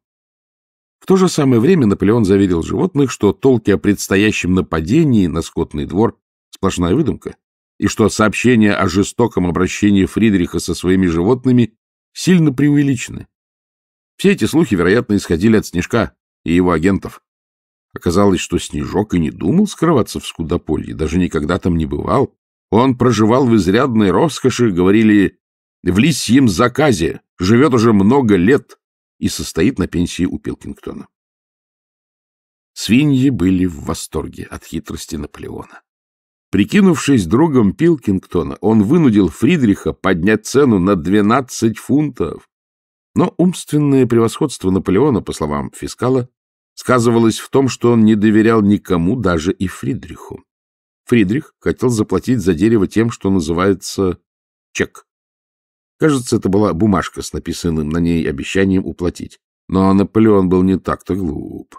В то же самое время Наполеон заверил животных, что толки о предстоящем нападении на скотный двор — сплошная выдумка, и что сообщения о жестоком обращении Фридриха со своими животными сильно преувеличены. Все эти слухи, вероятно, исходили от Снежка и его агентов. Оказалось, что Снежок и не думал скрываться в Скудополье, даже никогда там не бывал. Он проживал в изрядной роскоши, говорили, в лисьем заказе, живет уже много лет, и состоит на пенсии у Пилкингтона. Свиньи были в восторге от хитрости Наполеона. Прикинувшись другом Пилкингтона, он вынудил Фридриха поднять цену на 12 фунтов. Но умственное превосходство Наполеона, по словам фискала, сказывалось в том, что он не доверял никому, даже и Фридриху. Фридрих хотел заплатить за дерево тем, что называется чек. Кажется, это была бумажка с написанным на ней обещанием уплатить. Но Наполеон был не так-то глуп.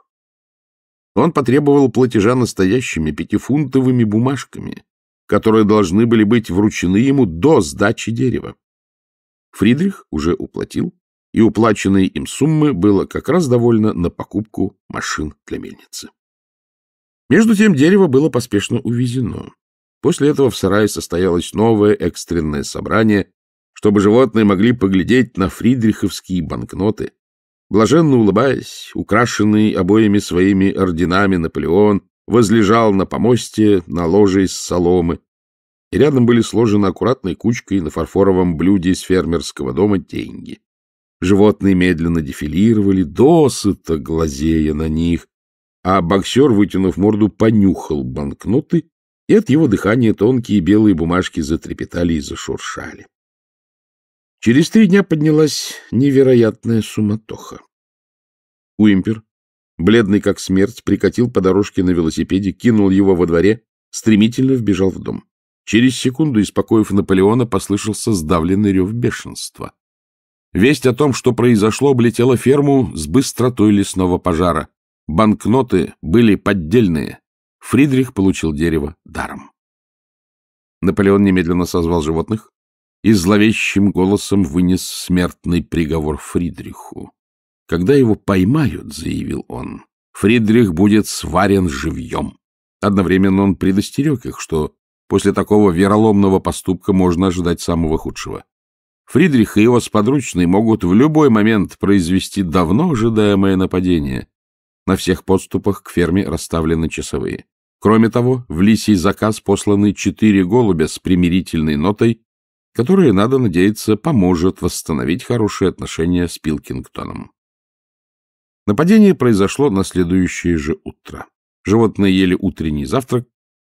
Он потребовал платежа настоящими пятифунтовыми бумажками, которые должны были быть вручены ему до сдачи дерева. Фридрих уже уплатил, и уплаченной им суммы было как раз довольно на покупку машин для мельницы. Между тем дерево было поспешно увезено. После этого в сарае состоялось новое экстренное собрание чтобы животные могли поглядеть на фридриховские банкноты. Блаженно улыбаясь, украшенный обоими своими орденами Наполеон возлежал на помосте на ложе из соломы, и рядом были сложены аккуратной кучкой на фарфоровом блюде из фермерского дома деньги. Животные медленно дефилировали, досыта глазея на них, а боксер, вытянув морду, понюхал банкноты, и от его дыхания тонкие белые бумажки затрепетали и зашуршали. Через три дня поднялась невероятная суматоха. Уимпер, бледный как смерть, прикатил по дорожке на велосипеде, кинул его во дворе, стремительно вбежал в дом. Через секунду, испокоив Наполеона, послышался сдавленный рев бешенства. Весть о том, что произошло, облетела ферму с быстротой лесного пожара. Банкноты были поддельные. Фридрих получил дерево даром. Наполеон немедленно созвал животных, и зловещим голосом вынес смертный приговор Фридриху. «Когда его поймают, — заявил он, — Фридрих будет сварен живьем». Одновременно он предостерег их, что после такого вероломного поступка можно ожидать самого худшего. Фридрих и его сподручные могут в любой момент произвести давно ожидаемое нападение. На всех подступах к ферме расставлены часовые. Кроме того, в лисий заказ посланы четыре голубя с примирительной нотой которое, надо надеяться, поможет восстановить хорошие отношения с Пилкингтоном. Нападение произошло на следующее же утро. Животные ели утренний завтрак,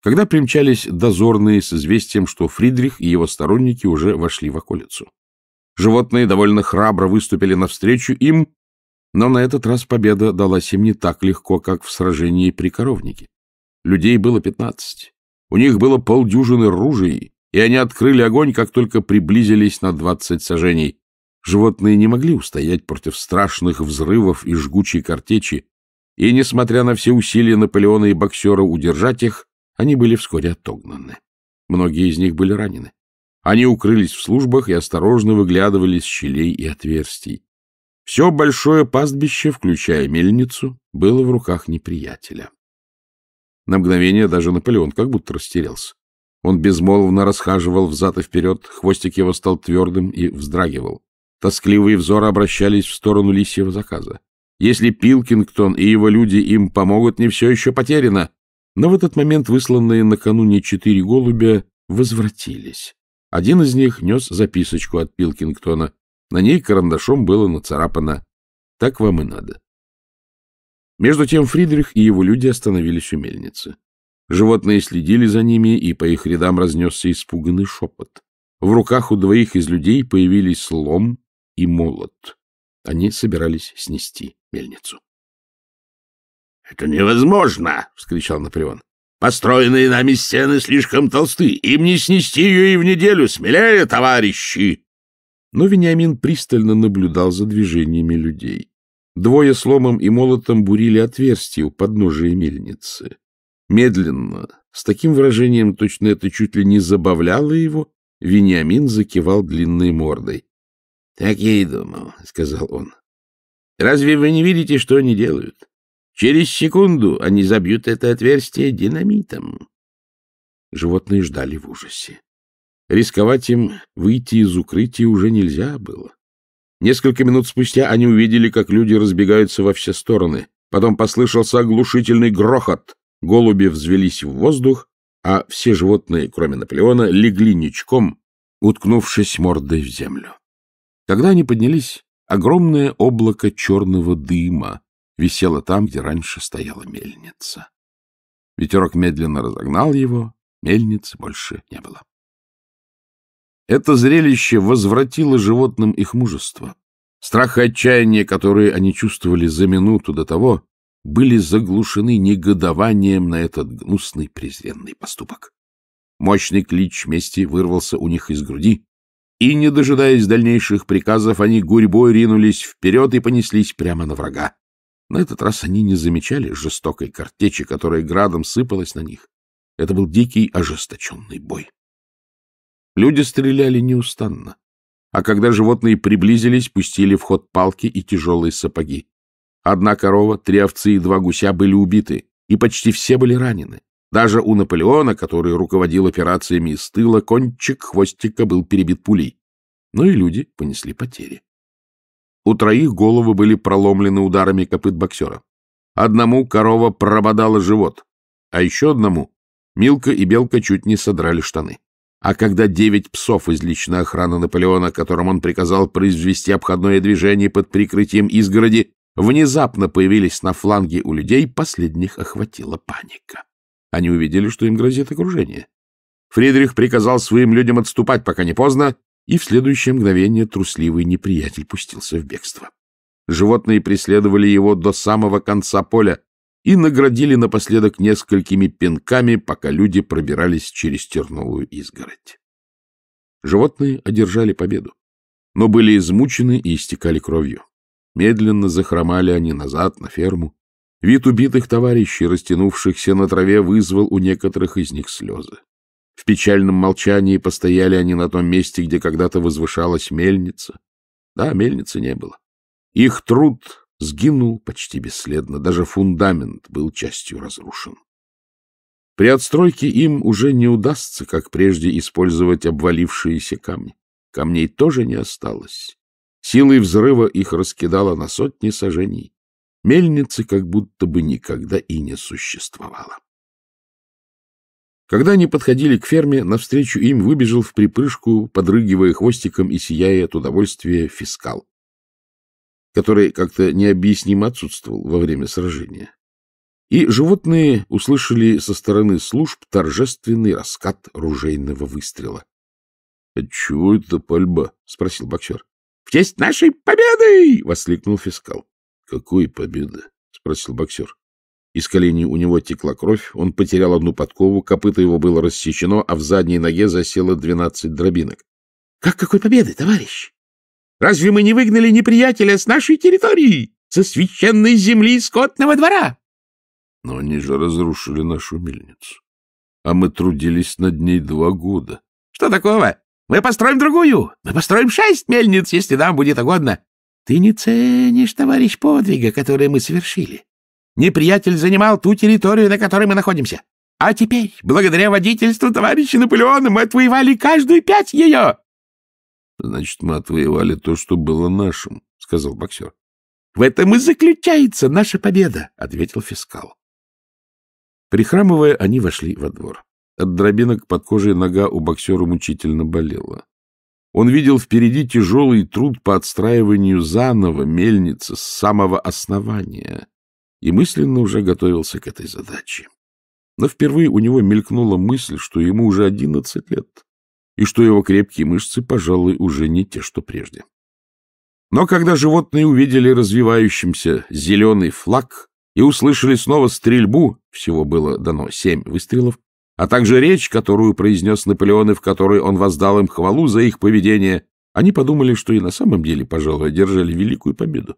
когда примчались дозорные с известием, что Фридрих и его сторонники уже вошли в околицу. Животные довольно храбро выступили навстречу им, но на этот раз победа далась им не так легко, как в сражении при коровнике. Людей было пятнадцать. У них было полдюжины ружей, и они открыли огонь, как только приблизились на двадцать сажений. Животные не могли устоять против страшных взрывов и жгучей картечи, и, несмотря на все усилия Наполеона и боксера удержать их, они были вскоре отогнаны. Многие из них были ранены. Они укрылись в службах и осторожно выглядывали с щелей и отверстий. Все большое пастбище, включая мельницу, было в руках неприятеля. На мгновение даже Наполеон как будто растерялся. Он безмолвно расхаживал взад и вперед, хвостик его стал твердым и вздрагивал. Тоскливые взоры обращались в сторону лисьего заказа. Если Пилкингтон и его люди им помогут, не все еще потеряно. Но в этот момент высланные накануне четыре голубя возвратились. Один из них нес записочку от Пилкингтона. На ней карандашом было нацарапано «Так вам и надо». Между тем Фридрих и его люди остановились у мельницы. Животные следили за ними, и по их рядам разнесся испуганный шепот. В руках у двоих из людей появились лом и молот. Они собирались снести мельницу. — Это невозможно! — вскричал Наполеон. — Построенные нами стены слишком толсты. Им не снести ее и в неделю. Смелее, товарищи! Но Вениамин пристально наблюдал за движениями людей. Двое с ломом и молотом бурили отверстие у подножия мельницы. Медленно, с таким выражением точно это чуть ли не забавляло его, Вениамин закивал длинной мордой. — Так я и думал, — сказал он. — Разве вы не видите, что они делают? Через секунду они забьют это отверстие динамитом. Животные ждали в ужасе. Рисковать им выйти из укрытия уже нельзя было. Несколько минут спустя они увидели, как люди разбегаются во все стороны. Потом послышался оглушительный грохот голуби взвелись в воздух, а все животные, кроме Наполеона, легли ничком, уткнувшись мордой в землю. Когда они поднялись, огромное облако черного дыма висело там, где раньше стояла мельница. Ветерок медленно разогнал его, мельницы больше не было. Это зрелище возвратило животным их мужество. Страх и отчаяние, которые они чувствовали за минуту до того, были заглушены негодованием на этот гнусный презренный поступок. Мощный клич мести вырвался у них из груди, и, не дожидаясь дальнейших приказов, они гурьбой ринулись вперед и понеслись прямо на врага. На этот раз они не замечали жестокой картечи, которая градом сыпалась на них. Это был дикий, ожесточенный бой. Люди стреляли неустанно, а когда животные приблизились, пустили в ход палки и тяжелые сапоги. Одна корова, три овцы и два гуся были убиты, и почти все были ранены. Даже у Наполеона, который руководил операциями из тыла, кончик хвостика был перебит пулей. Но ну и люди понесли потери. У троих головы были проломлены ударами копыт боксера. Одному корова прободала живот, а еще одному Милка и Белка чуть не содрали штаны. А когда девять псов из личной охраны Наполеона, которым он приказал произвести обходное движение под прикрытием изгороди, внезапно появились на фланге у людей, последних охватила паника. Они увидели, что им грозит окружение. Фридрих приказал своим людям отступать, пока не поздно, и в следующее мгновение трусливый неприятель пустился в бегство. Животные преследовали его до самого конца поля и наградили напоследок несколькими пинками, пока люди пробирались через терновую изгородь. Животные одержали победу, но были измучены и истекали кровью. Медленно захромали они назад на ферму. Вид убитых товарищей, растянувшихся на траве, вызвал у некоторых из них слезы. В печальном молчании постояли они на том месте, где когда-то возвышалась мельница. Да, мельницы не было. Их труд сгинул почти бесследно, даже фундамент был частью разрушен. При отстройке им уже не удастся, как прежде, использовать обвалившиеся камни. Камней тоже не осталось. Силой взрыва их раскидало на сотни сажений. Мельницы как будто бы никогда и не существовало. Когда они подходили к ферме, навстречу им выбежал в припрыжку, подрыгивая хвостиком и сияя от удовольствия, фискал, который как-то необъяснимо отсутствовал во время сражения. И животные услышали со стороны служб торжественный раскат ружейного выстрела. — Чего это пальба? — спросил боксер честь нашей победы! — воскликнул фискал. — Какой победы? — спросил боксер. Из коленей у него текла кровь, он потерял одну подкову, копыто его было рассечено, а в задней ноге засело двенадцать дробинок. — Как какой победы, товарищ? Разве мы не выгнали неприятеля с нашей территории, со священной земли скотного двора? — Но они же разрушили нашу мельницу. А мы трудились над ней два года. — Что такого? Мы построим другую. Мы построим шесть мельниц, если нам будет угодно. Ты не ценишь, товарищ, подвига, который мы совершили. Неприятель занимал ту территорию, на которой мы находимся. А теперь, благодаря водительству товарища Наполеона, мы отвоевали каждую пять ее. — Значит, мы отвоевали то, что было нашим, — сказал боксер. — В этом и заключается наша победа, — ответил фискал. Прихрамывая, они вошли во двор. От дробинок под кожей нога у боксера мучительно болела. Он видел впереди тяжелый труд по отстраиванию заново мельницы с самого основания и мысленно уже готовился к этой задаче. Но впервые у него мелькнула мысль, что ему уже одиннадцать лет, и что его крепкие мышцы, пожалуй, уже не те, что прежде. Но когда животные увидели развивающимся зеленый флаг и услышали снова стрельбу, всего было дано семь выстрелов, а также речь, которую произнес Наполеон и в которой он воздал им хвалу за их поведение, они подумали, что и на самом деле, пожалуй, одержали великую победу.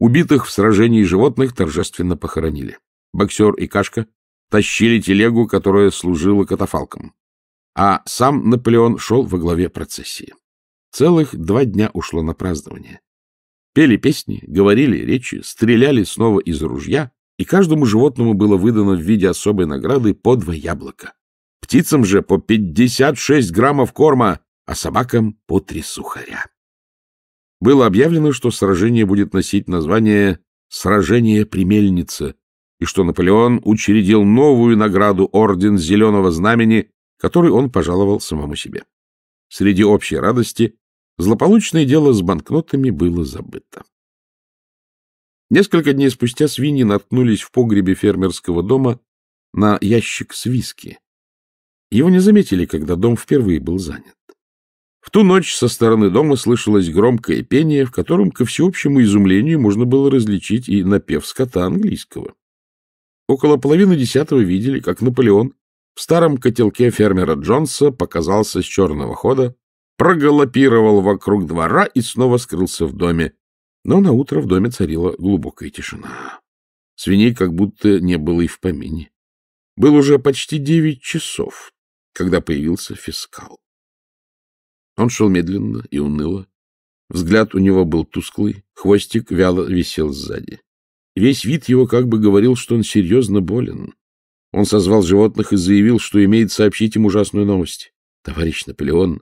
Убитых в сражении животных торжественно похоронили. Боксер и Кашка тащили телегу, которая служила катафалком. А сам Наполеон шел во главе процессии. Целых два дня ушло на празднование. Пели песни, говорили речи, стреляли снова из ружья, и каждому животному было выдано в виде особой награды по два яблока. Птицам же по 56 граммов корма, а собакам по три сухаря. Было объявлено, что сражение будет носить название «Сражение при мельнице», и что Наполеон учредил новую награду Орден Зеленого Знамени, который он пожаловал самому себе. Среди общей радости злополучное дело с банкнотами было забыто. Несколько дней спустя свиньи наткнулись в погребе фермерского дома на ящик с виски. Его не заметили, когда дом впервые был занят. В ту ночь со стороны дома слышалось громкое пение, в котором, ко всеобщему изумлению, можно было различить и напев скота английского. Около половины десятого видели, как Наполеон в старом котелке фермера Джонса показался с черного хода, прогалопировал вокруг двора и снова скрылся в доме, но на утро в доме царила глубокая тишина. Свиней как будто не было и в помине. Было уже почти девять часов, когда появился фискал. Он шел медленно и уныло. Взгляд у него был тусклый, хвостик вяло висел сзади. Весь вид его как бы говорил, что он серьезно болен. Он созвал животных и заявил, что имеет сообщить им ужасную новость. Товарищ Наполеон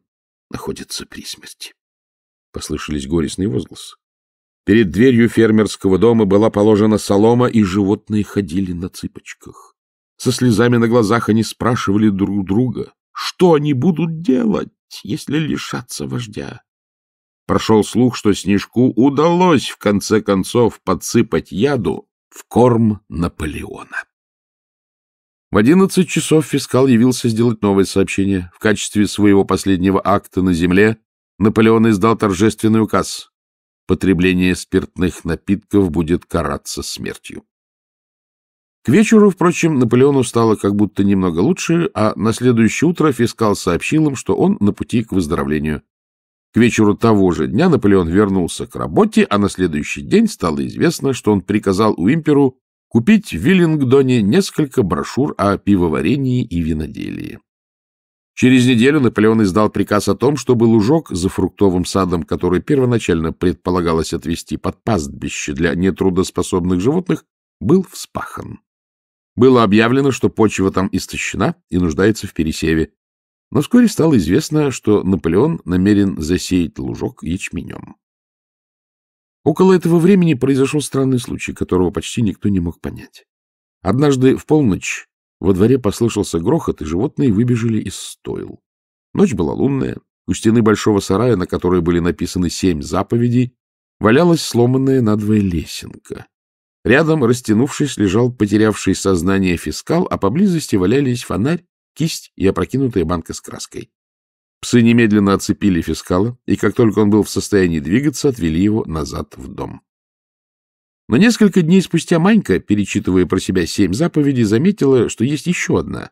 находится при смерти. Послышались горестные возгласы. Перед дверью фермерского дома была положена солома, и животные ходили на цыпочках. Со слезами на глазах они спрашивали друг друга, что они будут делать, если лишатся вождя. Прошел слух, что Снежку удалось в конце концов подсыпать яду в корм Наполеона. В одиннадцать часов фискал явился сделать новое сообщение. В качестве своего последнего акта на земле Наполеон издал торжественный указ потребление спиртных напитков будет караться смертью. К вечеру, впрочем, Наполеону стало как будто немного лучше, а на следующее утро фискал сообщил им, что он на пути к выздоровлению. К вечеру того же дня Наполеон вернулся к работе, а на следующий день стало известно, что он приказал у имперу купить в Виллингдоне несколько брошюр о пивоварении и виноделии. Через неделю Наполеон издал приказ о том, чтобы лужок за фруктовым садом, который первоначально предполагалось отвести под пастбище для нетрудоспособных животных, был вспахан. Было объявлено, что почва там истощена и нуждается в пересеве, но вскоре стало известно, что Наполеон намерен засеять лужок ячменем. Около этого времени произошел странный случай, которого почти никто не мог понять. Однажды в полночь во дворе послышался грохот, и животные выбежали из стойл. Ночь была лунная. У стены большого сарая, на которой были написаны семь заповедей, валялась сломанная надвое лесенка. Рядом, растянувшись, лежал потерявший сознание фискал, а поблизости валялись фонарь, кисть и опрокинутая банка с краской. Псы немедленно оцепили фискала, и как только он был в состоянии двигаться, отвели его назад в дом. Но несколько дней спустя Манька, перечитывая про себя семь заповедей, заметила, что есть еще одна,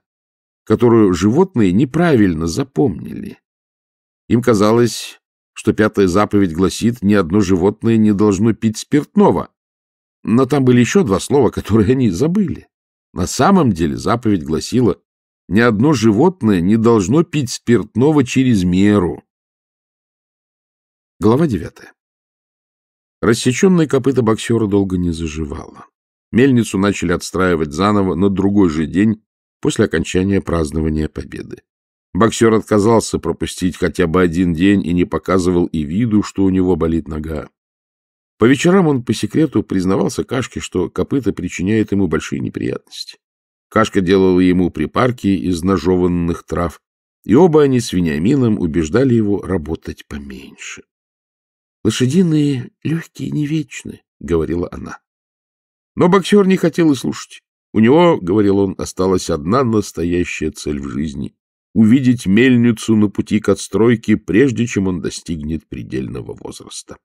которую животные неправильно запомнили. Им казалось, что пятая заповедь гласит, ни одно животное не должно пить спиртного. Но там были еще два слова, которые они забыли. На самом деле заповедь гласила, ни одно животное не должно пить спиртного через меру. Глава девятая. Рассеченное копыто боксера долго не заживало. Мельницу начали отстраивать заново на другой же день после окончания празднования победы. Боксер отказался пропустить хотя бы один день и не показывал и виду, что у него болит нога. По вечерам он по секрету признавался Кашке, что копыта причиняет ему большие неприятности. Кашка делала ему припарки из нажеванных трав, и оба они с Вениамином убеждали его работать поменьше. — Лошадиные легкие не вечны, — говорила она. Но боксер не хотел и слушать. У него, — говорил он, — осталась одна настоящая цель в жизни — увидеть мельницу на пути к отстройке, прежде чем он достигнет предельного возраста.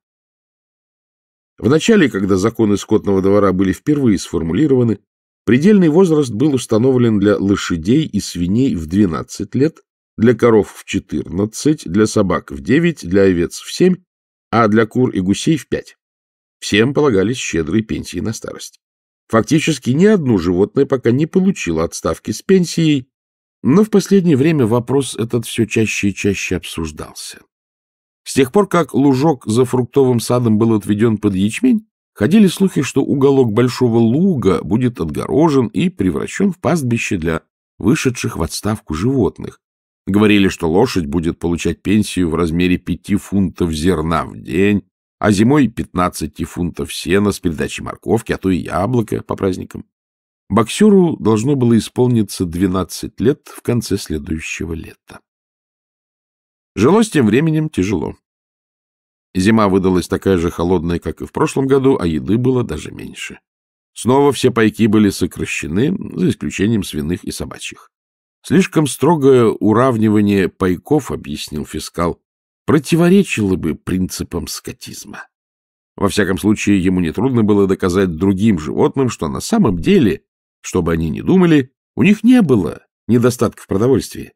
Вначале, когда законы скотного двора были впервые сформулированы, предельный возраст был установлен для лошадей и свиней в 12 лет, для коров в 14, для собак в 9, для овец в 7 а для кур и гусей в пять. Всем полагались щедрые пенсии на старость. Фактически ни одно животное пока не получило отставки с пенсией, но в последнее время вопрос этот все чаще и чаще обсуждался. С тех пор, как лужок за фруктовым садом был отведен под ячмень, ходили слухи, что уголок большого луга будет отгорожен и превращен в пастбище для вышедших в отставку животных, Говорили, что лошадь будет получать пенсию в размере пяти фунтов зерна в день, а зимой 15 фунтов сена с передачей морковки, а то и яблоко по праздникам. Боксеру должно было исполниться 12 лет в конце следующего лета. Жилось тем временем тяжело. Зима выдалась такая же холодная, как и в прошлом году, а еды было даже меньше. Снова все пайки были сокращены, за исключением свиных и собачьих. Слишком строгое уравнивание пайков, объяснил фискал, противоречило бы принципам скотизма. Во всяком случае, ему нетрудно было доказать другим животным, что на самом деле, чтобы они не думали, у них не было недостатка в продовольствии.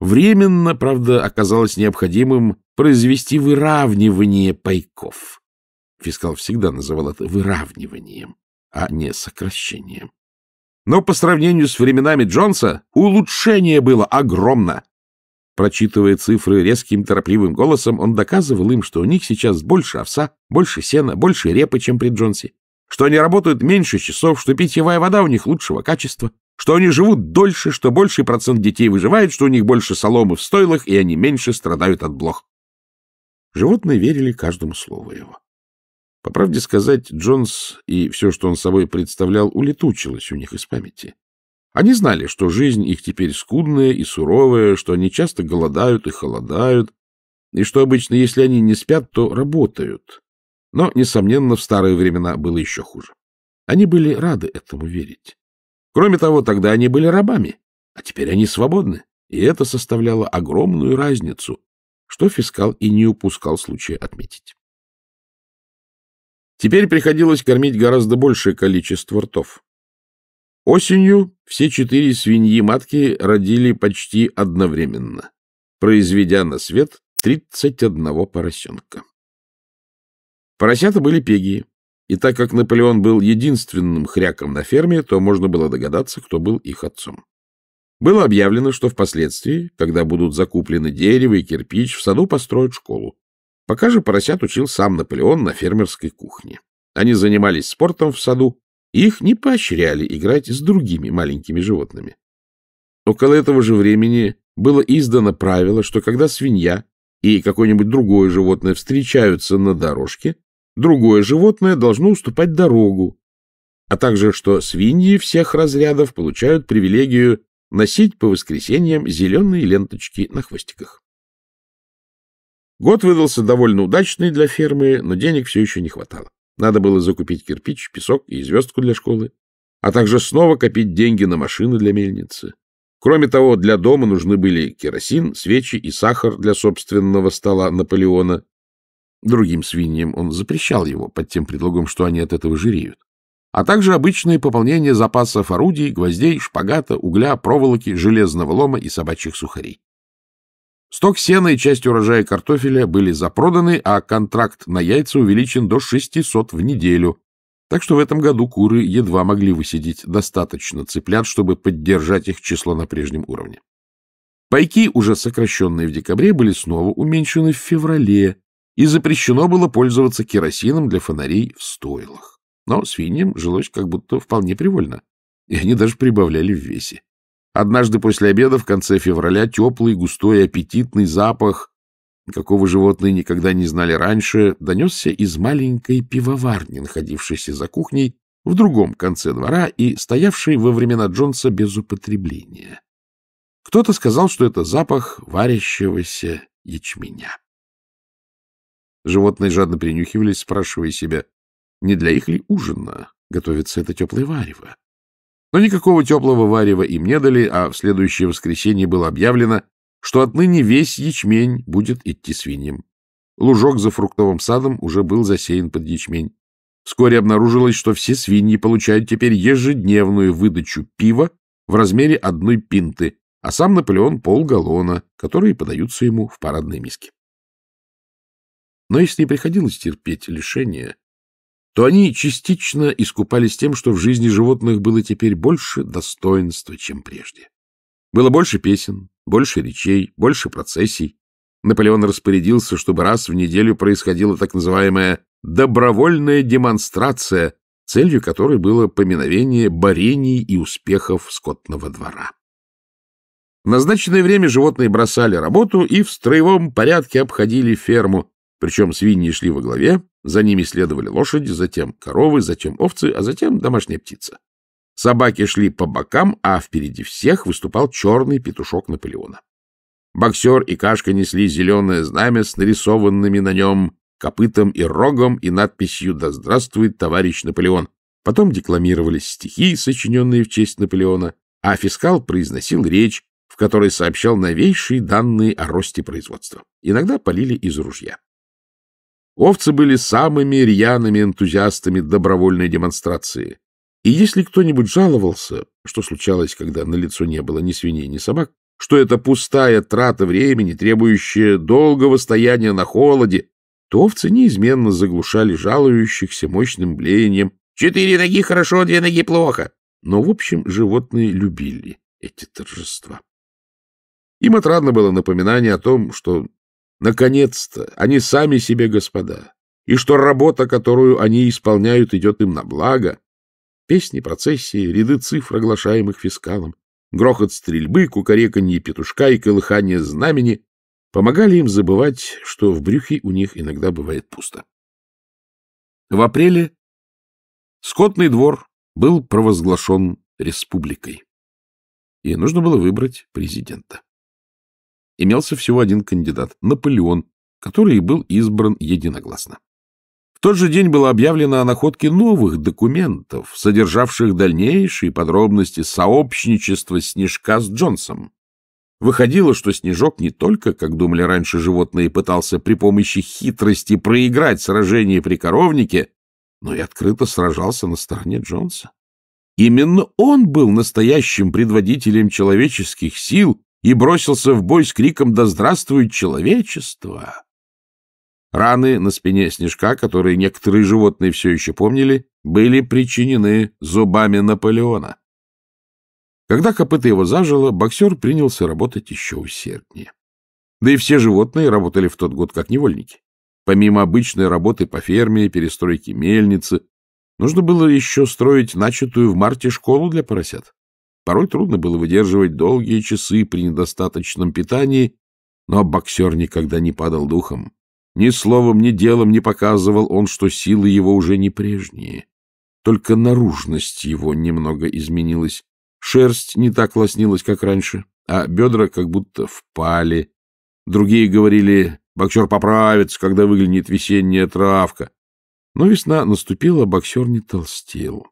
Временно, правда, оказалось необходимым произвести выравнивание пайков. Фискал всегда называл это выравниванием, а не сокращением. Но по сравнению с временами Джонса улучшение было огромно. Прочитывая цифры резким торопливым голосом, он доказывал им, что у них сейчас больше овса, больше сена, больше репы, чем при Джонсе, что они работают меньше часов, что питьевая вода у них лучшего качества, что они живут дольше, что больший процент детей выживает, что у них больше соломы в стойлах, и они меньше страдают от блох. Животные верили каждому слову его. По правде сказать, Джонс и все, что он собой представлял, улетучилось у них из памяти. Они знали, что жизнь их теперь скудная и суровая, что они часто голодают и холодают, и что обычно, если они не спят, то работают. Но, несомненно, в старые времена было еще хуже. Они были рады этому верить. Кроме того, тогда они были рабами, а теперь они свободны, и это составляло огромную разницу, что фискал и не упускал случая отметить. Теперь приходилось кормить гораздо большее количество ртов. Осенью все четыре свиньи-матки родили почти одновременно, произведя на свет 31 поросенка. Поросята были пегии, и так как Наполеон был единственным хряком на ферме, то можно было догадаться, кто был их отцом. Было объявлено, что впоследствии, когда будут закуплены дерево и кирпич, в саду построят школу. Пока же поросят учил сам Наполеон на фермерской кухне. Они занимались спортом в саду, и их не поощряли играть с другими маленькими животными. Около этого же времени было издано правило, что когда свинья и какое-нибудь другое животное встречаются на дорожке, другое животное должно уступать дорогу, а также что свиньи всех разрядов получают привилегию носить по воскресеньям зеленые ленточки на хвостиках. Год выдался довольно удачный для фермы, но денег все еще не хватало. Надо было закупить кирпич, песок и звездку для школы, а также снова копить деньги на машины для мельницы. Кроме того, для дома нужны были керосин, свечи и сахар для собственного стола Наполеона. Другим свиньям он запрещал его под тем предлогом, что они от этого жиреют. А также обычное пополнение запасов орудий, гвоздей, шпагата, угля, проволоки, железного лома и собачьих сухарей. Сток сена и часть урожая картофеля были запроданы, а контракт на яйца увеличен до 600 в неделю. Так что в этом году куры едва могли высидеть достаточно цыплят, чтобы поддержать их число на прежнем уровне. Пайки, уже сокращенные в декабре, были снова уменьшены в феврале, и запрещено было пользоваться керосином для фонарей в стойлах. Но свиньям жилось как будто вполне привольно, и они даже прибавляли в весе. Однажды после обеда в конце февраля теплый, густой, аппетитный запах, какого животные никогда не знали раньше, донесся из маленькой пивоварни, находившейся за кухней в другом конце двора и стоявшей во времена Джонса без употребления. Кто-то сказал, что это запах варящегося ячменя. Животные жадно принюхивались, спрашивая себя, не для их ли ужина готовится это теплое варево. Но никакого теплого варева им не дали, а в следующее воскресенье было объявлено, что отныне весь ячмень будет идти свиньям. Лужок за фруктовым садом уже был засеян под ячмень. Вскоре обнаружилось, что все свиньи получают теперь ежедневную выдачу пива в размере одной пинты, а сам Наполеон — полгаллона, которые подаются ему в парадной миске. Но если и приходилось терпеть лишения, то они частично искупались тем, что в жизни животных было теперь больше достоинства, чем прежде. Было больше песен, больше речей, больше процессий. Наполеон распорядился, чтобы раз в неделю происходила так называемая «добровольная демонстрация», целью которой было поминовение борений и успехов скотного двора. В назначенное время животные бросали работу и в строевом порядке обходили ферму, причем свиньи шли во главе, за ними следовали лошади, затем коровы, затем овцы, а затем домашняя птица. Собаки шли по бокам, а впереди всех выступал черный петушок Наполеона. Боксер и Кашка несли зеленое знамя с нарисованными на нем копытом и рогом и надписью «Да здравствует товарищ Наполеон». Потом декламировались стихи, сочиненные в честь Наполеона, а фискал произносил речь, в которой сообщал новейшие данные о росте производства. Иногда полили из ружья. Овцы были самыми рьяными энтузиастами добровольной демонстрации. И если кто-нибудь жаловался, что случалось, когда на лицо не было ни свиней, ни собак, что это пустая трата времени, требующая долгого стояния на холоде, то овцы неизменно заглушали жалующихся мощным блеянием «Четыре ноги хорошо, две ноги плохо». Но, в общем, животные любили эти торжества. Им отрадно было напоминание о том, что Наконец-то они сами себе господа, и что работа, которую они исполняют, идет им на благо. Песни, процессии, ряды цифр, оглашаемых фискалом, грохот стрельбы, кукареканье петушка и колыхание знамени помогали им забывать, что в брюхе у них иногда бывает пусто. В апреле скотный двор был провозглашен республикой, и нужно было выбрать президента имелся всего один кандидат — Наполеон, который и был избран единогласно. В тот же день было объявлено о находке новых документов, содержавших дальнейшие подробности сообщничества Снежка с Джонсом. Выходило, что Снежок не только, как думали раньше животные, пытался при помощи хитрости проиграть сражение при коровнике, но и открыто сражался на стороне Джонса. Именно он был настоящим предводителем человеческих сил и бросился в бой с криком «Да здравствует человечество!». Раны на спине снежка, которые некоторые животные все еще помнили, были причинены зубами Наполеона. Когда копыта его зажило, боксер принялся работать еще усерднее. Да и все животные работали в тот год как невольники. Помимо обычной работы по ферме, перестройки мельницы, нужно было еще строить начатую в марте школу для поросят. Порой трудно было выдерживать долгие часы при недостаточном питании, но боксер никогда не падал духом. Ни словом, ни делом не показывал он, что силы его уже не прежние. Только наружность его немного изменилась. Шерсть не так лоснилась, как раньше, а бедра как будто впали. Другие говорили, боксер поправится, когда выглянет весенняя травка. Но весна наступила, а боксер не толстел.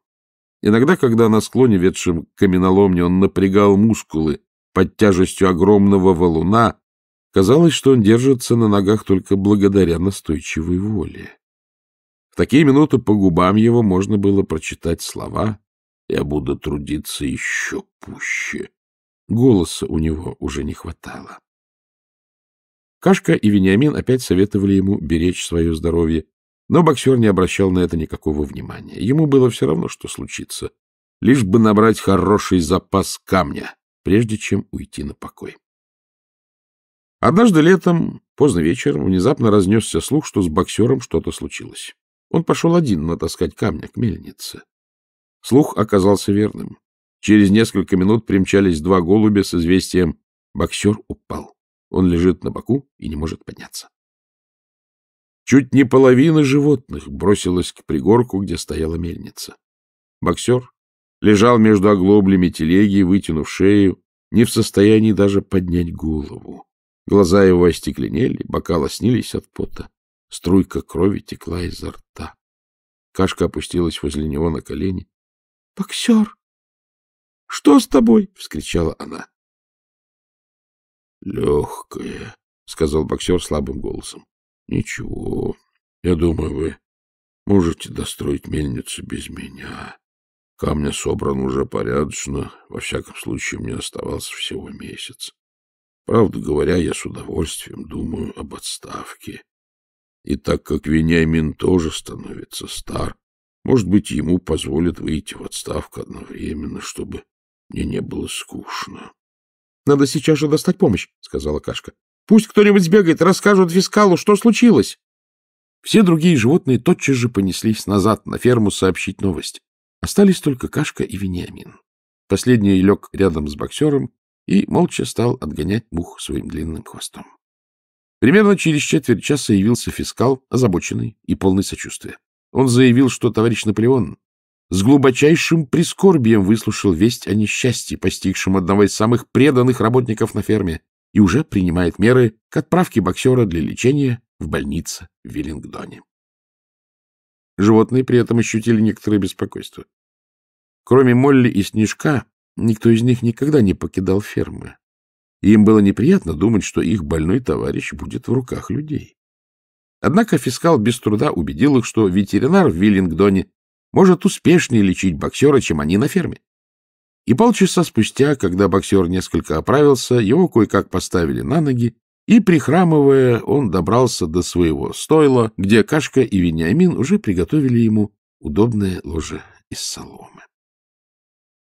Иногда, когда на склоне, ведшем к каменоломне, он напрягал мускулы под тяжестью огромного валуна, казалось, что он держится на ногах только благодаря настойчивой воле. В такие минуты по губам его можно было прочитать слова «Я буду трудиться еще пуще». Голоса у него уже не хватало. Кашка и Вениамин опять советовали ему беречь свое здоровье. Но боксер не обращал на это никакого внимания. Ему было все равно, что случится, лишь бы набрать хороший запас камня, прежде чем уйти на покой. Однажды летом, поздно вечером, внезапно разнесся слух, что с боксером что-то случилось. Он пошел один натаскать камня к мельнице. Слух оказался верным. Через несколько минут примчались два голубя с известием «Боксер упал. Он лежит на боку и не может подняться». Чуть не половина животных бросилась к пригорку, где стояла мельница. Боксер лежал между оглоблями телеги, вытянув шею, не в состоянии даже поднять голову. Глаза его остекленели, бока лоснились от пота. Струйка крови текла изо рта. Кашка опустилась возле него на колени. — Боксер! Что с тобой? — вскричала она. — Легкая, — сказал боксер слабым голосом. — Ничего. Я думаю, вы можете достроить мельницу без меня. Камня собран уже порядочно. Во всяком случае, мне оставался всего месяц. Правда говоря, я с удовольствием думаю об отставке. И так как Вениамин тоже становится стар, может быть, ему позволят выйти в отставку одновременно, чтобы мне не было скучно. — Надо сейчас же достать помощь, — сказала Кашка. Пусть кто-нибудь сбегает, расскажет фискалу, что случилось. Все другие животные тотчас же понеслись назад на ферму сообщить новость. Остались только Кашка и Вениамин. Последний лег рядом с боксером и молча стал отгонять мух своим длинным хвостом. Примерно через четверть часа явился фискал, озабоченный и полный сочувствия. Он заявил, что товарищ Наполеон с глубочайшим прискорбием выслушал весть о несчастье, постигшем одного из самых преданных работников на ферме и уже принимает меры к отправке боксера для лечения в больнице в Веллингдоне. Животные при этом ощутили некоторое беспокойство. Кроме Молли и Снежка, никто из них никогда не покидал фермы. И им было неприятно думать, что их больной товарищ будет в руках людей. Однако фискал без труда убедил их, что ветеринар в Виллингдоне может успешнее лечить боксера, чем они на ферме. И полчаса спустя, когда боксер несколько оправился, его кое-как поставили на ноги, и, прихрамывая, он добрался до своего стойла, где Кашка и Вениамин уже приготовили ему удобное ложе из соломы.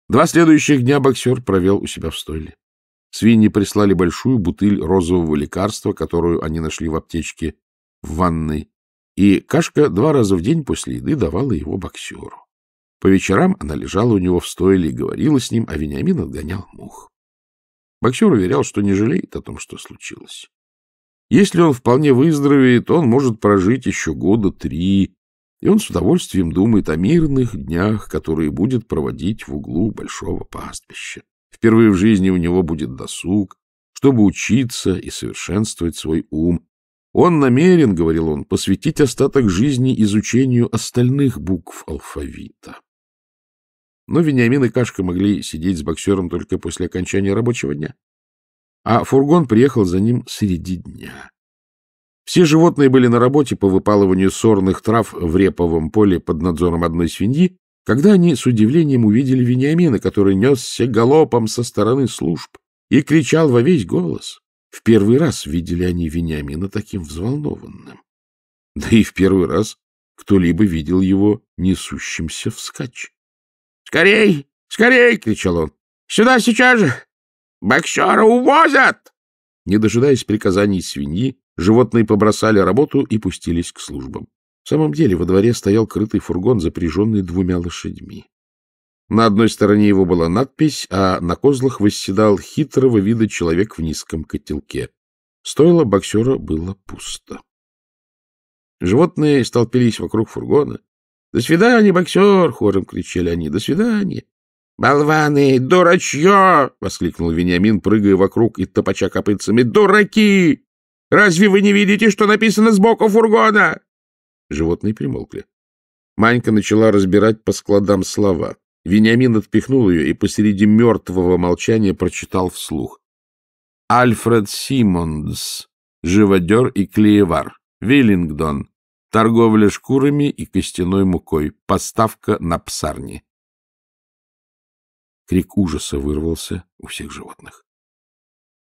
Два следующих дня боксер провел у себя в стойле. Свиньи прислали большую бутыль розового лекарства, которую они нашли в аптечке в ванной, и Кашка два раза в день после еды давала его боксеру. По вечерам она лежала у него в стойле и говорила с ним, а Вениамин отгонял мух. Боксер уверял, что не жалеет о том, что случилось. Если он вполне выздоровеет, он может прожить еще года три, и он с удовольствием думает о мирных днях, которые будет проводить в углу большого пастбища. Впервые в жизни у него будет досуг, чтобы учиться и совершенствовать свой ум. Он намерен, — говорил он, — посвятить остаток жизни изучению остальных букв алфавита. Но Вениамин и Кашка могли сидеть с боксером только после окончания рабочего дня. А фургон приехал за ним среди дня. Все животные были на работе по выпалыванию сорных трав в реповом поле под надзором одной свиньи, когда они с удивлением увидели Вениамина, который несся галопом со стороны служб и кричал во весь голос. В первый раз видели они Вениамина таким взволнованным. Да и в первый раз кто-либо видел его несущимся вскачь. «Скорей! Скорей!» — кричал он. «Сюда сейчас же! Боксера увозят!» Не дожидаясь приказаний свиньи, животные побросали работу и пустились к службам. В самом деле во дворе стоял крытый фургон, запряженный двумя лошадьми. На одной стороне его была надпись, а на козлах восседал хитрого вида человек в низком котелке. Стоило боксера было пусто. Животные столпились вокруг фургона, «До свидания, боксер!» — хором кричали они. «До свидания!» «Болваны! Дурачье!» — воскликнул Вениамин, прыгая вокруг и топача копытцами. «Дураки! Разве вы не видите, что написано сбоку фургона?» Животные примолкли. Манька начала разбирать по складам слова. Вениамин отпихнул ее и посреди мертвого молчания прочитал вслух. «Альфред Симондс, живодер и клеевар, Виллингдон, торговля шкурами и костяной мукой, поставка на псарни. Крик ужаса вырвался у всех животных.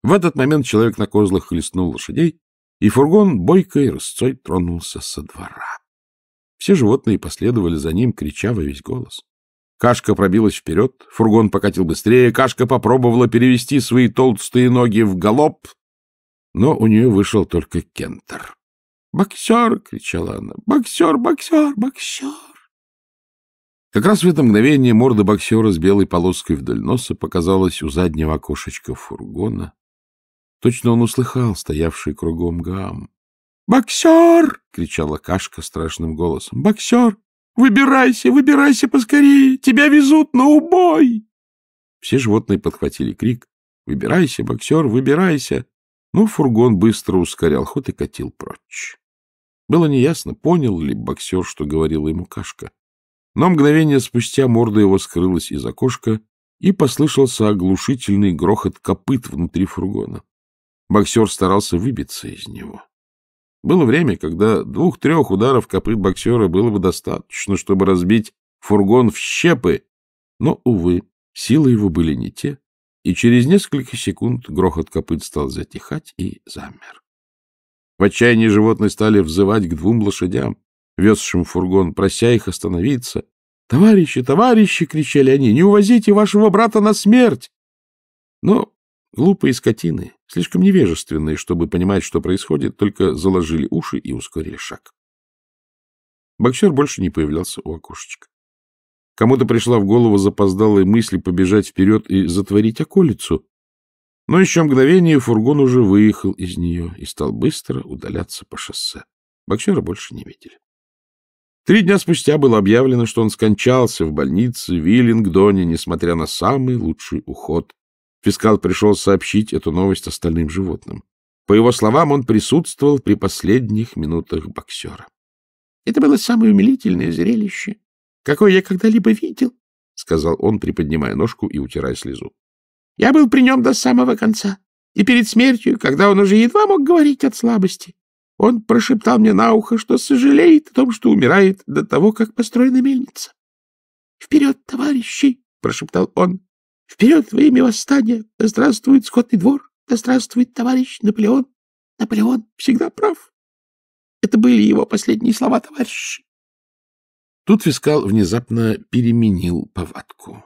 В этот момент человек на козлах хлестнул лошадей, и фургон бойкой рысцой тронулся со двора. Все животные последовали за ним, крича во весь голос. Кашка пробилась вперед, фургон покатил быстрее, Кашка попробовала перевести свои толстые ноги в галоп, но у нее вышел только кентер. «Боксер!» — кричала она. «Боксер! Боксер! Боксер!» Как раз в это мгновение морда боксера с белой полоской вдоль носа показалась у заднего окошечка фургона. Точно он услыхал стоявший кругом гам. «Боксер!» — кричала Кашка страшным голосом. «Боксер! Выбирайся! Выбирайся поскорее! Тебя везут на убой!» Все животные подхватили крик. «Выбирайся, боксер! Выбирайся!» Но фургон быстро ускорял ход и катил прочь. Было неясно, понял ли боксер, что говорила ему кашка. Но мгновение спустя морда его скрылась из окошка, и послышался оглушительный грохот копыт внутри фургона. Боксер старался выбиться из него. Было время, когда двух-трех ударов копыт боксера было бы достаточно, чтобы разбить фургон в щепы, но, увы, силы его были не те, и через несколько секунд грохот копыт стал затихать и замер. В отчаянии животные стали взывать к двум лошадям, везшим фургон, прося их остановиться. — Товарищи, товарищи! — кричали они. — Не увозите вашего брата на смерть! Но глупые скотины, слишком невежественные, чтобы понимать, что происходит, только заложили уши и ускорили шаг. Боксер больше не появлялся у окошечка. Кому-то пришла в голову запоздалая мысль побежать вперед и затворить околицу, но еще мгновение фургон уже выехал из нее и стал быстро удаляться по шоссе. Боксера больше не видели. Три дня спустя было объявлено, что он скончался в больнице в Виллингдоне, несмотря на самый лучший уход. Фискал пришел сообщить эту новость остальным животным. По его словам, он присутствовал при последних минутах боксера. «Это было самое умилительное зрелище, какое я когда-либо видел», — сказал он, приподнимая ножку и утирая слезу. Я был при нем до самого конца. И перед смертью, когда он уже едва мог говорить от слабости, он прошептал мне на ухо, что сожалеет о том, что умирает до того, как построена мельница. «Вперед, товарищи!» — прошептал он. «Вперед во имя восстания! Да здравствует скотный двор! Да здравствует товарищ Наполеон! Наполеон всегда прав!» Это были его последние слова, товарищи. Тут фискал внезапно переменил повадку.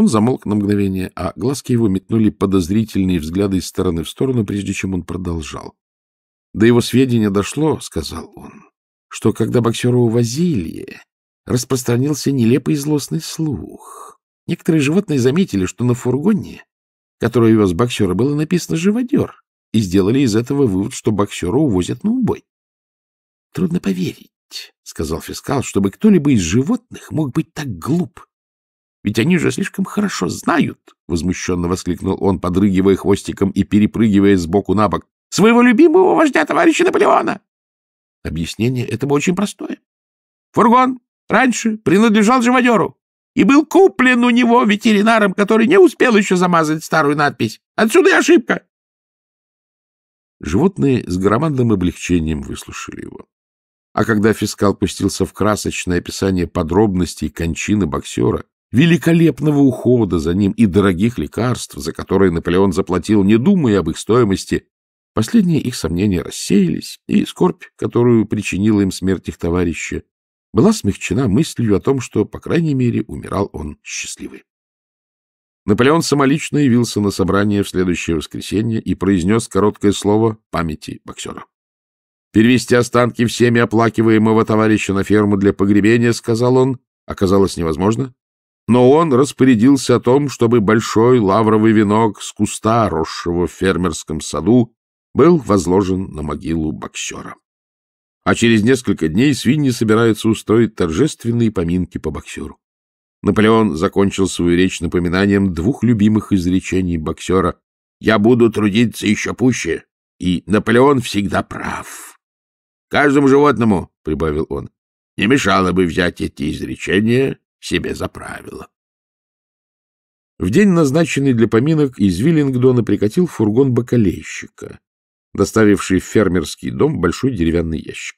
Он замолк на мгновение, а глазки его метнули подозрительные взгляды из стороны в сторону, прежде чем он продолжал. «До его сведения дошло, — сказал он, — что когда боксера увозили, распространился нелепый злостный слух. Некоторые животные заметили, что на фургоне, который вез боксера, было написано «живодер», и сделали из этого вывод, что боксера увозят на убой. «Трудно поверить», — сказал фискал, — «чтобы кто-либо из животных мог быть так глуп» Ведь они же слишком хорошо знают, — возмущенно воскликнул он, подрыгивая хвостиком и перепрыгивая сбоку на бок, — своего любимого вождя товарища Наполеона. Объяснение этому очень простое. Фургон раньше принадлежал живодеру и был куплен у него ветеринаром, который не успел еще замазать старую надпись. Отсюда и ошибка. Животные с громадным облегчением выслушали его. А когда фискал пустился в красочное описание подробностей кончины боксера, великолепного ухода за ним и дорогих лекарств, за которые Наполеон заплатил, не думая об их стоимости, последние их сомнения рассеялись, и скорбь, которую причинила им смерть их товарища, была смягчена мыслью о том, что, по крайней мере, умирал он счастливый. Наполеон самолично явился на собрание в следующее воскресенье и произнес короткое слово памяти боксера. «Перевести останки всеми оплакиваемого товарища на ферму для погребения», — сказал он, — оказалось невозможно, но он распорядился о том, чтобы большой лавровый венок с куста, росшего в фермерском саду, был возложен на могилу боксера. А через несколько дней свиньи собираются устроить торжественные поминки по боксеру. Наполеон закончил свою речь напоминанием двух любимых изречений боксера «Я буду трудиться еще пуще» и «Наполеон всегда прав». «Каждому животному», — прибавил он, — «не мешало бы взять эти изречения себе за правило. В день, назначенный для поминок, из Виллингдона прикатил фургон бакалейщика, доставивший в фермерский дом большой деревянный ящик.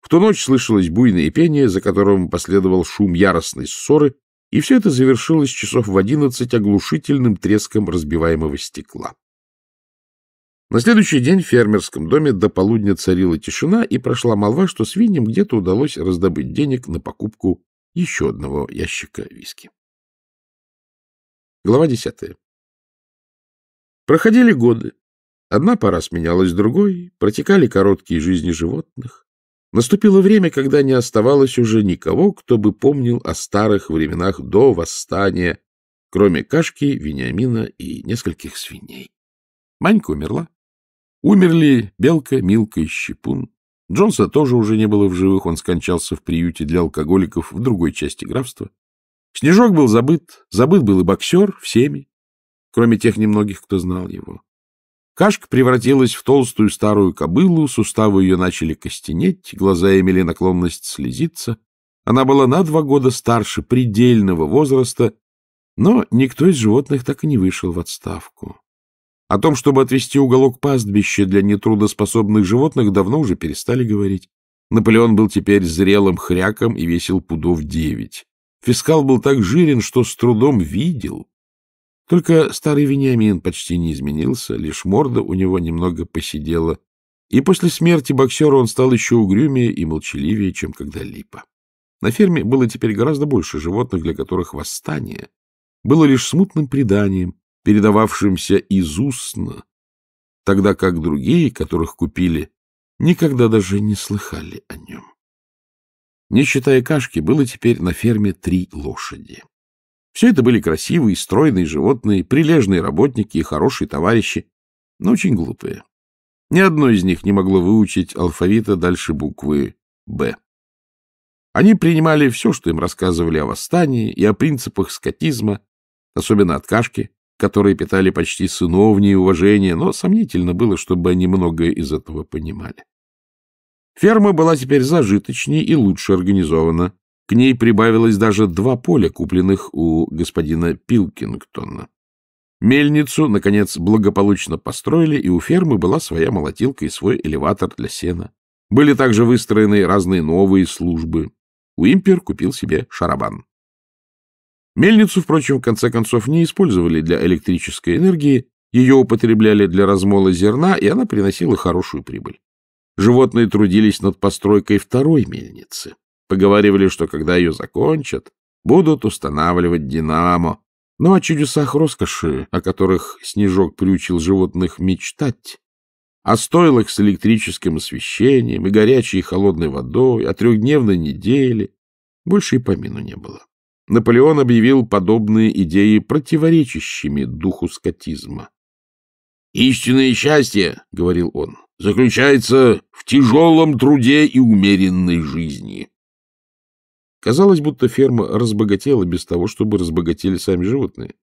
В ту ночь слышалось буйное пение, за которым последовал шум яростной ссоры, и все это завершилось часов в одиннадцать оглушительным треском разбиваемого стекла. На следующий день в фермерском доме до полудня царила тишина, и прошла молва, что свиньям где-то удалось раздобыть денег на покупку еще одного ящика виски. Глава десятая. Проходили годы. Одна пора сменялась другой, протекали короткие жизни животных. Наступило время, когда не оставалось уже никого, кто бы помнил о старых временах до восстания, кроме Кашки, Вениамина и нескольких свиней. Манька умерла. Умерли Белка, Милка и Щепун. Джонса тоже уже не было в живых, он скончался в приюте для алкоголиков в другой части графства. Снежок был забыт, забыт был и боксер всеми, кроме тех немногих, кто знал его. Кашка превратилась в толстую старую кобылу, суставы ее начали костенеть, глаза имели наклонность слезиться. Она была на два года старше предельного возраста, но никто из животных так и не вышел в отставку. О том, чтобы отвести уголок пастбища для нетрудоспособных животных, давно уже перестали говорить. Наполеон был теперь зрелым хряком и весил пудов девять. Фискал был так жирен, что с трудом видел. Только старый Вениамин почти не изменился, лишь морда у него немного посидела, и после смерти боксера он стал еще угрюмее и молчаливее, чем когда-либо. На ферме было теперь гораздо больше животных, для которых восстание было лишь смутным преданием, передававшимся из устно, тогда как другие, которых купили, никогда даже не слыхали о нем. Не считая кашки, было теперь на ферме три лошади. Все это были красивые, стройные животные, прилежные работники и хорошие товарищи, но очень глупые. Ни одно из них не могло выучить алфавита дальше буквы «Б». Они принимали все, что им рассказывали о восстании и о принципах скотизма, особенно от кашки, которые питали почти сыновнее уважение, но сомнительно было, чтобы они многое из этого понимали. Ферма была теперь зажиточнее и лучше организована. К ней прибавилось даже два поля, купленных у господина Пилкингтона. Мельницу, наконец, благополучно построили, и у фермы была своя молотилка и свой элеватор для сена. Были также выстроены разные новые службы. Уимпер купил себе шарабан. Мельницу, впрочем, в конце концов не использовали для электрической энергии, ее употребляли для размола зерна, и она приносила хорошую прибыль. Животные трудились над постройкой второй мельницы. Поговаривали, что когда ее закончат, будут устанавливать динамо. Но ну, о чудесах роскоши, о которых Снежок приучил животных мечтать, о стойлах с электрическим освещением и горячей и холодной водой, о трехдневной неделе, больше и помину не было. Наполеон объявил подобные идеи противоречащими духу скотизма. «Истинное счастье, — говорил он, — заключается в тяжелом труде и умеренной жизни». Казалось, будто ферма разбогатела без того, чтобы разбогатели сами животные,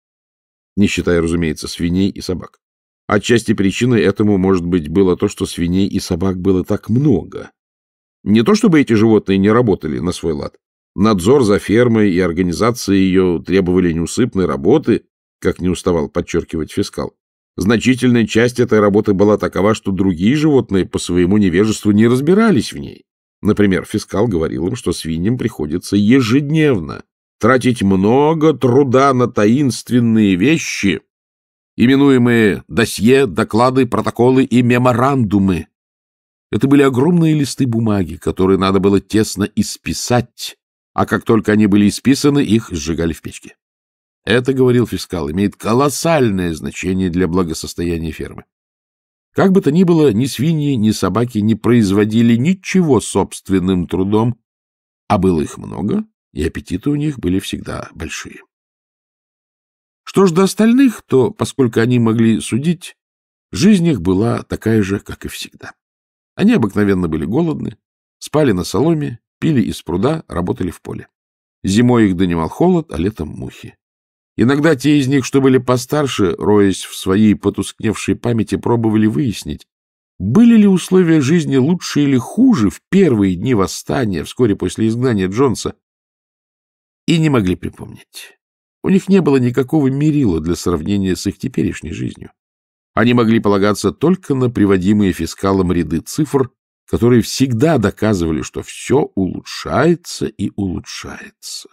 не считая, разумеется, свиней и собак. Отчасти причиной этому, может быть, было то, что свиней и собак было так много. Не то чтобы эти животные не работали на свой лад, Надзор за фермой и организация ее требовали неусыпной работы, как не уставал подчеркивать фискал. Значительная часть этой работы была такова, что другие животные по своему невежеству не разбирались в ней. Например, фискал говорил им, что свиньям приходится ежедневно тратить много труда на таинственные вещи, именуемые досье, доклады, протоколы и меморандумы. Это были огромные листы бумаги, которые надо было тесно исписать, а как только они были исписаны, их сжигали в печке. Это, говорил фискал, имеет колоссальное значение для благосостояния фермы. Как бы то ни было, ни свиньи, ни собаки не производили ничего собственным трудом, а было их много, и аппетиты у них были всегда большие. Что ж до остальных, то, поскольку они могли судить, жизнь их была такая же, как и всегда. Они обыкновенно были голодны, спали на соломе Пили из пруда, работали в поле. Зимой их донимал холод, а летом мухи. Иногда те из них, что были постарше, роясь в своей потускневшей памяти, пробовали выяснить, были ли условия жизни лучше или хуже в первые дни восстания, вскоре после изгнания Джонса, и не могли припомнить. У них не было никакого мерила для сравнения с их теперешней жизнью. Они могли полагаться только на приводимые фискалом ряды цифр, которые всегда доказывали, что все улучшается и улучшается.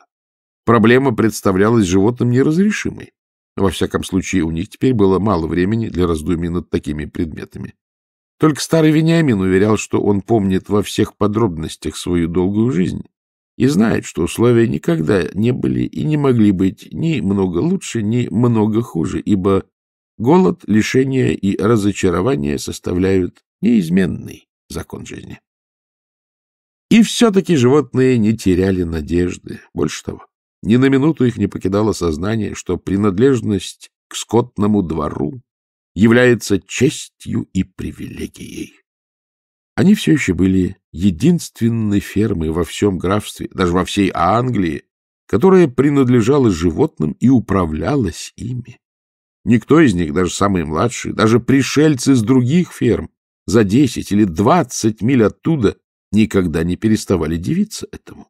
Проблема представлялась животным неразрешимой. Во всяком случае, у них теперь было мало времени для раздумий над такими предметами. Только старый Вениамин уверял, что он помнит во всех подробностях свою долгую жизнь и знает, что условия никогда не были и не могли быть ни много лучше, ни много хуже, ибо голод, лишение и разочарование составляют неизменный закон жизни. И все-таки животные не теряли надежды. Больше того, ни на минуту их не покидало сознание, что принадлежность к скотному двору является честью и привилегией. Они все еще были единственной фермой во всем графстве, даже во всей Англии, которая принадлежала животным и управлялась ими. Никто из них, даже самый младший, даже пришельцы с других ферм, за десять или двадцать миль оттуда, никогда не переставали дивиться этому.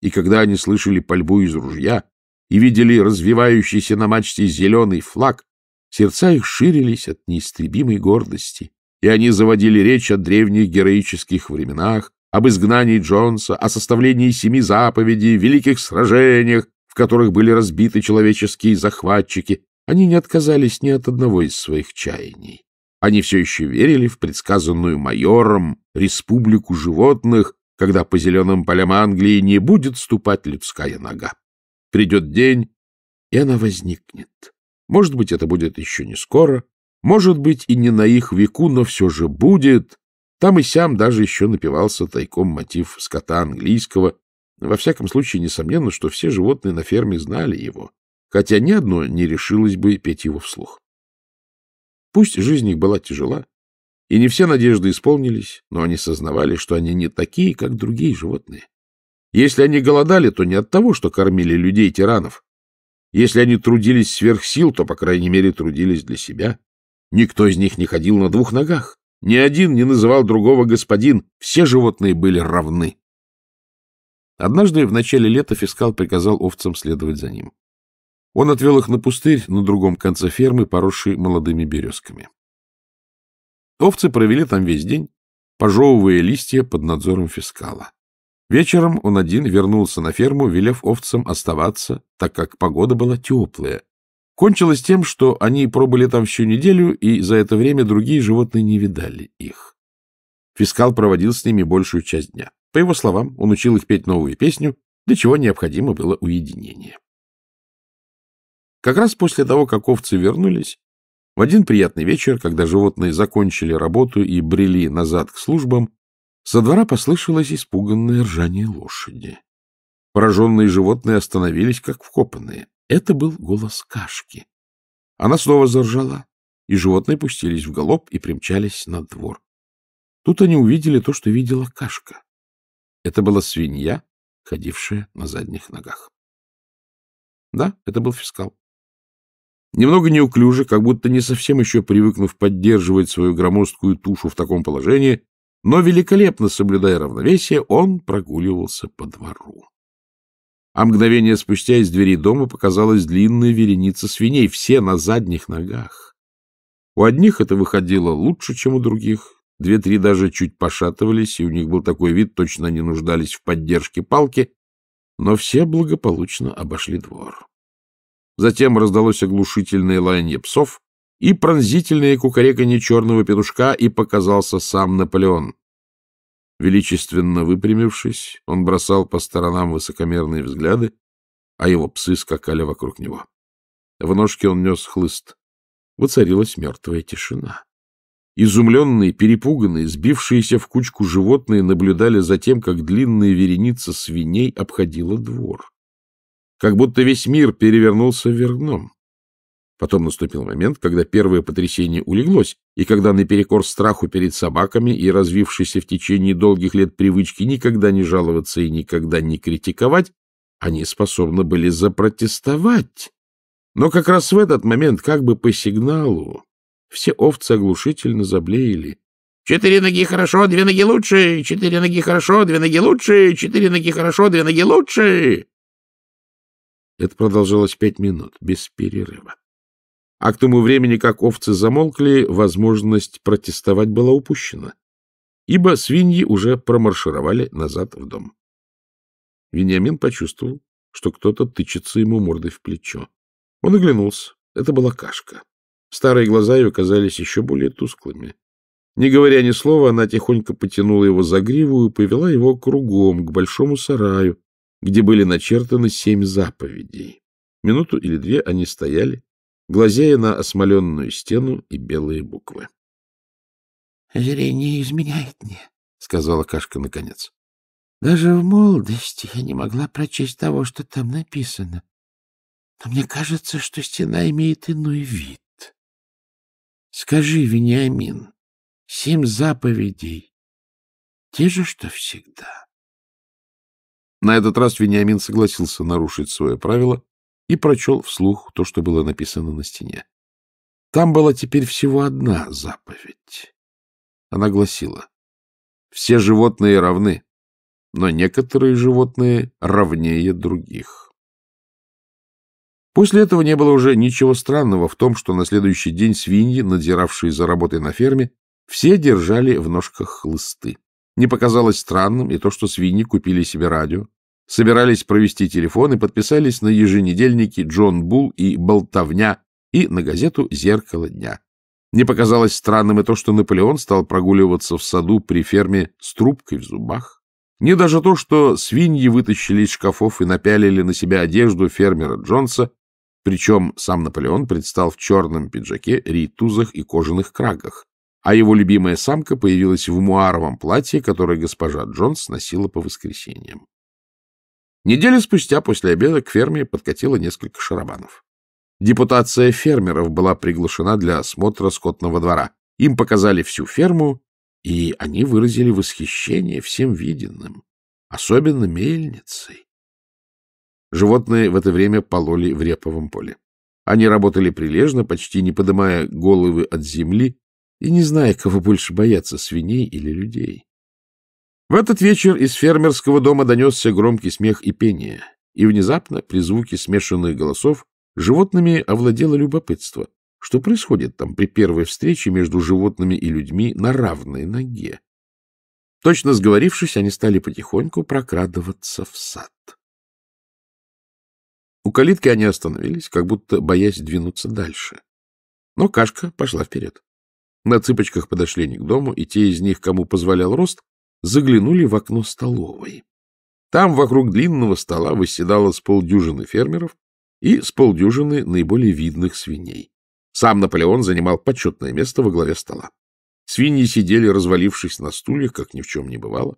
И когда они слышали пальбу из ружья и видели развивающийся на мачте зеленый флаг, сердца их ширились от неистребимой гордости, и они заводили речь о древних героических временах, об изгнании Джонса, о составлении семи заповедей, великих сражениях, в которых были разбиты человеческие захватчики. Они не отказались ни от одного из своих чаяний. Они все еще верили в предсказанную майором республику животных, когда по зеленым полям Англии не будет ступать людская нога. Придет день, и она возникнет. Может быть, это будет еще не скоро, может быть, и не на их веку, но все же будет. Там и сям даже еще напивался тайком мотив скота английского. Во всяком случае, несомненно, что все животные на ферме знали его, хотя ни одно не решилось бы петь его вслух. Пусть жизнь их была тяжела, и не все надежды исполнились, но они сознавали, что они не такие, как другие животные. Если они голодали, то не от того, что кормили людей-тиранов. Если они трудились сверх сил, то, по крайней мере, трудились для себя. Никто из них не ходил на двух ногах. Ни один не называл другого господин. Все животные были равны. Однажды в начале лета фискал приказал овцам следовать за ним. Он отвел их на пустырь на другом конце фермы, поросшей молодыми березками. Овцы провели там весь день, пожевывая листья под надзором фискала. Вечером он один вернулся на ферму, велев овцам оставаться, так как погода была теплая. Кончилось тем, что они пробыли там всю неделю, и за это время другие животные не видали их. Фискал проводил с ними большую часть дня. По его словам, он учил их петь новую песню, для чего необходимо было уединение. Как раз после того, как овцы вернулись, в один приятный вечер, когда животные закончили работу и брели назад к службам, со двора послышалось испуганное ржание лошади. Пораженные животные остановились, как вкопанные. Это был голос Кашки. Она снова заржала, и животные пустились в галоп и примчались на двор. Тут они увидели то, что видела Кашка. Это была свинья, ходившая на задних ногах. Да, это был фискал. Немного неуклюже, как будто не совсем еще привыкнув поддерживать свою громоздкую тушу в таком положении, но великолепно соблюдая равновесие, он прогуливался по двору. А мгновение спустя из двери дома показалась длинная вереница свиней, все на задних ногах. У одних это выходило лучше, чем у других. Две-три даже чуть пошатывались, и у них был такой вид, точно они нуждались в поддержке палки, но все благополучно обошли двор. Затем раздалось оглушительное лаянье псов и пронзительное кукареканье черного петушка, и показался сам Наполеон. Величественно выпрямившись, он бросал по сторонам высокомерные взгляды, а его псы скакали вокруг него. В ножке он нес хлыст. Воцарилась мертвая тишина. Изумленные, перепуганные, сбившиеся в кучку животные наблюдали за тем, как длинная вереница свиней обходила двор как будто весь мир перевернулся вверх дном. Потом наступил момент, когда первое потрясение улеглось, и когда наперекор страху перед собаками и развившейся в течение долгих лет привычки никогда не жаловаться и никогда не критиковать, они способны были запротестовать. Но как раз в этот момент, как бы по сигналу, все овцы оглушительно заблеяли. «Четыре ноги хорошо, две ноги лучше! Четыре ноги хорошо, две ноги лучше! Четыре ноги хорошо, две ноги лучше!» Это продолжалось пять минут, без перерыва. А к тому времени, как овцы замолкли, возможность протестовать была упущена, ибо свиньи уже промаршировали назад в дом. Вениамин почувствовал, что кто-то тычется ему мордой в плечо. Он оглянулся. Это была кашка. Старые глаза ее казались еще более тусклыми. Не говоря ни слова, она тихонько потянула его за гриву и повела его кругом, к большому сараю, где были начертаны семь заповедей. Минуту или две они стояли, глазея на осмоленную стену и белые буквы. — Зрение изменяет мне, — сказала Кашка наконец. — Даже в молодости я не могла прочесть того, что там написано. Но мне кажется, что стена имеет иной вид. Скажи, Вениамин, семь заповедей — те же, что всегда? — на этот раз Вениамин согласился нарушить свое правило и прочел вслух то, что было написано на стене. Там была теперь всего одна заповедь. Она гласила, «Все животные равны, но некоторые животные равнее других». После этого не было уже ничего странного в том, что на следующий день свиньи, надзиравшие за работой на ферме, все держали в ножках хлысты. Не показалось странным и то, что свиньи купили себе радио, собирались провести телефон и подписались на еженедельники «Джон Бул» и «Болтовня» и на газету «Зеркало дня». Не показалось странным и то, что Наполеон стал прогуливаться в саду при ферме с трубкой в зубах. Не даже то, что свиньи вытащили из шкафов и напялили на себя одежду фермера Джонса, причем сам Наполеон предстал в черном пиджаке, ритузах и кожаных крагах, а его любимая самка появилась в муаровом платье, которое госпожа Джонс носила по воскресеньям. Неделю спустя после обеда к ферме подкатило несколько шарабанов. Депутация фермеров была приглашена для осмотра скотного двора. Им показали всю ферму, и они выразили восхищение всем виденным, особенно мельницей. Животные в это время пололи в реповом поле. Они работали прилежно, почти не поднимая головы от земли, и не зная, кого больше бояться, свиней или людей. В этот вечер из фермерского дома донесся громкий смех и пение, и внезапно при звуке смешанных голосов животными овладело любопытство, что происходит там при первой встрече между животными и людьми на равной ноге. Точно сговорившись, они стали потихоньку прокрадываться в сад. У калитки они остановились, как будто боясь двинуться дальше. Но Кашка пошла вперед. На цыпочках подошли они к дому, и те из них, кому позволял рост, заглянули в окно столовой. Там вокруг длинного стола восседало с полдюжины фермеров и с полдюжины наиболее видных свиней. Сам Наполеон занимал почетное место во главе стола. Свиньи сидели, развалившись на стульях, как ни в чем не бывало.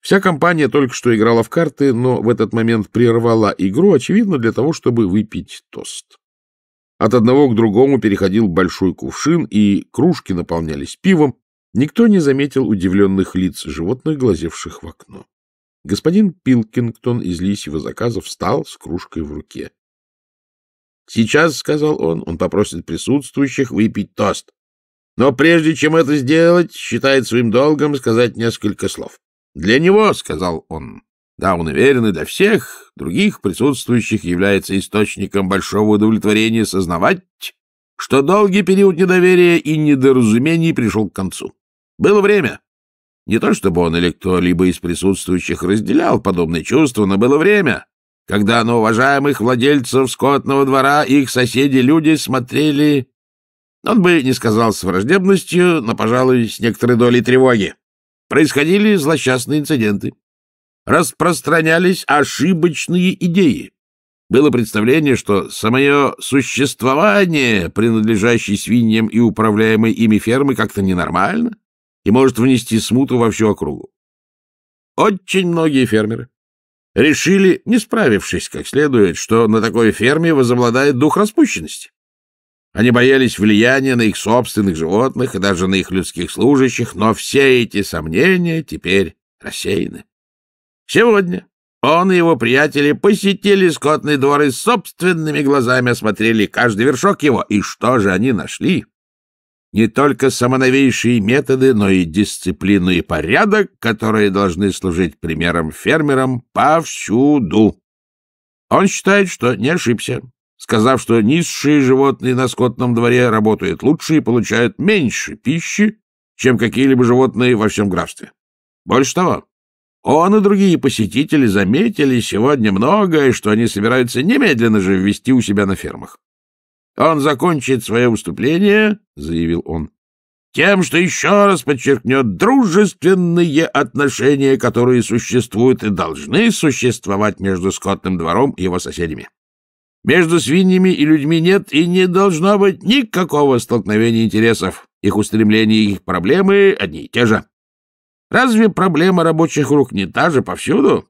Вся компания только что играла в карты, но в этот момент прервала игру, очевидно, для того, чтобы выпить тост. От одного к другому переходил большой кувшин, и кружки наполнялись пивом. Никто не заметил удивленных лиц животных, глазевших в окно. Господин Пилкингтон из лисьего заказа встал с кружкой в руке. — Сейчас, — сказал он, — он попросит присутствующих выпить тост. Но прежде чем это сделать, считает своим долгом сказать несколько слов. — Для него, — сказал он, да, он уверен и до всех других присутствующих является источником большого удовлетворения сознавать, что долгий период недоверия и недоразумений пришел к концу. Было время. Не то чтобы он или кто-либо из присутствующих разделял подобные чувства, но было время, когда на уважаемых владельцев скотного двора их соседи-люди смотрели... Он бы не сказал с враждебностью, но, пожалуй, с некоторой долей тревоги. Происходили злосчастные инциденты распространялись ошибочные идеи. Было представление, что самое существование принадлежащее свиньям и управляемой ими фермы как-то ненормально и может внести смуту во всю округу. Очень многие фермеры решили, не справившись как следует, что на такой ферме возобладает дух распущенности. Они боялись влияния на их собственных животных и даже на их людских служащих, но все эти сомнения теперь рассеяны. Сегодня он и его приятели посетили скотный двор и собственными глазами осмотрели каждый вершок его. И что же они нашли? Не только самоновейшие методы, но и дисциплину и порядок, которые должны служить примером фермерам повсюду. Он считает, что не ошибся, сказав, что низшие животные на скотном дворе работают лучше и получают меньше пищи, чем какие-либо животные во всем графстве. Больше того, он и другие посетители заметили сегодня многое, что они собираются немедленно же ввести у себя на фермах. Он закончит свое выступление, — заявил он, — тем, что еще раз подчеркнет дружественные отношения, которые существуют и должны существовать между скотным двором и его соседями. Между свиньями и людьми нет и не должно быть никакого столкновения интересов. Их устремления и их проблемы одни и те же. Разве проблема рабочих рук не та же повсюду?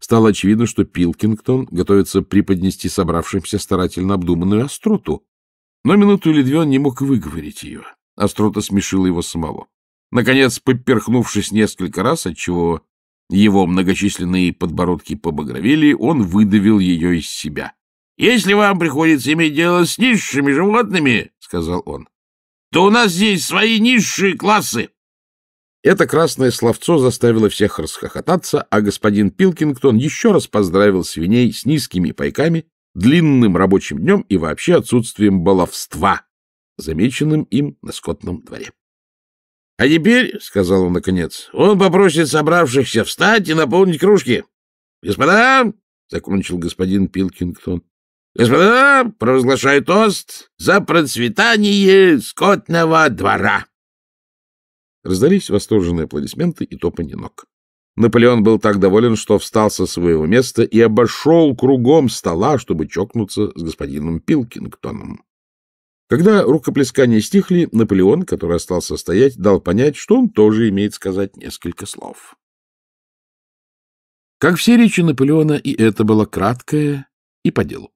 Стало очевидно, что Пилкингтон готовится преподнести собравшимся старательно обдуманную остроту. Но минуту или две он не мог выговорить ее. Острота смешила его самого. Наконец, поперхнувшись несколько раз, отчего его многочисленные подбородки побагровели, он выдавил ее из себя. — Если вам приходится иметь дело с низшими животными, — сказал он, — то у нас здесь свои низшие классы. Это красное словцо заставило всех расхохотаться, а господин Пилкингтон еще раз поздравил свиней с низкими пайками, длинным рабочим днем и вообще отсутствием баловства, замеченным им на скотном дворе. — А теперь, — сказал он наконец, — он попросит собравшихся встать и наполнить кружки. — Господа, — закончил господин Пилкингтон, — господа, провозглашаю тост за процветание скотного двора. Раздались восторженные аплодисменты и топанье ног. Наполеон был так доволен, что встал со своего места и обошел кругом стола, чтобы чокнуться с господином Пилкингтоном. Когда рукоплескания стихли, Наполеон, который остался стоять, дал понять, что он тоже имеет сказать несколько слов. Как все речи Наполеона, и это было краткое и по делу.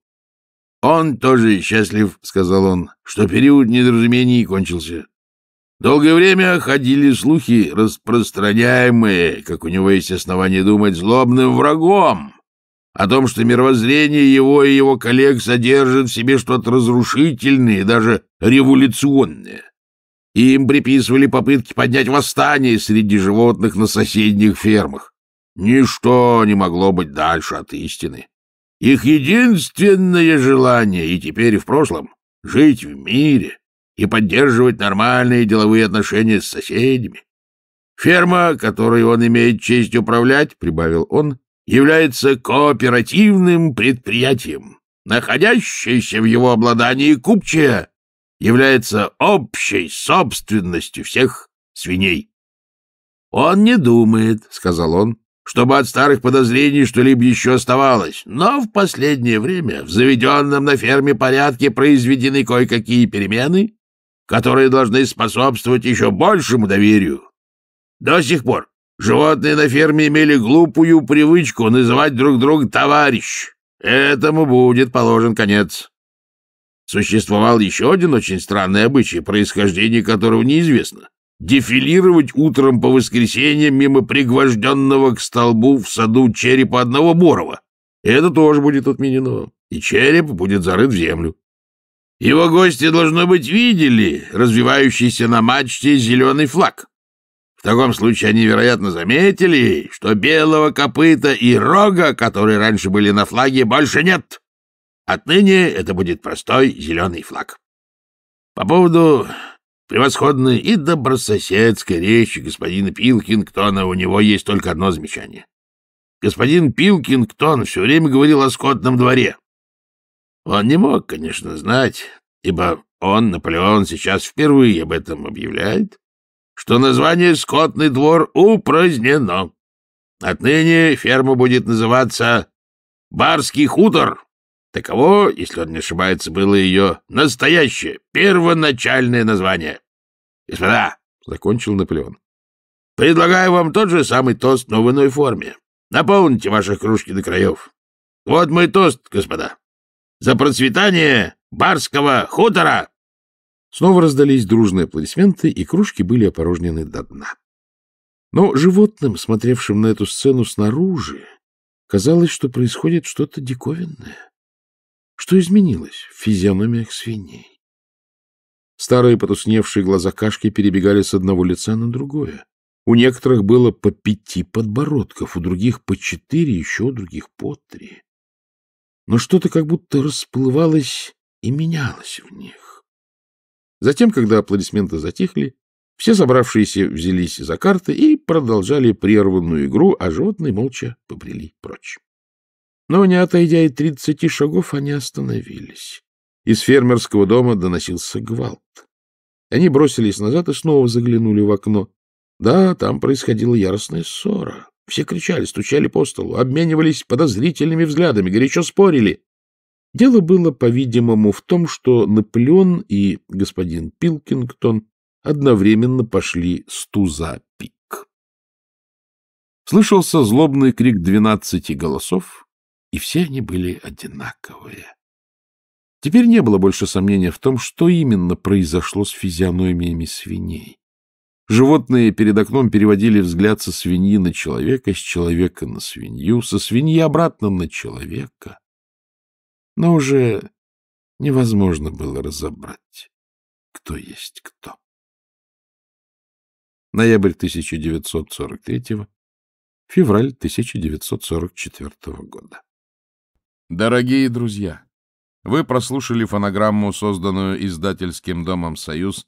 — Он тоже счастлив, — сказал он, — что период недоразумений кончился. Долгое время ходили слухи, распространяемые, как у него есть основания думать, злобным врагом, о том, что мировоззрение его и его коллег содержит в себе что-то разрушительное и даже революционное. И им приписывали попытки поднять восстание среди животных на соседних фермах. Ничто не могло быть дальше от истины. Их единственное желание, и теперь и в прошлом, — жить в мире, и поддерживать нормальные деловые отношения с соседями. Ферма, которой он имеет честь управлять, — прибавил он, — является кооперативным предприятием. Находящаяся в его обладании купчая является общей собственностью всех свиней. «Он не думает», — сказал он, — «чтобы от старых подозрений что-либо еще оставалось. Но в последнее время в заведенном на ферме порядке произведены кое-какие перемены, которые должны способствовать еще большему доверию. До сих пор животные на ферме имели глупую привычку называть друг друга «товарищ». Этому будет положен конец. Существовал еще один очень странный обычай, происхождение которого неизвестно. Дефилировать утром по воскресеньям мимо пригвожденного к столбу в саду черепа одного Борова. Это тоже будет отменено, и череп будет зарыт в землю. Его гости, должно быть, видели развивающийся на мачте зеленый флаг. В таком случае они, вероятно, заметили, что белого копыта и рога, которые раньше были на флаге, больше нет. Отныне это будет простой зеленый флаг. По поводу превосходной и добрососедской речи господина Пилкингтона у него есть только одно замечание. Господин Пилкингтон все время говорил о скотном дворе. Он не мог, конечно, знать, ибо он, Наполеон, сейчас впервые об этом объявляет, что название «Скотный двор» упразднено. Отныне ферма будет называться «Барский хутор». Таково, если он не ошибается, было ее настоящее, первоначальное название. «Господа», — закончил Наполеон, — «предлагаю вам тот же самый тост, но в иной форме. Наполните ваши кружки до краев. Вот мой тост, господа. За процветание барского хутора!» Снова раздались дружные аплодисменты, и кружки были опорожнены до дна. Но животным, смотревшим на эту сцену снаружи, казалось, что происходит что-то диковинное. Что изменилось в физиономиях свиней? Старые потусневшие глаза кашки перебегали с одного лица на другое. У некоторых было по пяти подбородков, у других по четыре, еще у других по три но что-то как будто расплывалось и менялось в них. Затем, когда аплодисменты затихли, все собравшиеся взялись за карты и продолжали прерванную игру, а животные молча побрели прочь. Но, не отойдя и тридцати шагов, они остановились. Из фермерского дома доносился гвалт. Они бросились назад и снова заглянули в окно. Да, там происходила яростная ссора. Все кричали, стучали по столу, обменивались подозрительными взглядами, горячо спорили. Дело было, по-видимому, в том, что Наполеон и господин Пилкингтон одновременно пошли с туза пик. Слышался злобный крик двенадцати голосов, и все они были одинаковые. Теперь не было больше сомнения в том, что именно произошло с физиономиями свиней. Животные перед окном переводили взгляд со свиньи на человека, с человека на свинью, со свиньи обратно на человека. Но уже невозможно было разобрать, кто есть кто. Ноябрь 1943, февраль 1944 года. Дорогие друзья, вы прослушали фонограмму, созданную издательским домом «Союз»